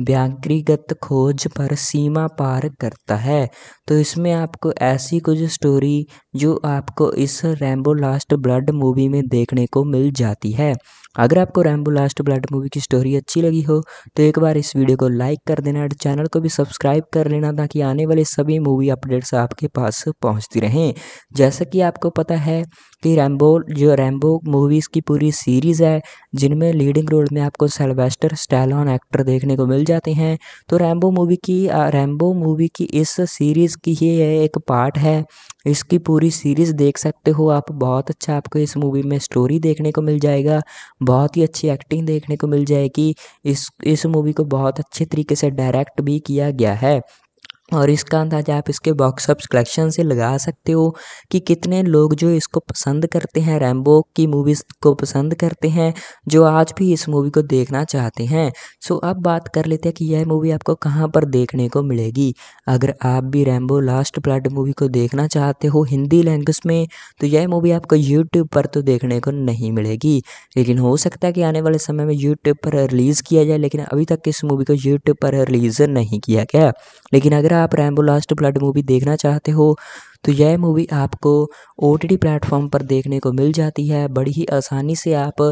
व्यक्तिगत खोज पर सीमा पार करता है तो इसमें आपको ऐसी कुछ स्टोरी जो आपको इस रैम्बो लास्ट ब्लड मूवी में देखने को मिल जाती है अगर आपको रैम्बो लास्ट ब्लड मूवी की स्टोरी अच्छी लगी हो तो एक बार इस वीडियो को लाइक कर देना और चैनल को भी सब्सक्राइब कर लेना ताकि आने वाले सभी मूवी अपडेट्स आपके पास पहुंचती रहें जैसा कि आपको पता है कि रैम्बो जो रैम्बो मूवीज़ की पूरी सीरीज़ है जिनमें लीडिंग रोल में आपको सेल्वेस्टर स्टैलॉन एक्टर देखने को मिल जाते हैं तो रैम्बो मूवी की रैम्बो मूवी की इस सीरीज़ की ही एक पार्ट है इसकी पूरी सीरीज़ देख सकते हो आप बहुत अच्छा आपको इस मूवी में स्टोरी देखने को मिल जाएगा बहुत ही अच्छी एक्टिंग देखने को मिल जाएगी इस इस मूवी को बहुत अच्छे तरीके से डायरेक्ट भी किया गया है और इसका अंदाज़ा आप इसके बॉक्स ऑफिस कलेक्शन से लगा सकते हो कि कितने लोग जो इसको पसंद करते हैं रैम्बो की मूवीज़ को पसंद करते हैं जो आज भी इस मूवी को देखना चाहते हैं सो अब बात कर लेते हैं कि यह मूवी आपको कहाँ पर देखने को मिलेगी अगर आप भी रैम्बो लास्ट ब्लड मूवी को देखना चाहते हो हिंदी लैंग्वेज में तो यह मूवी आपको यूट्यूब पर तो देखने को नहीं मिलेगी लेकिन हो सकता है कि आने वाले समय में यूट्यूब पर रिलीज़ किया जाए लेकिन अभी तक इस मूवी को यूट्यूब पर रिलीज़ नहीं किया गया लेकिन अगर आप रैम्बो लास्ट ब्लड मूवी देखना चाहते हो तो यह मूवी आपको ओ टी प्लेटफॉर्म पर देखने को मिल जाती है बड़ी ही आसानी से आप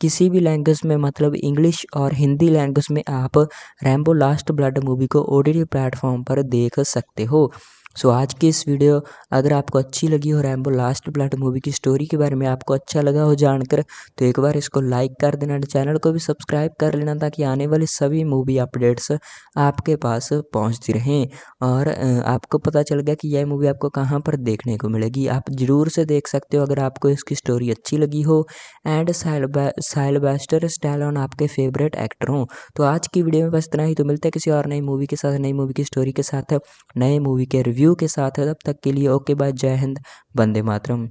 किसी भी लैंग्वेज में मतलब इंग्लिश और हिंदी लैंग्वेज में आप रैम्बो लास्ट ब्लड मूवी को ओ टी प्लेटफॉर्म पर देख सकते हो सो आज की इस वीडियो अगर आपको अच्छी लगी हो रैम्बो लास्ट ब्लड मूवी की स्टोरी के बारे में आपको अच्छा लगा हो जानकर तो एक बार इसको लाइक कर देना चैनल को भी सब्सक्राइब कर लेना ताकि आने वाली सभी मूवी अपडेट्स आपके पास पहुंचती रहें और आपको पता चल गया कि यह मूवी आपको कहाँ पर देखने को मिलेगी आप ज़रूर से देख सकते हो अगर आपको इसकी स्टोरी अच्छी लगी हो and Sylvester Stallone आपके फेवरेट एक्टर हों तो आज की वीडियो में बस इतना ही तो मिलते हैं किसी और नई मूवी के साथ नई मूवी की स्टोरी के साथ नए मूवी के रिव्यू रिव्यू के साथ है तब तक के लिए ओके बाय जय हिंद वंदे मातरम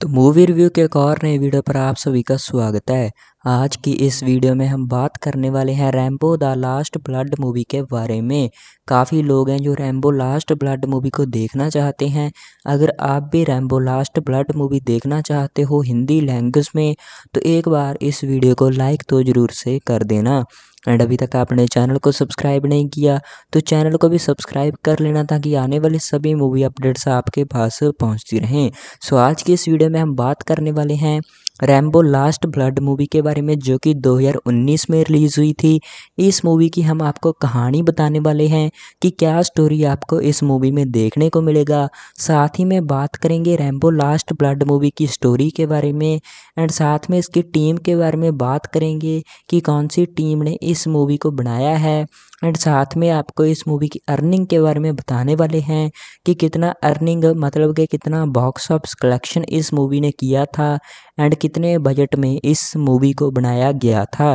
तो मूवी रिव्यू के एक और नए वीडियो पर आप सभी का स्वागत है आज की इस वीडियो में हम बात करने वाले हैं Rambo the last blood movie के बारे में काफ़ी लोग हैं जो रैम्बो लास्ट ब्लड मूवी को देखना चाहते हैं अगर आप भी रैम्बो लास्ट ब्लड मूवी देखना चाहते हो हिंदी लैंग्वेज में तो एक बार इस वीडियो को लाइक तो ज़रूर से कर देना एंड अभी तक आपने चैनल को सब्सक्राइब नहीं किया तो चैनल को भी सब्सक्राइब कर लेना ताकि आने वाले सभी मूवी अपडेट्स आपके पास पहुंचती रहें सो आज की इस वीडियो में हम बात करने वाले हैं रैम्बो लास्ट ब्लड मूवी के बारे में जो कि 2019 में रिलीज़ हुई थी इस मूवी की हम आपको कहानी बताने वाले हैं कि क्या स्टोरी आपको इस मूवी में देखने को मिलेगा साथ ही में बात करेंगे रैम्बो लास्ट ब्लड मूवी की स्टोरी के बारे में एंड साथ में इसकी टीम के बारे में बात करेंगे कि कौन सी टीम ने इस मूवी को बनाया है एंड साथ में आपको इस मूवी की अर्निंग के बारे में बताने वाले हैं कि कितना अर्निंग मतलब कि कितना बॉक्स ऑफ कलेक्शन इस मूवी ने किया था एंड कितने बजट में इस मूवी को बनाया गया था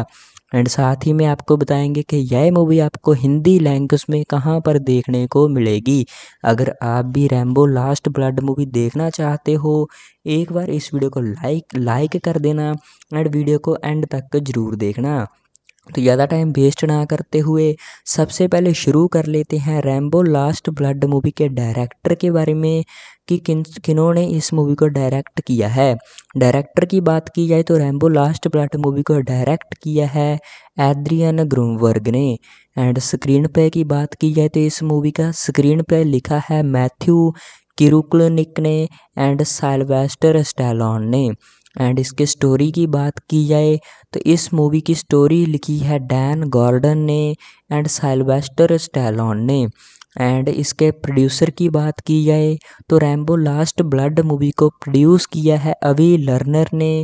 एंड साथ ही में आपको बताएंगे कि यह मूवी आपको हिंदी लैंग्वेज में कहाँ पर देखने को मिलेगी अगर आप भी रैम्बो लास्ट ब्लड मूवी देखना चाहते हो एक बार इस वीडियो को लाइक लाइक कर देना एंड वीडियो को एंड तक जरूर देखना तो ज़्यादा टाइम वेस्ट ना करते हुए सबसे पहले शुरू कर लेते हैं रैम्बो लास्ट ब्लड मूवी के डायरेक्टर के बारे में कि किन किन्होंने इस मूवी को डायरेक्ट किया है डायरेक्टर की बात की जाए तो रैम्बो लास्ट ब्लड मूवी को डायरेक्ट किया है एद्रियन ग्रूमवर्ग ने एंड स्क्रीन प्ले की बात की जाए तो इस मूवी का स्क्रीन प्ले लिखा है मैथ्यू किरुकलनिक ने एंड सैलवेस्टर स्टैलॉन ने एंड इसके स्टोरी की बात की जाए तो इस मूवी की स्टोरी लिखी है डैन गॉर्डन ने एंड सैलवेस्टर स्टैलॉन ने एंड इसके प्रोड्यूसर की बात की जाए तो रैम्बो लास्ट ब्लड मूवी को प्रोड्यूस किया है अवी लर्नर ने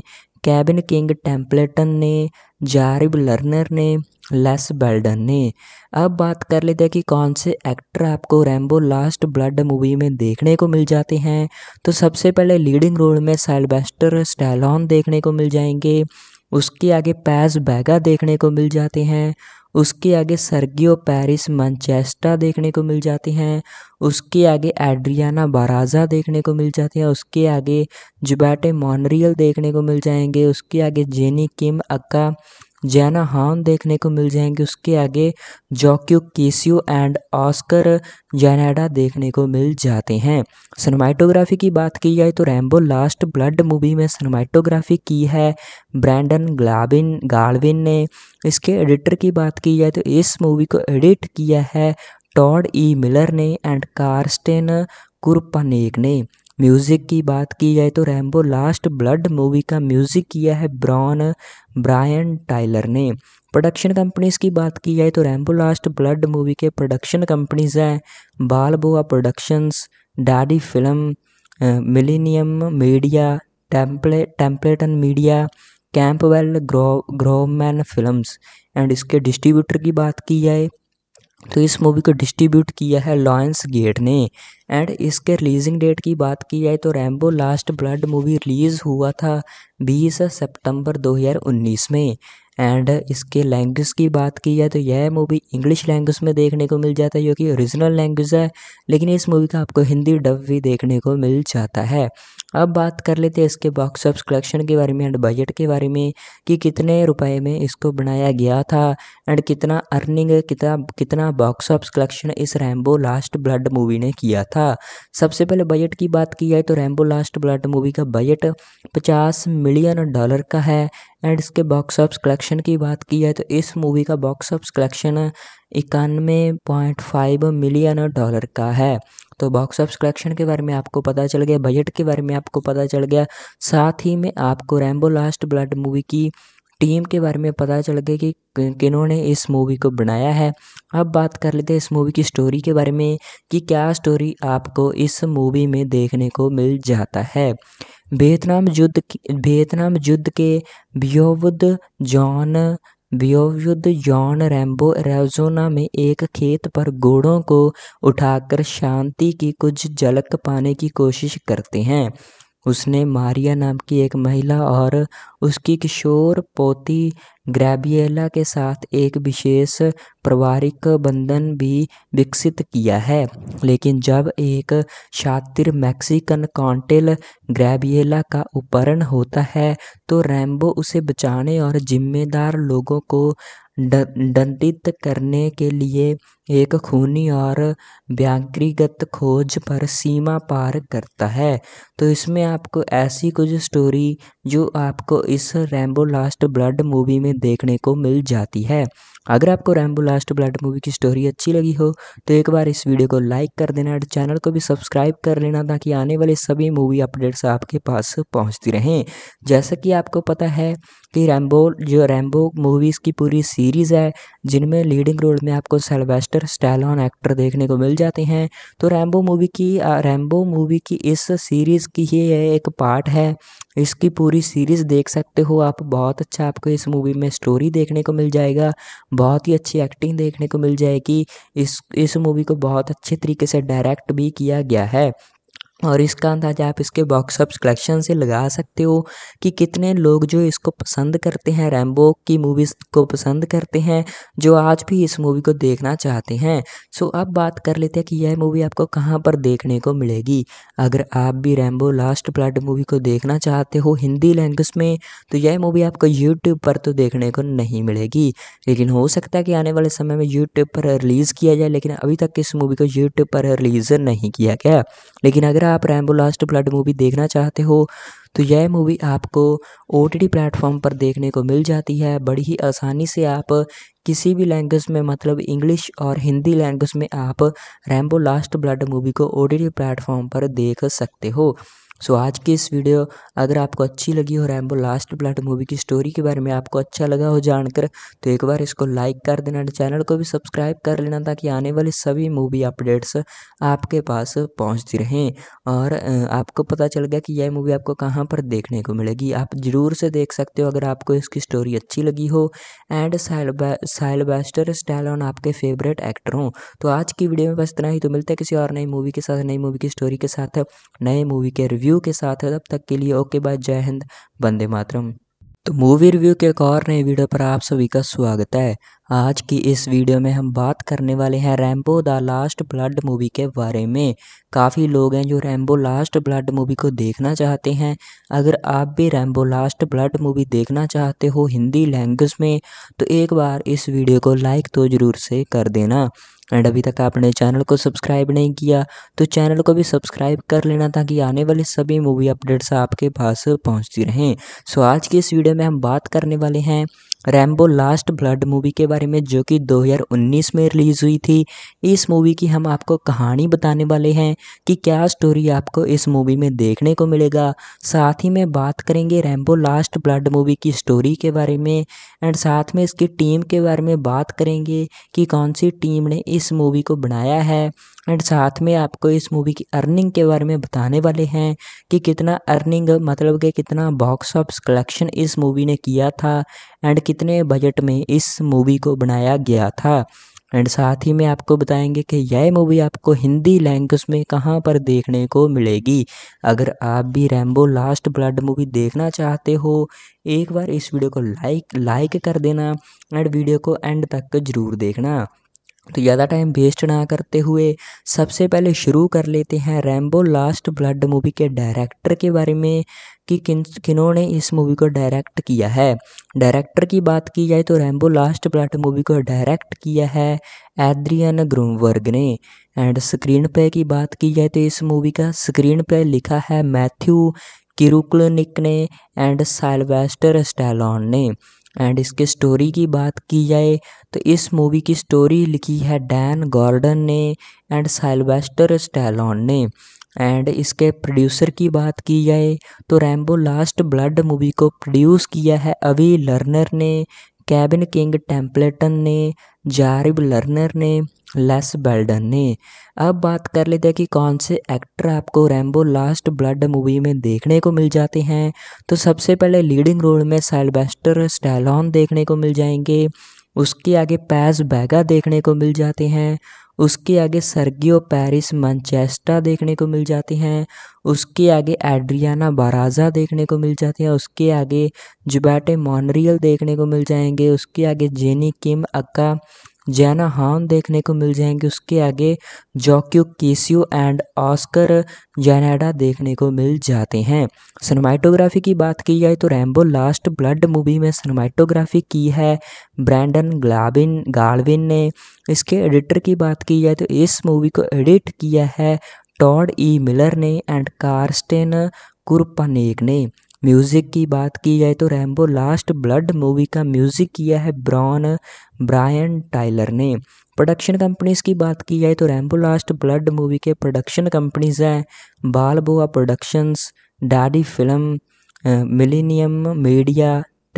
कैबिन किंग टेम्पलेटन ने जारिब लर्नर ने लेस बेल्डन ने अब बात कर लेते हैं कि कौन से एक्टर आपको रैम्बो लास्ट ब्लड मूवी में देखने को मिल जाते हैं तो सबसे पहले लीडिंग रोल में सैलबेस्टर स्टैलॉन देखने को मिल जाएंगे उसके आगे पैस बैगा देखने को मिल जाते हैं उसके आगे सर्गियो पेरिस मैनचेस्टा देखने को मिल जाते हैं उसके आगे एड्रियाना बाराजा देखने को मिल जाती है उसके आगे जुबैटे मॉनरियल देखने को मिल जाएंगे उसके आगे जेनी किम अक्का जैना हान देखने को मिल जाएंगे उसके आगे जॉक्यू केसियो एंड ऑस्कर जैनाडा देखने को मिल जाते हैं सिनेमाटोग्राफी की बात की जाए तो रैम्बो लास्ट ब्लड मूवी में सिनेमाटोग्राफी की है ब्रैंडन ग्लाबिन गालविन ने इसके एडिटर की बात की जाए तो इस मूवी को एडिट किया है टॉड ई मिलर ने एंड कार्स्टेन कुरपानेक ने म्यूज़िक की बात की जाए तो रैम्बो लास्ट ब्लड मूवी का म्यूज़िक किया है ब्रॉन ब्रायन टाइलर ने प्रोडक्शन कंपनीज़ की बात की जाए तो रैम्बो लास्ट ब्लड मूवी के प्रोडक्शन कंपनीज़ हैं Balboa productions daddy film millennium media temple Templeton media Campbell grow Grobman films and इसके डिस्ट्रीब्यूटर की बात की जाए तो इस मूवी को डिस्ट्रीब्यूट किया है लॉयंस गेट ने एंड इसके रिलीजिंग डेट की बात की जाए तो Rambo last blood movie release हुआ था 20 सितंबर 2019 में एंड इसके लैंग्वेज की बात की जाए तो यह मूवी इंग्लिश लैंग्वेज में देखने को मिल जाता है जो कि ओरिजिनल लैंग्वेज है लेकिन इस मूवी का आपको हिंदी डब भी देखने को मिल जाता है अब बात कर लेते हैं इसके बॉक्स ऑफ कलेक्शन के बारे में एंड बजट के बारे में कि कितने रुपए में इसको बनाया गया था एंड कितना अर्निंग कितना कितना बॉक्स ऑफ कलेक्शन इस रैम्बो लास्ट ब्लड मूवी ने किया था सबसे पहले बजट की बात की जाए तो रैम्बो लास्ट ब्लड मूवी का बजट पचास मिलियन डॉलर का है एंड इसके बॉक्स ऑफ कलेक्शन की बात की जाए तो इस मूवी का बॉक्स ऑफ कलेक्शन इक्यानवे पॉइंट फाइव मिलियन डॉलर का है तो बॉक्स ऑफ कलेक्शन के बारे में आपको पता चल गया बजट के बारे में आपको पता चल गया साथ ही में आपको रैम्बो लास्ट ब्लड मूवी की टीम के बारे में पता चल गया कि किन्होंने इस मूवी को बनाया है अब बात कर लेते हैं इस मूवी की स्टोरी के बारे में कि क्या स्टोरी आपको इस मूवी में देखने को मिल जाता है वियतनाम युद्ध वियतनाम युद्ध के बियोवुद जॉन व्योवयुद्ध जॉन रैम्बो एरिजोना में एक खेत पर घोड़ों को उठाकर शांति की कुछ झलक पाने की कोशिश करते हैं उसने मारिया नाम की एक महिला और उसकी किशोर पोती ग्रैबियला के साथ एक विशेष पारिवारिक बंधन भी विकसित किया है लेकिन जब एक शातिर मैक्सिकन कॉन्टेल ग्रैबिएला का उपहरण होता है तो रैम्बो उसे बचाने और जिम्मेदार लोगों को दंडित करने के लिए एक खूनी और व्याकृगत खोज पर सीमा पार करता है तो इसमें आपको ऐसी कुछ स्टोरी जो आपको इस रैम्बो लास्ट ब्लड मूवी में देखने को मिल जाती है अगर आपको रैम्बो लास्ट ब्लड मूवी की स्टोरी अच्छी लगी हो तो एक बार इस वीडियो को लाइक कर देना और चैनल को भी सब्सक्राइब कर लेना ताकि आने वाले सभी मूवी अपडेट्स आपके पास पहुंचती रहें जैसा कि आपको पता है कि रैम्बो जो रैम्बो मूवीज़ की पूरी सीरीज़ है जिनमें लीडिंग रोल में आपको सेल्वेस्ट एक्टर स्टैलॉन एक्टर देखने को मिल जाते हैं तो रैम्बो मूवी की रैम्बो मूवी की इस सीरीज़ की ही एक पार्ट है इसकी पूरी सीरीज़ देख सकते हो आप बहुत अच्छा आपको इस मूवी में स्टोरी देखने को मिल जाएगा बहुत ही अच्छी एक्टिंग देखने को मिल जाएगी इस इस मूवी को बहुत अच्छे तरीके से डायरेक्ट भी किया गया है और इसका अंदाज़ा आप इसके ऑफ कलेक्शन से लगा सकते हो कि कितने लोग जो इसको पसंद करते हैं रैम्बो की मूवीज़ को पसंद करते हैं जो आज भी इस मूवी को देखना चाहते हैं सो अब बात कर लेते हैं कि यह मूवी आपको कहाँ पर देखने को मिलेगी अगर आप भी रैम्बो लास्ट ब्लड मूवी को देखना चाहते हो हिंदी लैंग्वेज में तो यह मूवी आपको यूट्यूब पर तो देखने को नहीं मिलेगी लेकिन हो सकता है कि आने वाले समय में यूट्यूब पर रिलीज़ किया जाए लेकिन अभी तक इस मूवी को यूट्यूब पर रिलीज़ नहीं किया गया लेकिन अगर आप रैम्बो लास्ट ब्लड मूवी देखना चाहते हो तो यह मूवी आपको ओ टी प्लेटफॉर्म पर देखने को मिल जाती है बड़ी ही आसानी से आप किसी भी लैंग्वेज में मतलब इंग्लिश और हिंदी लैंग्वेज में आप रैम्बो लास्ट ब्लड मूवी को ओ टी प्लेटफॉर्म पर देख सकते हो सो so, आज की इस वीडियो अगर आपको अच्छी लगी हो रैम्बो लास्ट ब्लड मूवी की स्टोरी के बारे में आपको अच्छा लगा हो जानकर तो एक बार इसको लाइक कर देना चैनल को भी सब्सक्राइब कर लेना ताकि आने वाली सभी मूवी अपडेट्स आपके पास पहुँचती रहें और आपको पता चल गया कि यह मूवी आपको कहाँ पर देखने को मिलेगी आप ज़रूर से देख सकते हो अगर आपको इसकी स्टोरी अच्छी लगी हो एंड साइलबेस्टर ऑन आपके फेवरेट एक्टर हों तो आज की वीडियो में बस इतना ही तो मिलता है किसी और नई मूवी के साथ नई मूवी की स्टोरी के साथ नए मूवी के रिव्यू रिव्यू के साथ है तब तक के लिए ओके बाय जय हिंद वंदे मातरम तो मूवी रिव्यू के एक और नए वीडियो पर आप सभी का स्वागत है आज की इस वीडियो में हम बात करने वाले हैं Rambo the last blood movie के बारे में काफ़ी लोग हैं जो रैम्बो लास्ट ब्लड मूवी को देखना चाहते हैं अगर आप भी रैम्बो लास्ट ब्लड मूवी देखना चाहते हो हिंदी लैंग्वेज में तो एक बार इस वीडियो को लाइक तो ज़रूर से कर देना एंड अभी तक आपने चैनल को सब्सक्राइब नहीं किया तो चैनल को भी सब्सक्राइब कर लेना ताकि आने वाले सभी मूवी अपडेट्स आपके पास पहुंचती रहें सो आज की इस वीडियो में हम बात करने वाले हैं रैम्बो लास्ट ब्लड मूवी के बारे में जो कि 2019 में रिलीज़ हुई थी इस मूवी की हम आपको कहानी बताने वाले हैं कि क्या स्टोरी आपको इस मूवी में देखने को मिलेगा साथ ही में बात करेंगे रैम्बो लास्ट ब्लड मूवी की स्टोरी के बारे में एंड साथ में इसकी टीम के बारे में बात करेंगे कि कौन सी टीम ने इस मूवी को बनाया है एंड साथ में आपको इस मूवी की अर्निंग के बारे में बताने वाले हैं कि कितना अर्निंग मतलब कि कितना बॉक्स ऑफिस कलेक्शन इस मूवी ने किया था एंड कितने बजट में इस मूवी को बनाया गया था एंड साथ ही में आपको बताएंगे कि यह मूवी आपको हिंदी लैंग्वेज में कहाँ पर देखने को मिलेगी अगर आप भी रैम्बो लास्ट ब्लड मूवी देखना चाहते हो एक बार इस वीडियो को लाइक लाइक कर देना एंड वीडियो को एंड तक जरूर देखना तो ज़्यादा टाइम वेस्ट ना करते हुए सबसे पहले शुरू कर लेते हैं रैम्बो लास्ट ब्लड मूवी के डायरेक्टर के बारे में कि किन किन्होंने इस मूवी को डायरेक्ट किया है डायरेक्टर की बात की जाए तो रैम्बो लास्ट ब्लड मूवी को डायरेक्ट किया है एड्रियन ग्रूमवर्ग ने एंड स्क्रीन पे की बात की जाए तो इस मूवी का स्क्रीन पे लिखा है मैथ्यू किरुकलनिक ने एंड सैलवेस्टर स्टैलॉन ने एंड इसके स्टोरी की बात की जाए तो इस मूवी की स्टोरी लिखी है डैन गॉर्डन ने एंड साइलवेस्टर स्टैलॉन ने एंड इसके प्रोड्यूसर की बात की जाए तो रैम्बो लास्ट ब्लड मूवी को प्रोड्यूस किया है अवी लर्नर ने कैबिन किंग टेम्पलेटन ने जारिब लर्नर ने लेस बेल्डन ने अब बात कर लेते हैं कि कौन से एक्टर आपको रैम्बो लास्ट ब्लड मूवी में देखने को मिल जाते हैं तो सबसे पहले लीडिंग रोल में सेल्बेस्टर स्टैलॉन देखने को मिल जाएंगे उसके आगे पैस बैगा देखने को मिल जाते हैं उसके आगे सर्गियो पेरिस मैनचेस्टा देखने को मिल जाते हैं उसके आगे एड्रियाना बाराजा देखने को मिल जाते हैं उसके आगे जुबैटे मॉनरियल देखने को मिल जाएंगे उसके आगे जेनी किम अक्का जैना हान देखने को मिल जाएंगे उसके आगे जॉक्यो केसियो एंड ऑस्कर जैनाडा देखने को मिल जाते हैं सिनेमाटोग्राफी की बात की जाए तो रैम्बो लास्ट ब्लड मूवी में सिनेमाटोग्राफी की है ब्रैंडन ग्लाबिन गार्लविन ने इसके एडिटर की बात की जाए तो इस मूवी को एडिट किया है टॉड ई मिलर ने एंड कार्स्टेन कुरपनेक ने म्यूज़िक की बात की जाए तो रैम्बो लास्ट ब्लड मूवी का म्यूज़िक किया है ब्रॉन ब्रायन टाइलर ने प्रोडक्शन कंपनीज़ की बात की जाए तो रैम्बो लास्ट ब्लड मूवी के प्रोडक्शन कंपनीज़ हैं Balboa productions daddy film millennium media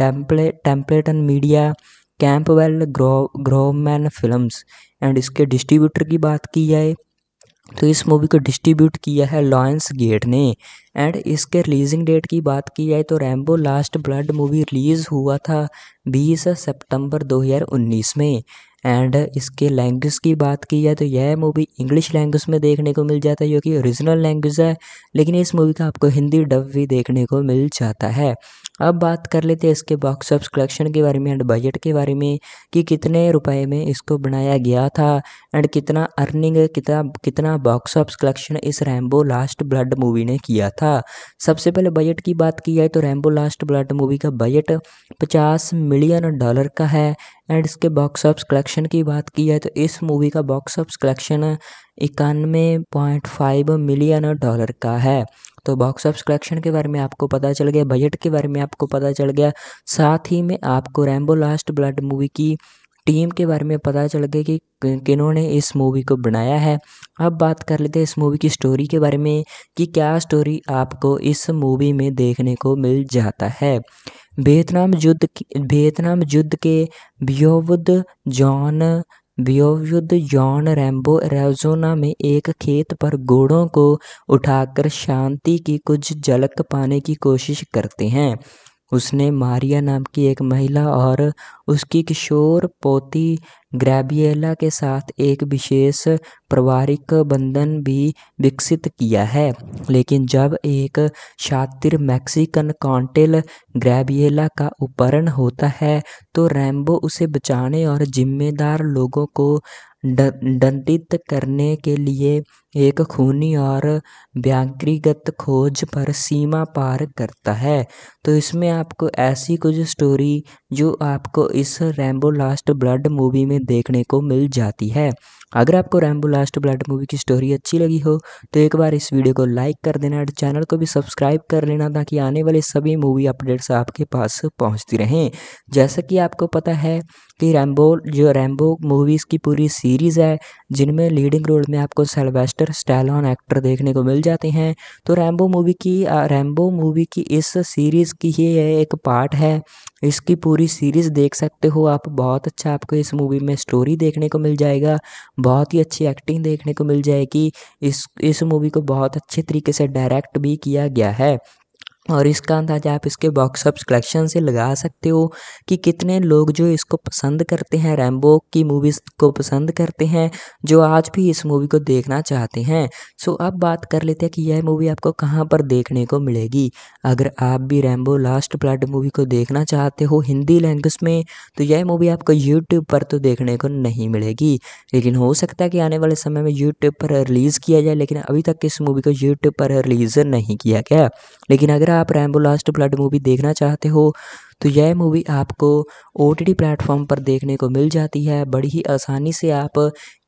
temple Templeton media Campbell grow Grobman films and इसके डिस्ट्रीब्यूटर की बात की जाए तो इस मूवी को डिस्ट्रीब्यूट किया है लॉयंस गेट ने एंड इसके रिलीजिंग डेट की बात की जाए तो Rambo last blood movie release हुआ था 20 सितंबर 2019 में एंड इसके लैंग्वेज की बात की जाए तो यह मूवी इंग्लिश लैंग्वेज में देखने को मिल जाता है जो कि ओरिजिनल लैंग्वेज है लेकिन इस मूवी का आपको हिंदी डब भी देखने को मिल जाता है अब बात कर लेते हैं इसके बॉक्स ऑफ कलेक्शन के बारे में एंड बजट के बारे में कि कितने रुपए में इसको बनाया गया था एंड कितना अर्निंग कितना कितना बॉक्स ऑफ कलेक्शन इस रैम्बो लास्ट ब्लड मूवी ने किया था सबसे पहले बजट की बात की जाए तो रैम्बो लास्ट ब्लड मूवी का बजट पचास मिलियन डॉलर का है एंड इसके बॉक्स ऑफ कलेक्शन की बात की जाए तो इस मूवी का बॉक्स ऑफ कलेक्शन इक्यानवे पॉइंट फाइव मिलियन डॉलर का है तो बॉक्स ऑफ कलेक्शन के बारे में आपको पता चल गया बजट के बारे में आपको पता चल गया साथ ही में आपको रैम्बो लास्ट ब्लड मूवी की टीम के बारे में पता चल गया कि किन्होंने इस मूवी को बनाया है अब बात कर लेते हैं इस मूवी की स्टोरी के बारे में कि क्या स्टोरी आपको इस मूवी में देखने को मिल जाता है वियतनाम युद्ध वियतनाम युद्ध के बियोवुद जॉन व्योयुद्ध जॉन रैम्बो रेजोना में एक खेत पर घोड़ों को उठाकर शांति की कुछ झलक पाने की कोशिश करते हैं उसने मारिया नाम की एक महिला और उसकी किशोर पोती ग्रैबियला के साथ एक विशेष पारिवारिक बंधन भी विकसित किया है लेकिन जब एक शातिर मैक्सिकन कॉन्टेल ग्रैबियला का उपहरण होता है तो रैम्बो उसे बचाने और जिम्मेदार लोगों को दंडित करने के लिए एक खूनी और व्यक्तिगत खोज पर सीमा पार करता है तो इसमें आपको ऐसी कुछ स्टोरी जो आपको इस रैम्बो लास्ट ब्लड मूवी में देखने को मिल जाती है अगर आपको रैम्बो लास्ट ब्लड मूवी की स्टोरी अच्छी लगी हो तो एक बार इस वीडियो को लाइक कर देना और चैनल को भी सब्सक्राइब कर लेना ताकि आने वाले सभी मूवी अपडेट्स आपके पास पहुँचती रहें जैसा कि आपको पता है कि रैम्बो जो रैम्बो मूवीज़ की पूरी सीरीज़ है जिनमें लीडिंग रोल में आपको सेल्वेस्टर स्टैलॉन एक्टर देखने को मिल जाते हैं तो रैम्बो मूवी की रैम्बो मूवी की इस सीरीज़ की ही एक पार्ट है इसकी पूरी सीरीज़ देख सकते हो आप बहुत अच्छा आपको इस मूवी में स्टोरी देखने को मिल जाएगा बहुत ही अच्छी एक्टिंग देखने को मिल जाएगी इस इस मूवी को बहुत अच्छे तरीके से डायरेक्ट भी किया गया है और इसका अंदाज़ा आप इसके ऑफ कलेक्शन से लगा सकते हो कि कितने लोग जो इसको पसंद करते हैं रैम्बो की मूवीज़ को पसंद करते हैं जो आज भी इस मूवी को देखना चाहते हैं सो अब बात कर लेते हैं कि यह मूवी आपको कहाँ पर देखने को मिलेगी अगर आप भी रैम्बो लास्ट ब्लड मूवी को देखना चाहते हो हिंदी लैंग्वेज में तो यह मूवी आपको यूट्यूब पर तो देखने को नहीं मिलेगी लेकिन हो सकता है कि आने वाले समय में यूट्यूब पर रिलीज़ किया जाए लेकिन अभी तक इस मूवी को यूट्यूब पर रिलीज़ नहीं किया गया लेकिन अगर आप रैम्बो लास्ट ब्लड मूवी देखना चाहते हो तो यह मूवी आपको ओ टी प्लेटफॉर्म पर देखने को मिल जाती है बड़ी ही आसानी से आप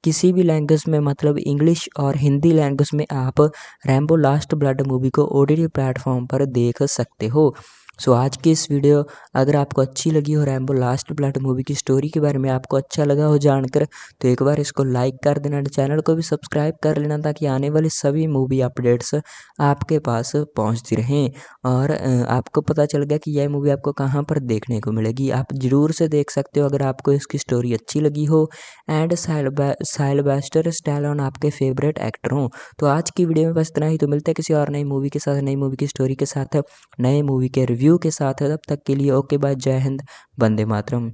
किसी भी लैंग्वेज में मतलब इंग्लिश और हिंदी लैंग्वेज में आप रैम्बो लास्ट ब्लड मूवी को ओ टी प्लेटफॉर्म पर देख सकते हो सो आज की इस वीडियो अगर आपको अच्छी लगी हो रैम्बो लास्ट ब्लड मूवी की स्टोरी के बारे में आपको अच्छा लगा हो जानकर तो एक बार इसको लाइक कर देना चैनल को भी सब्सक्राइब कर लेना ताकि आने वाली सभी मूवी अपडेट्स आपके पास पहुंचती रहें और आपको पता चल गया कि यह मूवी आपको कहाँ पर देखने को मिलेगी आप ज़रूर से देख सकते हो अगर आपको इसकी स्टोरी अच्छी लगी हो एंड साइलबेस्टर स्टाइल ऑन आपके फेवरेट एक्टर हों तो आज की वीडियो में बस इतना ही तो मिलते हैं किसी और नई मूवी के साथ नई मूवी की स्टोरी के साथ नए मूवी के रिव्यू रिव्यू के साथ है तब तक के लिए ओके बाय जय हिंद वंदे मातरम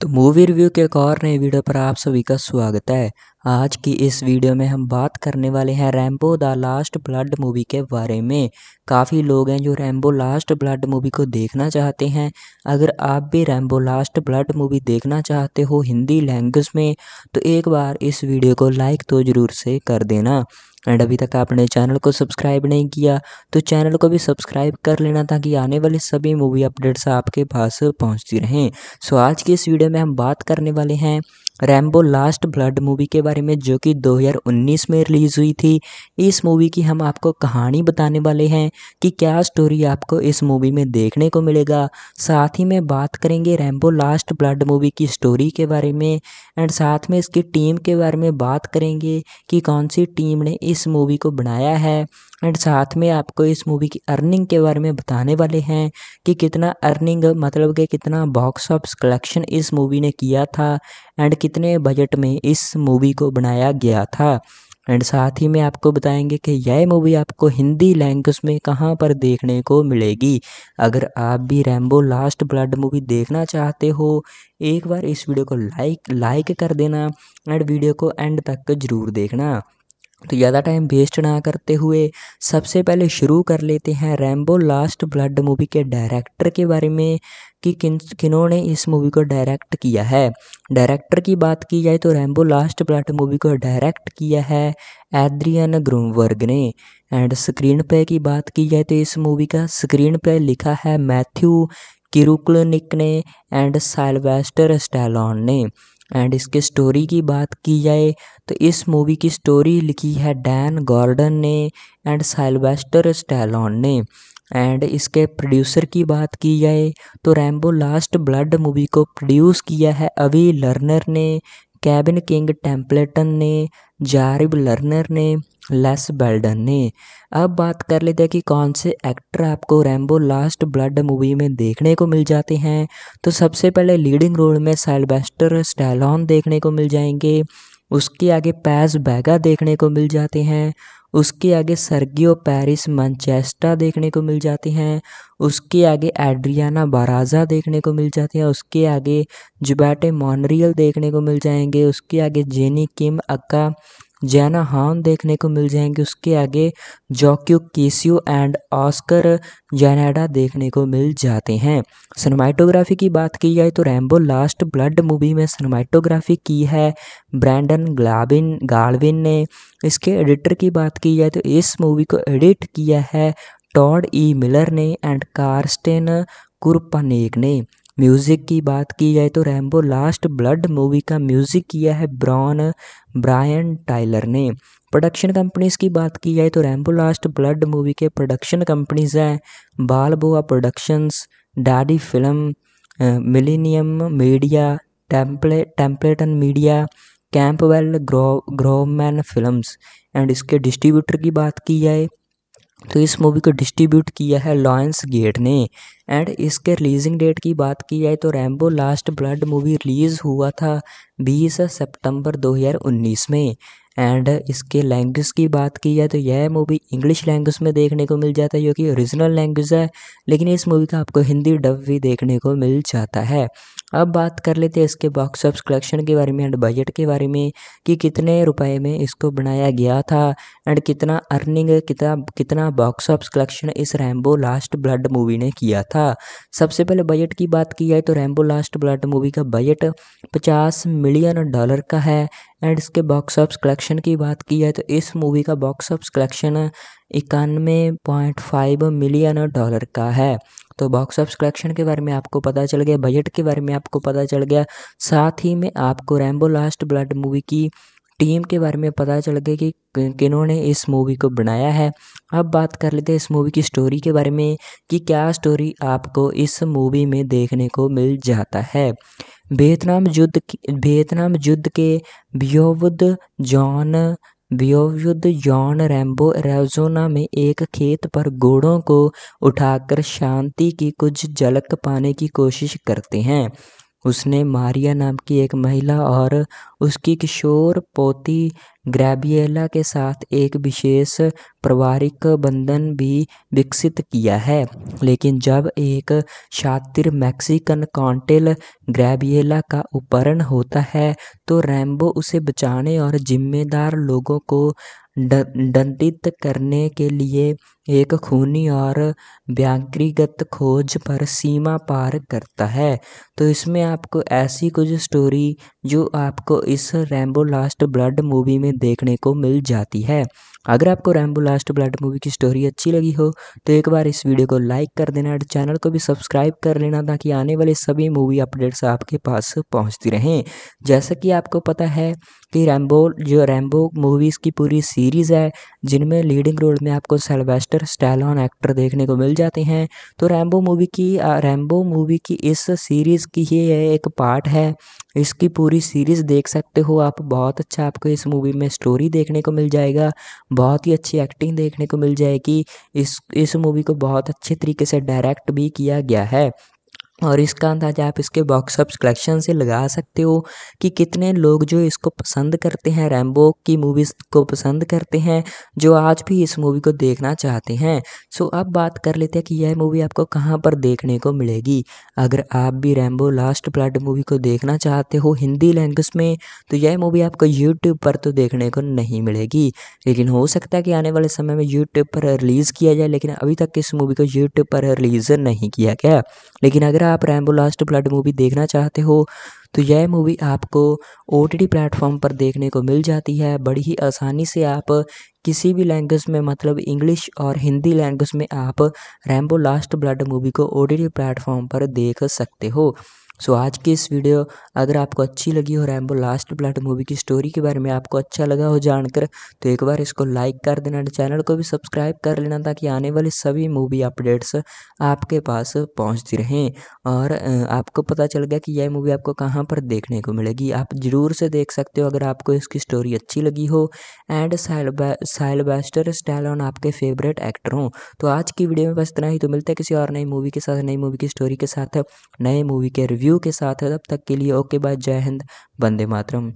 तो मूवी रिव्यू के एक और नए वीडियो पर आप सभी का स्वागत है आज की इस वीडियो में हम बात करने वाले हैं Rambo the last blood movie के बारे में काफ़ी लोग हैं जो रैम्बो लास्ट ब्लड मूवी को देखना चाहते हैं अगर आप भी रैम्बो लास्ट ब्लड मूवी देखना चाहते हो हिंदी लैंग्वेज में तो एक बार इस वीडियो को लाइक तो ज़रूर से कर देना एंड अभी तक आपने चैनल को सब्सक्राइब नहीं किया तो चैनल को भी सब्सक्राइब कर लेना ताकि आने वाले सभी मूवी अपडेट्स आपके पास पहुँचती रहें सो आज के इस वीडियो में हम बात करने वाले हैं रैम्बो लास्ट ब्लड मूवी के बारे में जो कि 2019 में रिलीज़ हुई थी इस मूवी की हम आपको कहानी बताने वाले हैं कि क्या स्टोरी आपको इस मूवी में देखने को मिलेगा साथ ही में बात करेंगे रैम्बो लास्ट ब्लड मूवी की स्टोरी के बारे में एंड साथ में इसकी टीम के बारे में बात करेंगे कि कौन सी टीम ने इस मूवी को बनाया है एंड साथ में आपको इस मूवी की अर्निंग के बारे में बताने वाले हैं कि कितना अर्निंग मतलब कि कितना बॉक्स ऑफ कलेक्शन इस मूवी ने किया था एंड कितने बजट में इस मूवी को बनाया गया था एंड साथ ही में आपको बताएंगे कि यह मूवी आपको हिंदी लैंग्वेज में कहाँ पर देखने को मिलेगी अगर आप भी रैम्बो लास्ट ब्लड मूवी देखना चाहते हो एक बार इस वीडियो को लाइक लाइक कर देना एंड वीडियो को एंड तक जरूर देखना तो ज़्यादा टाइम वेस्ट ना करते हुए सबसे पहले शुरू कर लेते हैं रैम्बो लास्ट ब्लड मूवी के डायरेक्टर के बारे में कि किन किन्होंने इस मूवी को डायरेक्ट किया है डायरेक्टर की बात की जाए तो रैम्बो लास्ट ब्लड मूवी को डायरेक्ट किया है एद्रियन ग्रूमवर्ग ने एंड स्क्रीन पे की बात की जाए तो इस मूवी का स्क्रीन पे लिखा है मैथ्यू किरुकलनिक ने एंड सैलवेस्टर स्टैलॉन ने एंड इसके स्टोरी की बात की जाए तो इस मूवी की स्टोरी लिखी है डैन गॉर्डन ने एंड सैलवेस्टर स्टैलॉन ने एंड इसके प्रोड्यूसर की बात की जाए तो रैम्बो लास्ट ब्लड मूवी को प्रोड्यूस किया है अवी लर्नर ने कैबिन किंग टेम्पलेटन ने जारिब लर्नर ने लेस बेल्डन ने अब बात कर लेते हैं कि कौन से एक्टर आपको रैम्बो लास्ट ब्लड मूवी में देखने को मिल जाते हैं तो सबसे पहले लीडिंग रोल में सैलबेस्टर स्टैलॉन देखने को मिल जाएंगे उसके आगे पैज बैगा देखने को मिल जाते हैं उसके आगे सर्गियो पेरिस मैनचेस्टा देखने को मिल जाती हैं उसके आगे एड्रियाना बाराजा देखने को मिल जाती है उसके आगे जुबैटे मॉनरियल देखने को मिल जाएंगे उसके आगे जेनी किम अक्का जैना हान देखने को मिल जाएंगे उसके आगे जॉक्यू केसियो एंड ऑस्कर जैनाडा देखने को मिल जाते हैं सनमाइटोग्राफी की बात की जाए तो रैम्बो लास्ट ब्लड मूवी में सनमाइटोग्राफी की है ब्रैंडन ग्लाबिन गार्डविन ने इसके एडिटर की बात की जाए तो इस मूवी को एडिट किया है टॉड ई मिलर ने एंड कार्स्टेन कुरपनेक ने म्यूज़िक की बात की जाए तो रैम्बो लास्ट ब्लड मूवी का म्यूज़िक किया है ब्रॉन ब्रायन टाइलर ने प्रोडक्शन कंपनीज़ की बात की जाए तो रैम्बो लास्ट ब्लड मूवी के प्रोडक्शन कंपनीज़ हैं Balboa productions daddy film millennium media temple Templeton media Campbell grow Grobman films and इसके डिस्ट्रीब्यूटर की बात की जाए तो इस मूवी को डिस्ट्रीब्यूट किया है लॉयंस गेट ने एंड इसके रिलीजिंग डेट की बात की जाए तो Rambo last blood movie release हुआ था 20 सितंबर 2019 में एंड इसके लैंग्वेज की बात की जाए तो यह मूवी इंग्लिश लैंग्वेज में देखने को मिल जाता है जो कि ओरिजिनल लैंग्वेज है लेकिन इस मूवी का आपको हिंदी डब भी देखने को मिल जाता है अब बात कर लेते हैं इसके बॉक्स ऑफ कलेक्शन के बारे में एंड बजट के बारे में कि कितने रुपए में इसको बनाया गया था एंड कितना अर्निंग कितना कितना बॉक्स ऑफ कलेक्शन इस रैम्बो लास्ट ब्लड मूवी ने किया था सबसे पहले बजट की बात की जाए तो रैम्बो लास्ट ब्लड मूवी का बजट पचास मिलियन डॉलर का है एंड इसके बॉक्स ऑफ कलेक्शन की बात की जाए तो इस मूवी का बॉक्स ऑफ कलेक्शन इक्यानवे पॉइंट फाइव मिलियन डॉलर का है तो बॉक्स ऑफ कलेक्शन के बारे में आपको पता चल गया बजट के बारे में आपको पता चल गया साथ ही में आपको रैम्बो लास्ट ब्लड मूवी की टीम के बारे में पता चल गया कि किन्होंने इस मूवी को बनाया है अब बात कर लेते हैं इस मूवी की स्टोरी के बारे में कि क्या स्टोरी आपको इस मूवी में देखने को मिल जाता है वियतनाम युद्ध वियतनाम युद्ध के बियोवुद जॉन व्योवयुद्ध जॉन रैम्बो एरिज़ोना में एक खेत पर घोड़ों को उठाकर शांति की कुछ झलक पाने की कोशिश करते हैं उसने मारिया नाम की एक महिला और उसकी किशोर पोती ग्रैबिएला के साथ एक विशेष पारिवारिक बंधन भी विकसित किया है लेकिन जब एक शातिर मैक्सिकन कॉन्टेल ग्रैबिएला का उपहरण होता है तो रैम्बो उसे बचाने और जिम्मेदार लोगों को दंडित करने के लिए एक खूनी और व्याकृगत खोज पर सीमा पार करता है तो इसमें आपको ऐसी कुछ स्टोरी जो आपको इस रैम्बो लास्ट ब्लड मूवी में देखने को मिल जाती है अगर आपको रैम्बो लास्ट ब्लड मूवी की स्टोरी अच्छी लगी हो तो एक बार इस वीडियो को लाइक कर देना और चैनल को भी सब्सक्राइब कर लेना ताकि आने वाले सभी मूवी अपडेट्स आपके पास पहुंचती रहें जैसा कि आपको पता है कि रैम्बो जो रैम्बो मूवीज़ की पूरी सीरीज़ है जिनमें लीडिंग रोल में आपको सेल्वेस्ट अधिकतर स्टैलॉन एक्टर देखने को मिल जाते हैं तो रैम्बो मूवी की रैम्बो मूवी की इस सीरीज़ की ही एक पार्ट है इसकी पूरी सीरीज़ देख सकते हो आप बहुत अच्छा आपको इस मूवी में स्टोरी देखने को मिल जाएगा बहुत ही अच्छी एक्टिंग देखने को मिल जाएगी इस इस मूवी को बहुत अच्छे तरीके से डायरेक्ट भी किया गया है और इसका अंदाज़ा आप इसके बॉक्स ऑफ कलेक्शन से लगा सकते हो कि कितने लोग जो इसको पसंद करते हैं रैम्बो की मूवीज़ को पसंद करते हैं जो आज भी इस मूवी को देखना चाहते हैं सो अब बात कर लेते हैं कि यह मूवी आपको कहाँ पर देखने को मिलेगी अगर आप भी रैम्बो लास्ट ब्लड मूवी को देखना चाहते हो हिंदी लैंग्वेज में तो यह मूवी आपको यूट्यूब पर तो देखने को नहीं मिलेगी लेकिन हो सकता है कि आने वाले समय में यूट्यूब पर रिलीज़ किया जाए लेकिन अभी तक इस मूवी को यूट्यूब पर रिलीज़ नहीं किया गया लेकिन अगर अगर आप रैम्बो लास्ट ब्लड मूवी देखना चाहते हो तो यह मूवी आपको ओ टी प्लेटफॉर्म पर देखने को मिल जाती है बड़ी ही आसानी से आप किसी भी लैंग्वेज में मतलब इंग्लिश और हिंदी लैंग्वेज में आप रैम्बो लास्ट ब्लड मूवी को ओ टी प्लेटफॉर्म पर देख सकते हो सो so, आज की इस वीडियो अगर आपको अच्छी लगी हो रैम्बो लास्ट ब्लड मूवी की स्टोरी के बारे में आपको अच्छा लगा हो जानकर तो एक बार इसको लाइक कर देना चैनल को भी सब्सक्राइब कर लेना ताकि आने वाली सभी मूवी अपडेट्स आपके पास पहुंचती रहें और आपको पता चल गया कि यह मूवी आपको कहाँ पर देखने को मिलेगी आप ज़रूर से देख सकते हो अगर आपको इसकी स्टोरी अच्छी लगी हो एंड साइलबेस्टर स्टैलॉन आपके फेवरेट एक्टर हों तो आज की वीडियो में बस इतना ही तो मिलते हैं किसी और नई मूवी के साथ नई मूवी की स्टोरी के साथ नए मूवी के रिव्यू रिव्यू के साथ है तब तक के लिए ओके बाय जय हिंद वंदे मातरम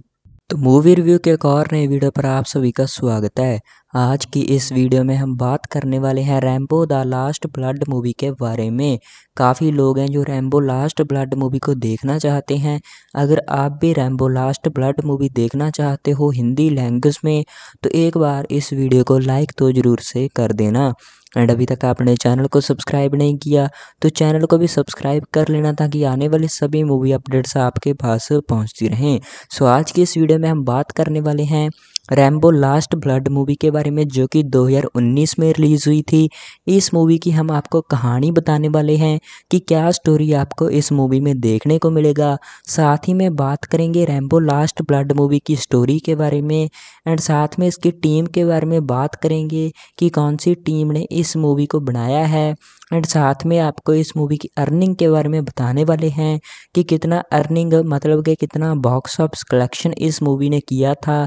तो मूवी रिव्यू के एक और नए वीडियो पर आप सभी का स्वागत है आज की इस वीडियो में हम बात करने वाले हैं Rambo the last blood movie के बारे में काफ़ी लोग हैं जो रैम्बो लास्ट ब्लड मूवी को देखना चाहते हैं अगर आप भी रैम्बो लास्ट ब्लड मूवी देखना चाहते हो हिंदी लैंग्वेज में तो एक बार इस वीडियो को लाइक तो ज़रूर से कर देना एंड अभी तक आपने चैनल को सब्सक्राइब नहीं किया तो चैनल को भी सब्सक्राइब कर लेना ताकि आने वाले सभी मूवी अपडेट्स आपके पास पहुंचती रहें सो आज की इस वीडियो में हम बात करने वाले हैं रैम्बो लास्ट ब्लड मूवी के बारे में जो कि 2019 में रिलीज़ हुई थी इस मूवी की हम आपको कहानी बताने वाले हैं कि क्या स्टोरी आपको इस मूवी में देखने को मिलेगा साथ ही में बात करेंगे रैम्बो लास्ट ब्लड मूवी की स्टोरी के बारे में एंड साथ में इसकी टीम के बारे में बात करेंगे कि कौन सी टीम ने इस मूवी को बनाया है एंड साथ में आपको इस मूवी की अर्निंग के बारे में बताने वाले हैं कि कितना अर्निंग मतलब कि कितना बॉक्स ऑफिस कलेक्शन इस मूवी ने किया था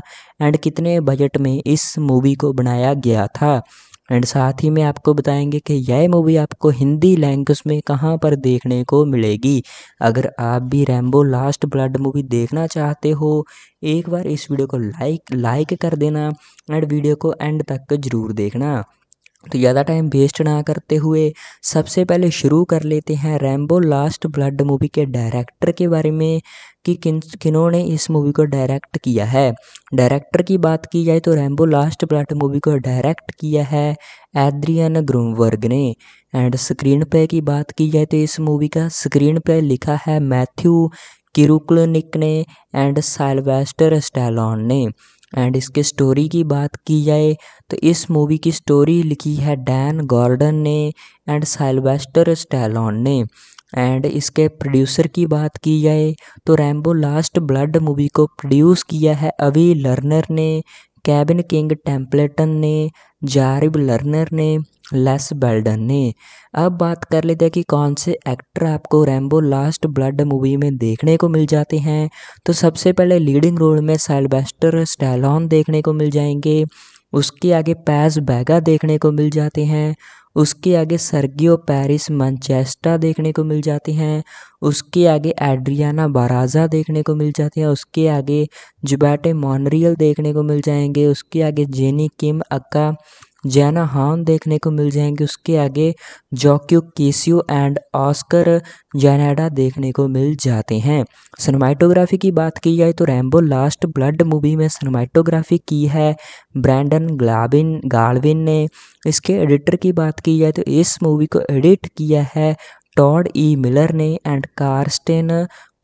एंड कितने बजट में इस मूवी को बनाया गया था एंड साथ ही में आपको बताएंगे कि यह मूवी आपको हिंदी लैंग्वेज में कहाँ पर देखने को मिलेगी अगर आप भी रैम्बो लास्ट ब्लड मूवी देखना चाहते हो एक बार इस वीडियो को लाइक लाइक कर देना एंड वीडियो को एंड तक जरूर देखना तो ज़्यादा टाइम वेस्ट ना करते हुए सबसे पहले शुरू कर लेते हैं रैम्बो लास्ट ब्लड मूवी के डायरेक्टर के बारे में कि किन किन्होंने इस मूवी को डायरेक्ट किया है डायरेक्टर की बात की जाए तो रैम्बो लास्ट ब्लड मूवी को डायरेक्ट किया है एद्रियन ग्रूमवर्ग ने एंड स्क्रीन प्ले की बात की जाए तो इस मूवी का स्क्रीन प्ले लिखा है मैथ्यू किरुकलनिक ने एंड सैलवेस्टर स्टैलॉन ने एंड इसके स्टोरी की बात की जाए तो इस मूवी की स्टोरी लिखी है डैन गॉर्डन ने एंड साइलवेस्टर स्टैलॉन ने एंड इसके प्रोड्यूसर की बात की जाए तो रैम्बो लास्ट ब्लड मूवी को प्रोड्यूस किया है अवी लर्नर ने कैबिन किंग टेम्पलेटन ने जारिब लर्नर ने लेस बेल्डन ने अब बात कर लेते हैं कि कौन से एक्टर आपको रैम्बो लास्ट ब्लड मूवी में देखने को मिल जाते हैं तो सबसे पहले लीडिंग रोल में सेल्बेस्टर स्टैलॉन देखने को मिल जाएंगे उसके आगे पैस बैगा देखने को मिल जाते हैं उसके आगे सर्गियो पेरिस मैनचेस्टा देखने को मिल जाते हैं उसके आगे एड्रियाना बाराजा देखने को मिल जाते हैं उसके आगे जुबैटे मॉनरियल देखने को मिल जाएंगे उसके आगे जेनी किम अक्का जैना हान देखने को मिल जाएंगे उसके आगे जॉक्यू केसियो एंड ऑस्कर जैनाडा देखने को मिल जाते हैं सिनेमाटोग्राफी की बात की जाए तो रैम्बो लास्ट ब्लड मूवी में सिनेमाटोग्राफी की है ब्रैंडन ग्लाबिन गार्विन ने इसके एडिटर की बात की जाए तो इस मूवी को एडिट किया है टॉड ई मिलर ने एंड कार्स्टेन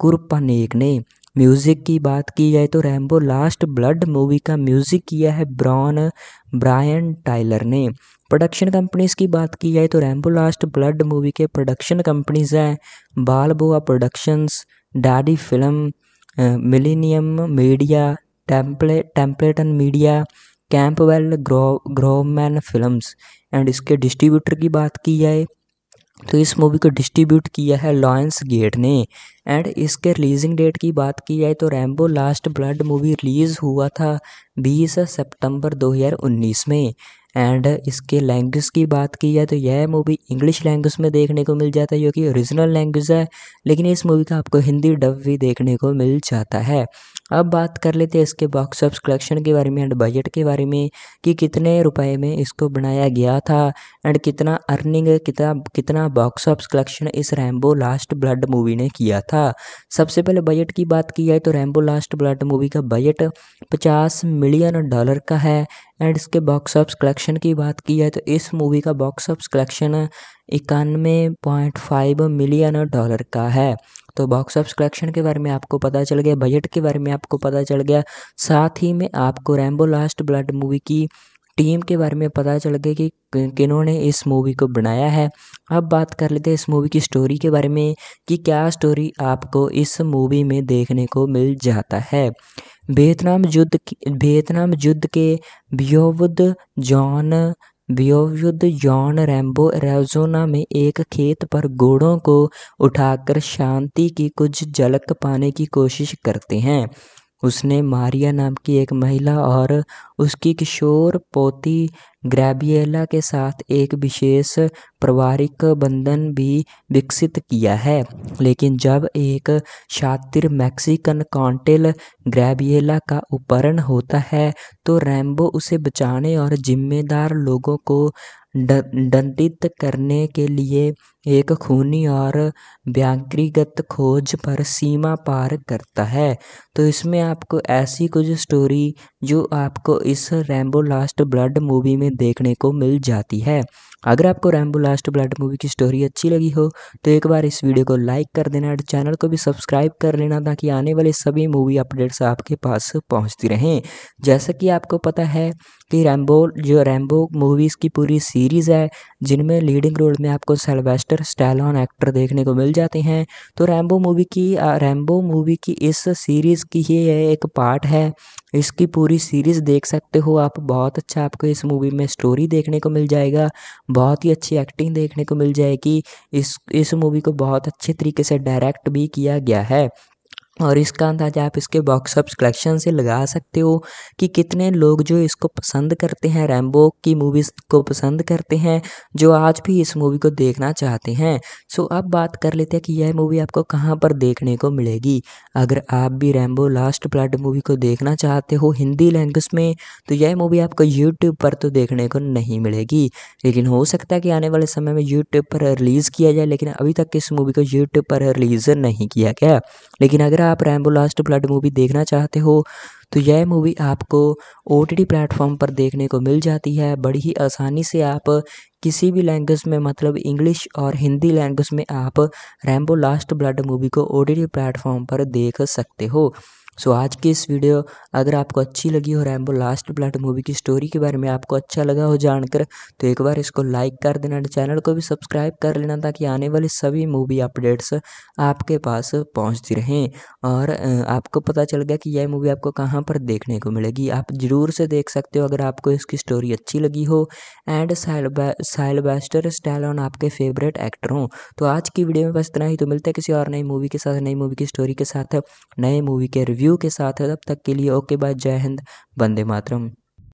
कुरपानेक ने म्यूज़िक की बात की जाए तो रैम्बो लास्ट ब्लड मूवी का म्यूज़िक किया है ब्रॉन ब्रायन टाइलर ने प्रोडक्शन कंपनीज़ की बात की जाए तो रैम्बो लास्ट ब्लड मूवी के प्रोडक्शन कंपनीज़ हैं Balboa productions daddy film millennium media temple Templeton media Campbell grow Grobman films and इसके डिस्ट्रीब्यूटर की बात की जाए तो इस मूवी को डिस्ट्रीब्यूट किया है लॉयंस गेट ने एंड इसके रिलीजिंग डेट की बात की जाए तो Rambo last blood movie release हुआ था 20 सितंबर 2019 में एंड इसके लैंग्वेज की बात की जाए तो यह मूवी इंग्लिश लैंग्वेज में देखने को मिल जाता है जो कि ओरिजिनल लैंग्वेज है लेकिन इस मूवी का आपको हिंदी डब भी देखने को मिल जाता है अब बात कर लेते हैं इसके बॉक्स ऑफ कलेक्शन के बारे में एंड बजट के बारे में कि कितने रुपए में इसको बनाया गया था एंड कितना अर्निंग कितना कितना बॉक्स ऑफ कलेक्शन इस रैम्बो लास्ट ब्लड मूवी ने किया था सबसे पहले बजट की बात की जाए तो रैम्बो लास्ट ब्लड मूवी का बजट पचास मिलियन डॉलर का है एंड इसके बॉक्स ऑफ कलेक्शन की बात की जाए तो इस मूवी का बॉक्स ऑफ कलेक्शन इक्यानवे पॉइंट फाइव मिलियन डॉलर का है तो बॉक्स ऑफ कलेक्शन के बारे में आपको पता चल गया बजट के बारे में आपको पता चल गया साथ ही में आपको रैम्बो लास्ट ब्लड मूवी की टीम के बारे में पता चल गया कि किन्होंने इस मूवी को बनाया है अब बात कर लेते हैं इस मूवी की स्टोरी के बारे में कि क्या स्टोरी आपको इस मूवी में देखने को मिल जाता है वियतनाम युद्ध वियतनाम युद्ध के बियोवुद जॉन व्योयुद्ध जॉन रैम्बो एरेजोना में एक खेत पर घोड़ों को उठाकर शांति की कुछ झलक पाने की कोशिश करते हैं उसने मारिया नाम की एक महिला और उसकी किशोर पोती ग्रैबियला के साथ एक विशेष पारिवारिक बंधन भी विकसित किया है लेकिन जब एक शातिर मैक्सिकन कॉन्टेल ग्रैबियला का उपहरण होता है तो रैम्बो उसे बचाने और जिम्मेदार लोगों को दंडित करने के लिए एक खूनी और व्याकृगत खोज पर सीमा पार करता है तो इसमें आपको ऐसी कुछ स्टोरी जो आपको इस रैम्बो लास्ट ब्लड मूवी में देखने को मिल जाती है अगर आपको रैम्बो लास्ट ब्लड मूवी की स्टोरी अच्छी लगी हो तो एक बार इस वीडियो को लाइक कर देना और चैनल को भी सब्सक्राइब कर लेना ताकि आने वाले सभी मूवी अपडेट्स आपके पास पहुंचती रहें जैसा कि आपको पता है कि रैम्बो जो रैम्बो मूवीज़ की पूरी सीरीज़ है जिनमें लीडिंग रोल में आपको सेल्वेस्टर स्टैलॉन एक्टर देखने को मिल जाते हैं तो रैम्बो मूवी की रैम्बो मूवी की इस सीरीज़ की ही एक पार्ट है इसकी पूरी सीरीज देख सकते हो आप बहुत अच्छा आपको इस मूवी में स्टोरी देखने को मिल जाएगा बहुत ही अच्छी एक्टिंग देखने को मिल जाएगी इस इस मूवी को बहुत अच्छे तरीके से डायरेक्ट भी किया गया है और इसका अंदाज़ा आप इसके बॉक्स ऑफ कलेक्शन से लगा सकते हो कि कितने लोग जो इसको पसंद करते हैं रैम्बो की मूवीज़ को पसंद करते हैं जो आज भी इस मूवी को देखना चाहते हैं सो अब बात कर लेते हैं कि यह मूवी आपको कहाँ पर देखने को मिलेगी अगर आप भी रैम्बो लास्ट ब्लड मूवी को देखना चाहते हो हिंदी लैंग्वेज में तो यह मूवी आपको यूट्यूब पर तो देखने को नहीं मिलेगी लेकिन हो सकता है कि आने वाले समय में यूट्यूब पर रिलीज़ किया जाए लेकिन अभी तक इस मूवी को यूट्यूब पर रिलीज़ नहीं किया गया लेकिन अगर आप रैम्बो लास्ट ब्लड मूवी देखना चाहते हो तो यह मूवी आपको ओ टी प्लेटफॉर्म पर देखने को मिल जाती है बड़ी ही आसानी से आप किसी भी लैंग्वेज में मतलब इंग्लिश और हिंदी लैंग्वेज में आप रैम्बो लास्ट ब्लड मूवी को ओ टी प्लेटफॉर्म पर देख सकते हो सो आज की इस वीडियो अगर आपको अच्छी लगी हो रैम्बो लास्ट ब्लड मूवी की स्टोरी के बारे में आपको अच्छा लगा हो जानकर तो एक बार इसको लाइक कर देना चैनल को भी सब्सक्राइब कर लेना ताकि आने वाली सभी मूवी अपडेट्स आपके पास पहुँचती रहें और आपको पता चल गया कि यह मूवी आपको कहाँ पर देखने को मिलेगी आप ज़रूर से देख सकते हो अगर आपको इसकी स्टोरी अच्छी लगी हो एंड साइल साइलबेस्टर स्टैलॉन आपके फेवरेट एक्टर हों तो आज की वीडियो में बस इतना ही तो मिलता है किसी और नई मूवी के साथ नई मूवी की स्टोरी के साथ नए मूवी के रिव्यू रिव्यू के साथ है तब तक के लिए ओके बाय जय हिंद वंदे मातरम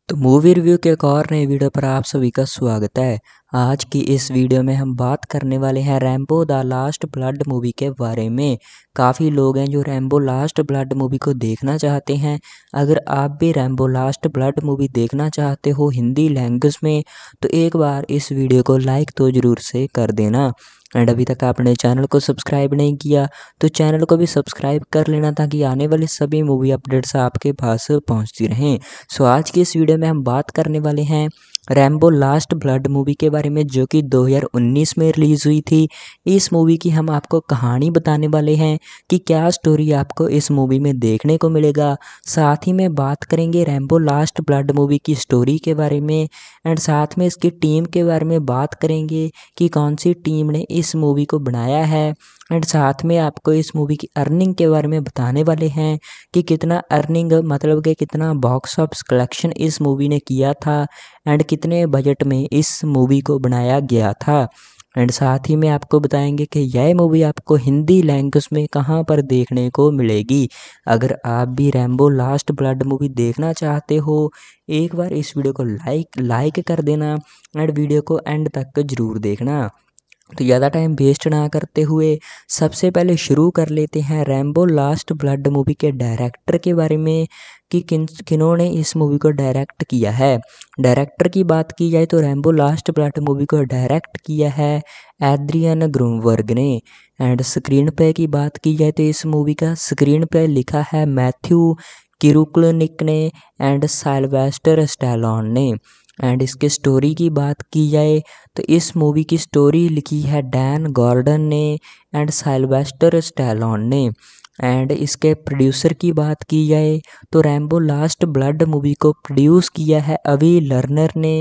तो मूवी रिव्यू के एक और नए वीडियो पर आप सभी का स्वागत है आज की इस वीडियो में हम बात करने वाले हैं Rambo the last blood movie के बारे में काफ़ी लोग हैं जो रैम्बो लास्ट ब्लड मूवी को देखना चाहते हैं अगर आप भी रैम्बो लास्ट ब्लड मूवी देखना चाहते हो हिंदी लैंग्वेज में तो एक बार इस वीडियो को लाइक तो ज़रूर से कर देना एंड अभी तक आपने चैनल को सब्सक्राइब नहीं किया तो चैनल को भी सब्सक्राइब कर लेना ताकि आने वाली सभी मूवी अपडेट्स आपके पास पहुंचती रहें सो आज की इस वीडियो में हम बात करने वाले हैं रैम्बो लास्ट ब्लड मूवी के बारे में जो कि 2019 में रिलीज़ हुई थी इस मूवी की हम आपको कहानी बताने वाले हैं कि क्या स्टोरी आपको इस मूवी में देखने को मिलेगा साथ ही में बात करेंगे रैम्बो लास्ट ब्लड मूवी की स्टोरी के बारे में एंड साथ में इसकी टीम के बारे में बात करेंगे कि कौन सी टीम ने इस मूवी को बनाया है एंड साथ में आपको इस मूवी की अर्निंग के बारे में बताने वाले हैं कि कितना अर्निंग मतलब कि कितना बॉक्स ऑफिस कलेक्शन इस मूवी ने किया था एंड कितने बजट में इस मूवी को बनाया गया था एंड साथ ही में आपको बताएंगे कि यह मूवी आपको हिंदी लैंग्वेज में कहाँ पर देखने को मिलेगी अगर आप भी रैम्बो लास्ट ब्लड मूवी देखना चाहते हो एक बार इस वीडियो को लाइक लाइक कर देना एंड वीडियो को एंड तक जरूर देखना तो ज़्यादा टाइम वेस्ट ना करते हुए सबसे पहले शुरू कर लेते हैं रैम्बो लास्ट ब्लड मूवी के डायरेक्टर के बारे में कि किन किन्होंने इस मूवी को डायरेक्ट किया है डायरेक्टर की बात की जाए तो रैम्बो लास्ट ब्लड मूवी को डायरेक्ट किया है एद्रियन ग्रूमवर्ग ने एंड स्क्रीन प्ले की बात की जाए तो इस मूवी का स्क्रीन प्ले लिखा है मैथ्यू किरुक्लनिक ने एंड सैलवेस्टर स्टैलॉन ने एंड इसके स्टोरी की बात की जाए तो इस मूवी की स्टोरी लिखी है डैन गॉर्डन ने एंड सैलवेस्टर स्टैलॉन ने एंड इसके प्रोड्यूसर की बात की जाए तो रैम्बो लास्ट ब्लड मूवी को प्रोड्यूस किया है अवी लर्नर ने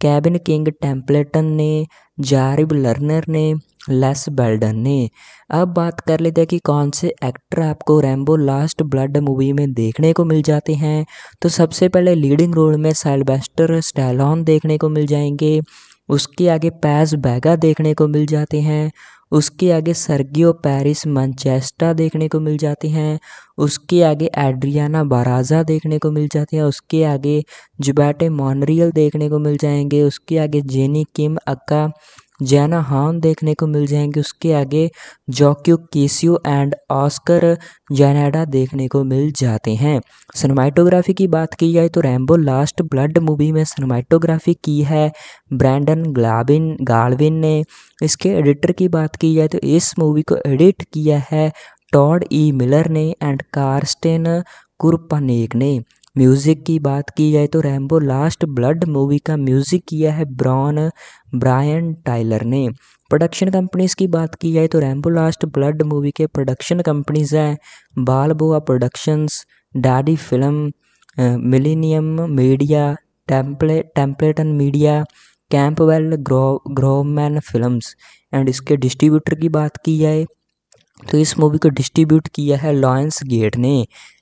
कैबिन किंग टेम्पलेटन ने जारिब लर्नर ने लेस बेल्डन ने अब बात कर लेते हैं कि कौन से एक्टर आपको रैम्बो लास्ट ब्लड मूवी में देखने को मिल जाते हैं तो सबसे पहले लीडिंग रोल में सैलबेस्टर स्टैलॉन देखने को मिल जाएंगे उसके आगे पैस बैगा देखने को मिल जाते हैं उसके आगे सर्गियो पैरिस मैनचेस्टा देखने को मिल जाती हैं उसके आगे एड्रियाना बाराजा देखने को मिल जाती हैं उसके आगे जुबैटे मॉनरियल देखने को मिल जाएंगे उसके आगे जेनी किम अक्का जैना हान देखने को मिल जाएंगे उसके आगे जॉक्यू केसियो एंड ऑस्कर जैनाडा देखने को मिल जाते हैं सनमाइटोग्राफी की बात की जाए तो रैम्बो लास्ट ब्लड मूवी में सनमाइटोग्राफी की है ब्रैंडन ग्लाबिन गार्डविन ने इसके एडिटर की बात की जाए तो इस मूवी को एडिट किया है टॉड ई मिलर ने एंड कार्स्टेन कुरपनेक ने म्यूज़िक की बात की जाए तो रैम्बो लास्ट ब्लड मूवी का म्यूज़िक किया है ब्रॉन ब्रायन टाइलर ने प्रोडक्शन कंपनीज़ की बात की जाए तो रैम्बो लास्ट ब्लड मूवी के प्रोडक्शन कंपनीज़ हैं Balboa productions daddy film millennium media temple Templeton media Campbell grow Grobman films and इसके डिस्ट्रीब्यूटर की बात की जाए तो इस मूवी को डिस्ट्रीब्यूट किया है लॉयंस गेट ने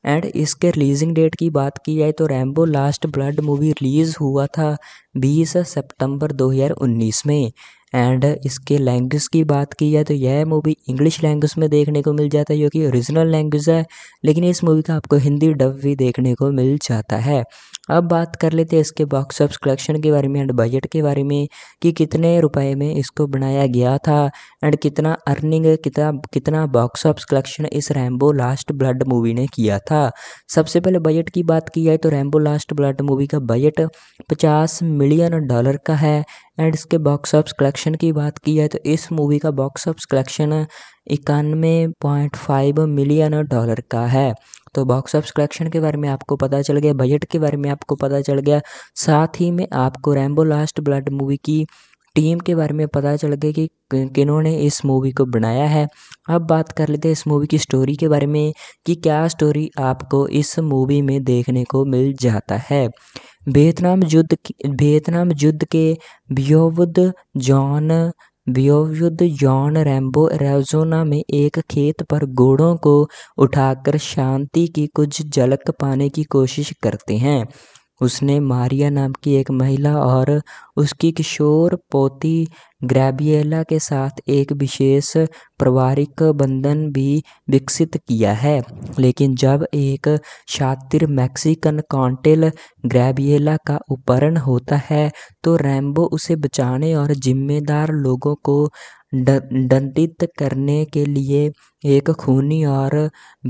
एंड इसके रिलीजिंग डेट की बात की जाए तो Rambo last blood movie release हुआ था 20 सितंबर 2019 में एंड इसके लैंग्वेज की बात की जाए तो यह मूवी इंग्लिश लैंग्वेज में देखने को मिल जाता है जो कि ओरिजिनल लैंग्वेज है लेकिन इस मूवी का आपको हिंदी डब भी देखने को मिल जाता है अब बात कर लेते हैं इसके बॉक्स ऑफिस कलेक्शन के बारे में एंड बजट के बारे में कि कितने रुपए में इसको बनाया गया था एंड कितना अर्निंग कितना कितना बॉक्स ऑफ कलेक्शन इस रैम्बो लास्ट ब्लड मूवी ने किया था सबसे पहले बजट की बात की जाए तो रैम्बो लास्ट ब्लड मूवी का बजट पचास मिलियन डॉलर का है एंड इसके बॉक्स ऑफ कलेक्शन की बात की जाए तो इस मूवी का बॉक्स ऑफ कलेक्शन इक्यानवे पॉइंट फाइव मिलियन डॉलर का है तो बॉक्स ऑफिस कलेक्शन के बारे में आपको पता चल गया बजट के बारे में आपको पता चल गया साथ ही में आपको रैम्बो लास्ट ब्लड मूवी की टीम के बारे में पता चल गया कि किन्होंने इस मूवी को बनाया है अब बात कर लेते हैं इस मूवी की स्टोरी के बारे में कि क्या स्टोरी आपको इस मूवी में देखने को मिल जाता है वियतनाम युद्ध वियतनाम युद्ध के बियोवुद जॉन व्योयुद्ध जॉन रैम्बो एरिज़ोना में एक खेत पर घोड़ों को उठाकर शांति की कुछ झलक पाने की कोशिश करते हैं उसने मारिया नाम की एक महिला और उसकी किशोर पोती गैब्रिएला के साथ एक विशेष पारिवारिक बंधन भी विकसित किया है लेकिन जब एक शातिर मैक्सिकन कॉन्टेल ग्रैबिएला का उपहरण होता है तो रैम्बो उसे बचाने और जिम्मेदार लोगों को दंडित करने के लिए एक खूनी और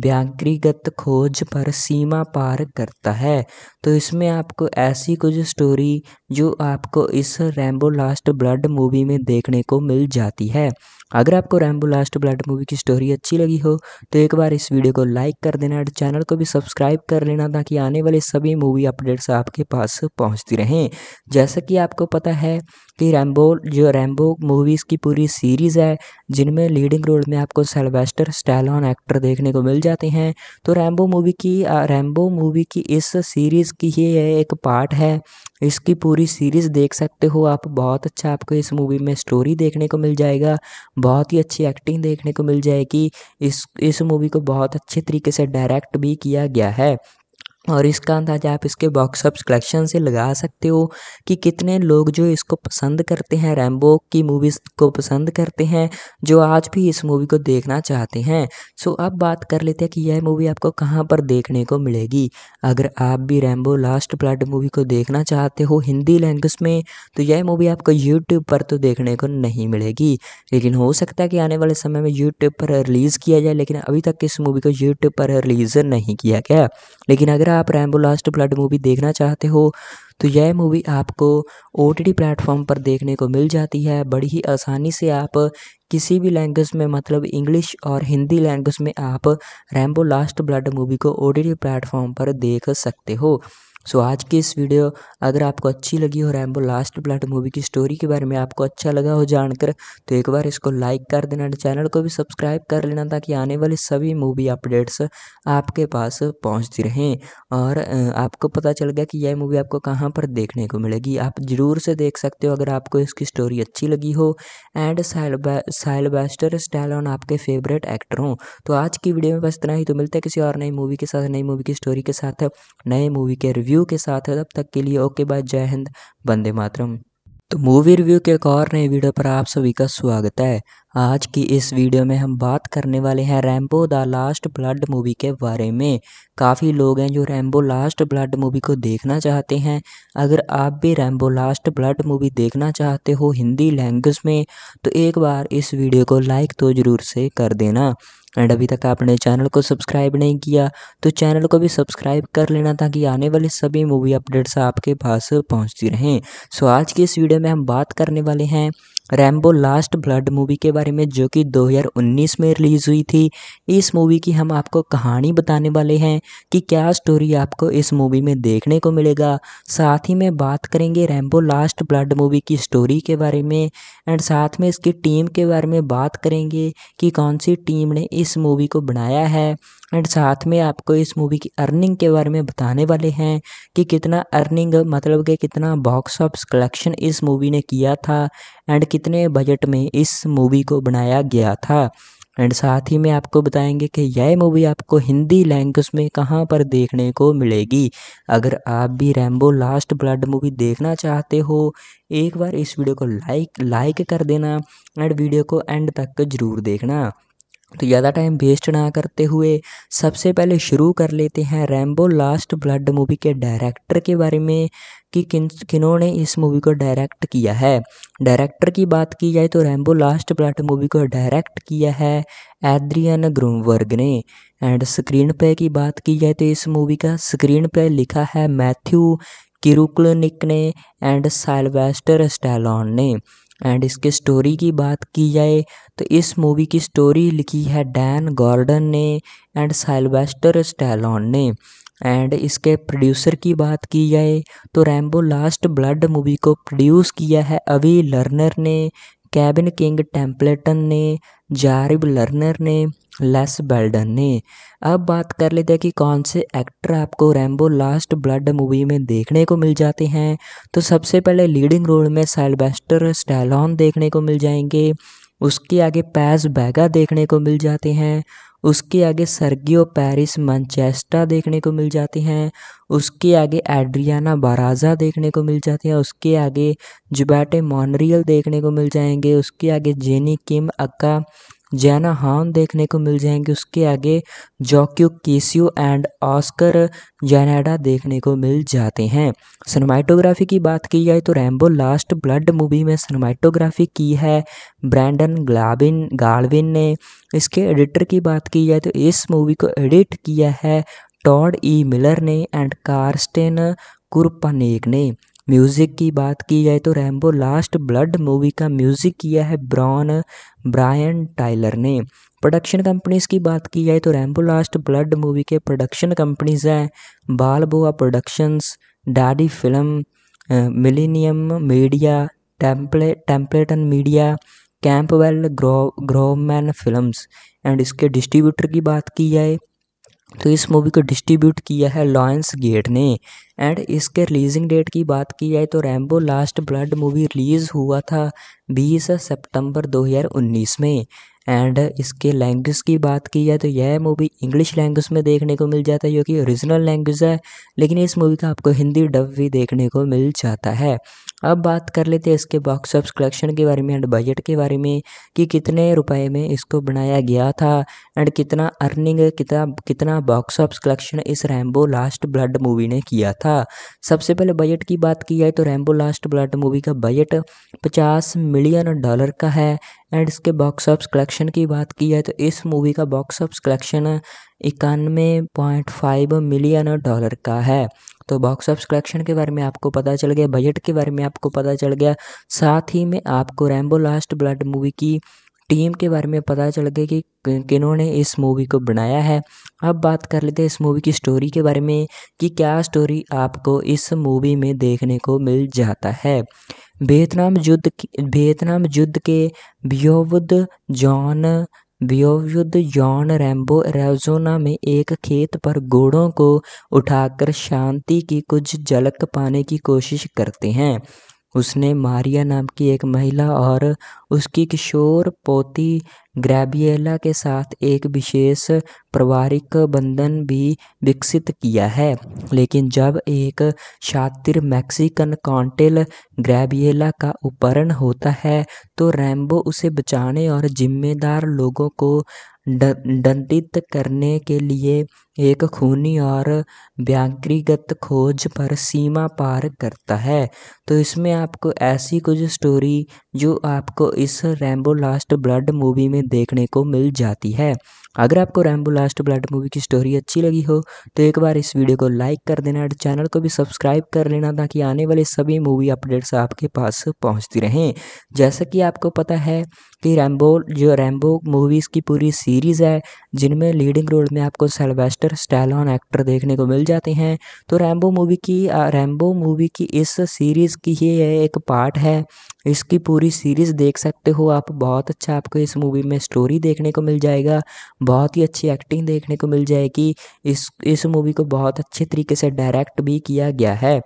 व्याकृगत खोज पर सीमा पार करता है तो इसमें आपको ऐसी कुछ स्टोरी जो आपको इस रैम्बो लास्ट ब्लड मूवी में देखने को मिल जाती है अगर आपको रैम्बो लास्ट ब्लड मूवी की स्टोरी अच्छी लगी हो तो एक बार इस वीडियो को लाइक कर देना और चैनल को भी सब्सक्राइब कर लेना ताकि आने वाले सभी मूवी अपडेट्स आपके पास पहुंचती रहें जैसा कि आपको पता है कि रैम्बो जो रैम्बो मूवीज़ की पूरी सीरीज़ है जिनमें लीडिंग रोल में आपको सेल्वेस्टर एक्टर स्टैलॉन एक्टर देखने को मिल जाते हैं तो रैम्बो मूवी की रैम्बो मूवी की इस सीरीज़ की ही एक पार्ट है इसकी पूरी सीरीज़ देख सकते हो आप बहुत अच्छा आपको इस मूवी में स्टोरी देखने को मिल जाएगा बहुत ही अच्छी एक्टिंग देखने को मिल जाएगी इस इस मूवी को बहुत अच्छे तरीके से डायरेक्ट भी किया गया है और इसका अंदाज़ा आप इसके बॉक्स ऑफिस कलेक्शन से लगा सकते हो कि कितने लोग जो इसको पसंद करते हैं रैम्बो की मूवीज़ को पसंद करते हैं जो आज भी इस मूवी को देखना चाहते हैं सो अब बात कर लेते हैं कि यह मूवी आपको कहाँ पर देखने को मिलेगी अगर आप भी रैम्बो लास्ट ब्लड मूवी को देखना चाहते हो हिंदी लैंग्वेज में तो यह मूवी आपको यूट्यूब पर तो देखने को नहीं मिलेगी लेकिन हो सकता है कि आने वाले समय में यूट्यूब पर रिलीज़ किया जाए लेकिन अभी तक इस मूवी को यूट्यूब पर रिलीज़ नहीं किया गया लेकिन अगर आप रैम्बो लास्ट ब्लड मूवी देखना चाहते हो तो यह मूवी आपको ओ टी टी प्लेटफॉर्म पर देखने को मिल जाती है बड़ी ही आसानी से आप किसी भी लैंग्वेज में मतलब इंग्लिश और हिंदी लैंग्वेज में आप रैम्बो लास्ट ब्लड मूवी को ओ टी टी प्लेटफॉर्म पर देख सकते हो सो so, आज की इस वीडियो अगर आपको अच्छी लगी हो रैम्बो लास्ट ब्लड मूवी की स्टोरी के बारे में आपको अच्छा लगा हो जानकर तो एक बार इसको लाइक कर देना चैनल को भी सब्सक्राइब कर लेना ताकि आने वाली सभी मूवी अपडेट्स आपके पास पहुंचती रहें और आपको पता चल गया कि यह मूवी आपको कहाँ यहाँ पर देखने को मिलेगी आप ज़रूर से देख सकते हो अगर आपको इसकी स्टोरी अच्छी लगी हो एंड साइलबेस्टर ऑन आपके फेवरेट एक्टर हों तो आज की वीडियो में बस इतना ही तो मिलते हैं किसी और नई मूवी के साथ नई मूवी की स्टोरी के साथ नए मूवी के रिव्यू के साथ तब तक के लिए ओके बाय जय हिंद बंदे मातरम तो मूवी रिव्यू के एक और नए वीडियो पर आप सभी का स्वागत है आज की इस वीडियो में हम बात करने वाले हैं Rambo the last blood movie के बारे में काफ़ी लोग हैं जो रैम्बो लास्ट ब्लड मूवी को देखना चाहते हैं अगर आप भी रैम्बो लास्ट ब्लड मूवी देखना चाहते हो हिंदी लैंग्वेज में तो एक बार इस वीडियो को लाइक तो ज़रूर से कर देना एंड अभी तक आपने चैनल को सब्सक्राइब नहीं किया तो चैनल को भी सब्सक्राइब कर लेना ताकि आने वाले सभी मूवी अपडेट्स आपके पास पहुंचती रहें सो आज की इस वीडियो में हम बात करने वाले हैं रैम्बो लास्ट ब्लड मूवी के बारे में जो कि 2019 में रिलीज़ हुई थी इस मूवी की हम आपको कहानी बताने वाले हैं कि क्या स्टोरी आपको इस मूवी में देखने को मिलेगा साथ ही में बात करेंगे रैम्बो लास्ट ब्लड मूवी की स्टोरी के बारे में एंड साथ में इसकी टीम के बारे में बात करेंगे कि कौन सी टीम ने इस मूवी को बनाया है एंड साथ में आपको इस मूवी की अर्निंग के बारे में बताने वाले हैं कि कितना अर्निंग मतलब कि कितना बॉक्स ऑफिस कलेक्शन इस मूवी ने किया था एंड कितने बजट में इस मूवी को बनाया गया था एंड साथ ही में आपको बताएंगे कि यह मूवी आपको हिंदी लैंग्वेज में कहाँ पर देखने को मिलेगी अगर आप भी रैम्बो लास्ट ब्लड मूवी देखना चाहते हो एक बार इस वीडियो को लाइक लाइक कर देना एंड वीडियो को एंड तक जरूर देखना तो ज़्यादा टाइम वेस्ट ना करते हुए सबसे पहले शुरू कर लेते हैं रैम्बो लास्ट ब्लड मूवी के डायरेक्टर के बारे में कि किन किन्होंने इस मूवी को डायरेक्ट किया है डायरेक्टर की बात की जाए तो रैम्बो लास्ट ब्लड मूवी को डायरेक्ट किया है एड्रियन ग्रूमवर्ग ने एंड स्क्रीन प्ले की बात की जाए तो इस मूवी का स्क्रीन प्ले लिखा है मैथ्यू किरुकलनिक ने एंड साइलवेस्टर स्टैलॉन ने एंड इसके स्टोरी की बात की जाए तो इस मूवी की स्टोरी लिखी है डैन गॉर्डन ने एंड साइलवेस्टर स्टैलॉन ने एंड इसके प्रोड्यूसर की बात की जाए तो रैम्बो लास्ट ब्लड मूवी को प्रोड्यूस किया है अवी लर्नर ने कैबिन किंग टेम्पलेटन ने जारिब लर्नर ने लेस बेल्डन ने अब बात कर लेते हैं कि कौन से एक्टर आपको रैम्बो लास्ट ब्लड मूवी में देखने को मिल जाते हैं तो सबसे पहले लीडिंग रोल में सैलबेस्टर स्टैलॉन देखने को मिल जाएंगे उसके आगे पैस बैगा देखने को मिल जाते हैं उसके आगे सर्गियो पेरिस मैनचेस्टा देखने को मिल जाते हैं उसके आगे एड्रियाना बाराजा देखने को मिल जाते हैं उसके आगे जुबैटे मॉनरियल देखने को मिल जाएंगे उसके आगे जेनी किम अक्का जैना हान देखने को मिल जाएंगे उसके आगे जॉक्यू केसियो एंड ऑस्कर जैनाडा देखने को मिल जाते हैं सिनेमाटोग्राफी की बात की जाए तो रैम्बो लास्ट ब्लड मूवी में सिनेमाटोग्राफी की है ब्रैंडन ग्लाबिन गालविन ने इसके एडिटर की बात की जाए तो इस मूवी को एडिट किया है टॉड ई मिलर ने एंड कार्स्टेन कुरपानेक ने म्यूज़िक की बात की जाए तो रैम्बो लास्ट ब्लड मूवी का म्यूज़िक किया है ब्रॉन ब्रायन टाइलर ने प्रोडक्शन कंपनीज़ की बात की जाए तो रैम्बो लास्ट ब्लड मूवी के प्रोडक्शन कंपनीज़ हैं Balboa productions daddy film millennium media temple Templeton media Campbell grow Grobman films and इसके डिस्ट्रीब्यूटर की बात की जाए तो इस मूवी को डिस्ट्रीब्यूट किया है लॉयंस गेट ने एंड इसके रिलीजिंग डेट की बात की जाए तो Rambo last blood movie release हुआ था 20 सितंबर 2019 में एंड इसके लैंग्वेज की बात की जाए तो यह मूवी इंग्लिश लैंग्वेज में देखने को मिल जाता है जो कि ओरिजिनल लैंग्वेज है लेकिन इस मूवी का आपको हिंदी डब भी देखने को मिल जाता है अब बात कर लेते हैं इसके बॉक्स ऑफ कलेक्शन के बारे में एंड बजट के बारे में कि कितने रुपए में इसको बनाया गया था एंड कितना अर्निंग कितना कितना बॉक्स ऑफ कलेक्शन इस रैम्बो लास्ट ब्लड मूवी ने किया था सबसे पहले बजट की बात की जाए तो रैम्बो लास्ट ब्लड मूवी का बजट पचास मिलियन डॉलर का है एंड इसके बॉक्स ऑफ कलेक्शन की बात की जाए तो इस मूवी का बॉक्स ऑफ कलेक्शन इक्यानवे पॉइंट फाइव मिलियन डॉलर का है तो बॉक्स ऑफ कलेक्शन के बारे में आपको पता चल गया बजट के बारे में आपको पता चल गया साथ ही में आपको रैम्बो लास्ट ब्लड मूवी की टीम के बारे में पता चल गया कि किन्होंने इस मूवी को बनाया है अब बात कर लेते हैं इस मूवी की स्टोरी के बारे में कि क्या स्टोरी आपको इस मूवी में देखने को मिल जाता है वियतनाम युद्ध वियतनाम युद्ध के बियोवुद जॉन वयोवृद्ध जॉन रैम्बो एरिजोना में एक खेत पर घोड़ों को उठाकर शांति की कुछ झलक पाने की कोशिश करते हैं उसने मारिया नाम की एक महिला और उसकी किशोर पोती ग्रैबियला के साथ एक विशेष पारिवारिक बंधन भी विकसित किया है लेकिन जब एक शातिर मैक्सिकन कॉन्टेल ग्रैबियला का उपहरण होता है तो रैम्बो उसे बचाने और जिम्मेदार लोगों को दंडित करने के लिए एक खूनी और व्याकृगत खोज पर सीमा पार करता है तो इसमें आपको ऐसी कुछ स्टोरी जो आपको इस रैम्बो लास्ट ब्लड मूवी में देखने को मिल जाती है अगर आपको रैम्बो लास्ट ब्लड मूवी की स्टोरी अच्छी लगी हो तो एक बार इस वीडियो को लाइक कर देना और चैनल को भी सब्सक्राइब कर लेना ताकि आने वाले सभी मूवी अपडेट्स आपके पास पहुंचती रहें जैसा कि आपको पता है कि रैम्बो जो रैम्बो मूवीज़ की पूरी सीरीज़ है जिनमें लीडिंग रोल में आपको सेल्वेस्टर स्टैलॉन एक्टर देखने को मिल जाते हैं तो रैम्बो मूवी की रैम्बो मूवी की इस सीरीज़ की ही एक पार्ट है इसकी पूरी सीरीज़ देख सकते हो आप बहुत अच्छा आपको इस मूवी में स्टोरी देखने को मिल जाएगा बहुत ही अच्छी एक्टिंग देखने को मिल जाएगी इस इस मूवी को बहुत अच्छे तरीके से डायरेक्ट भी किया गया है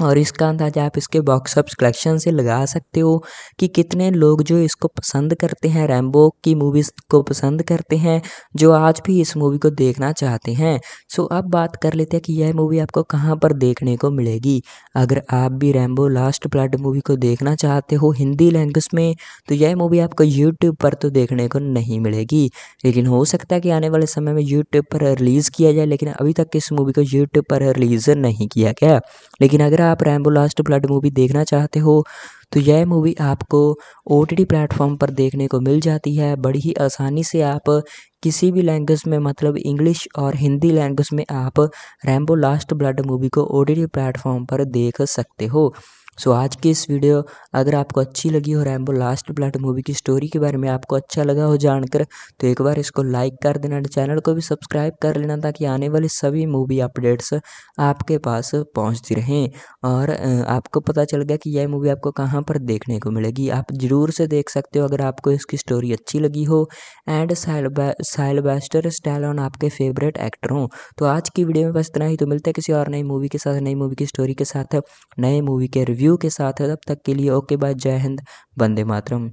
और इसका अंदाज़ा आप इसके ऑफ कलेक्शन से लगा सकते हो कि कितने लोग जो इसको पसंद करते हैं रैम्बो की मूवीज़ को पसंद करते हैं जो आज भी इस मूवी को देखना चाहते हैं सो अब बात कर लेते हैं कि यह मूवी आपको कहाँ पर देखने को मिलेगी अगर आप भी रैम्बो लास्ट ब्लड मूवी को देखना चाहते हो हिंदी लैंग्वेज में तो यह मूवी आपको यूट्यूब पर तो देखने को नहीं मिलेगी लेकिन हो सकता है कि आने वाले समय में यूट्यूब पर रिलीज़ किया जाए लेकिन अभी तक इस मूवी को यूट्यूब पर रिलीज़ नहीं किया गया लेकिन अगर आप रैम्बो लास्ट ब्लड मूवी देखना चाहते हो तो यह मूवी आपको ओ टी प्लेटफॉर्म पर देखने को मिल जाती है बड़ी ही आसानी से आप किसी भी लैंग्वेज में मतलब इंग्लिश और हिंदी लैंग्वेज में आप रैम्बो लास्ट ब्लड मूवी को ओ टी प्लेटफॉर्म पर देख सकते हो सो so, आज की इस वीडियो अगर आपको अच्छी लगी हो रैम्बो लास्ट ब्लड मूवी की स्टोरी के बारे में आपको अच्छा लगा हो जानकर तो एक बार इसको लाइक कर देना चैनल को भी सब्सक्राइब कर लेना ताकि आने वाली सभी मूवी अपडेट्स आपके पास पहुंचती रहें और आपको पता चल गया कि यह मूवी आपको कहाँ पर देखने को मिलेगी आप ज़रूर से देख सकते हो अगर आपको इसकी स्टोरी अच्छी लगी हो एंड साइलबेस्टर ऑन आपके फेवरेट एक्टर हों तो आज की वीडियो में बस इतना ही तो मिलता है किसी और नई मूवी के साथ नई मूवी की स्टोरी के साथ नए मूवी के रिव्यू रिव्यू के साथ है तब तक के लिए ओके बाय जय हिंद वंदे मातरम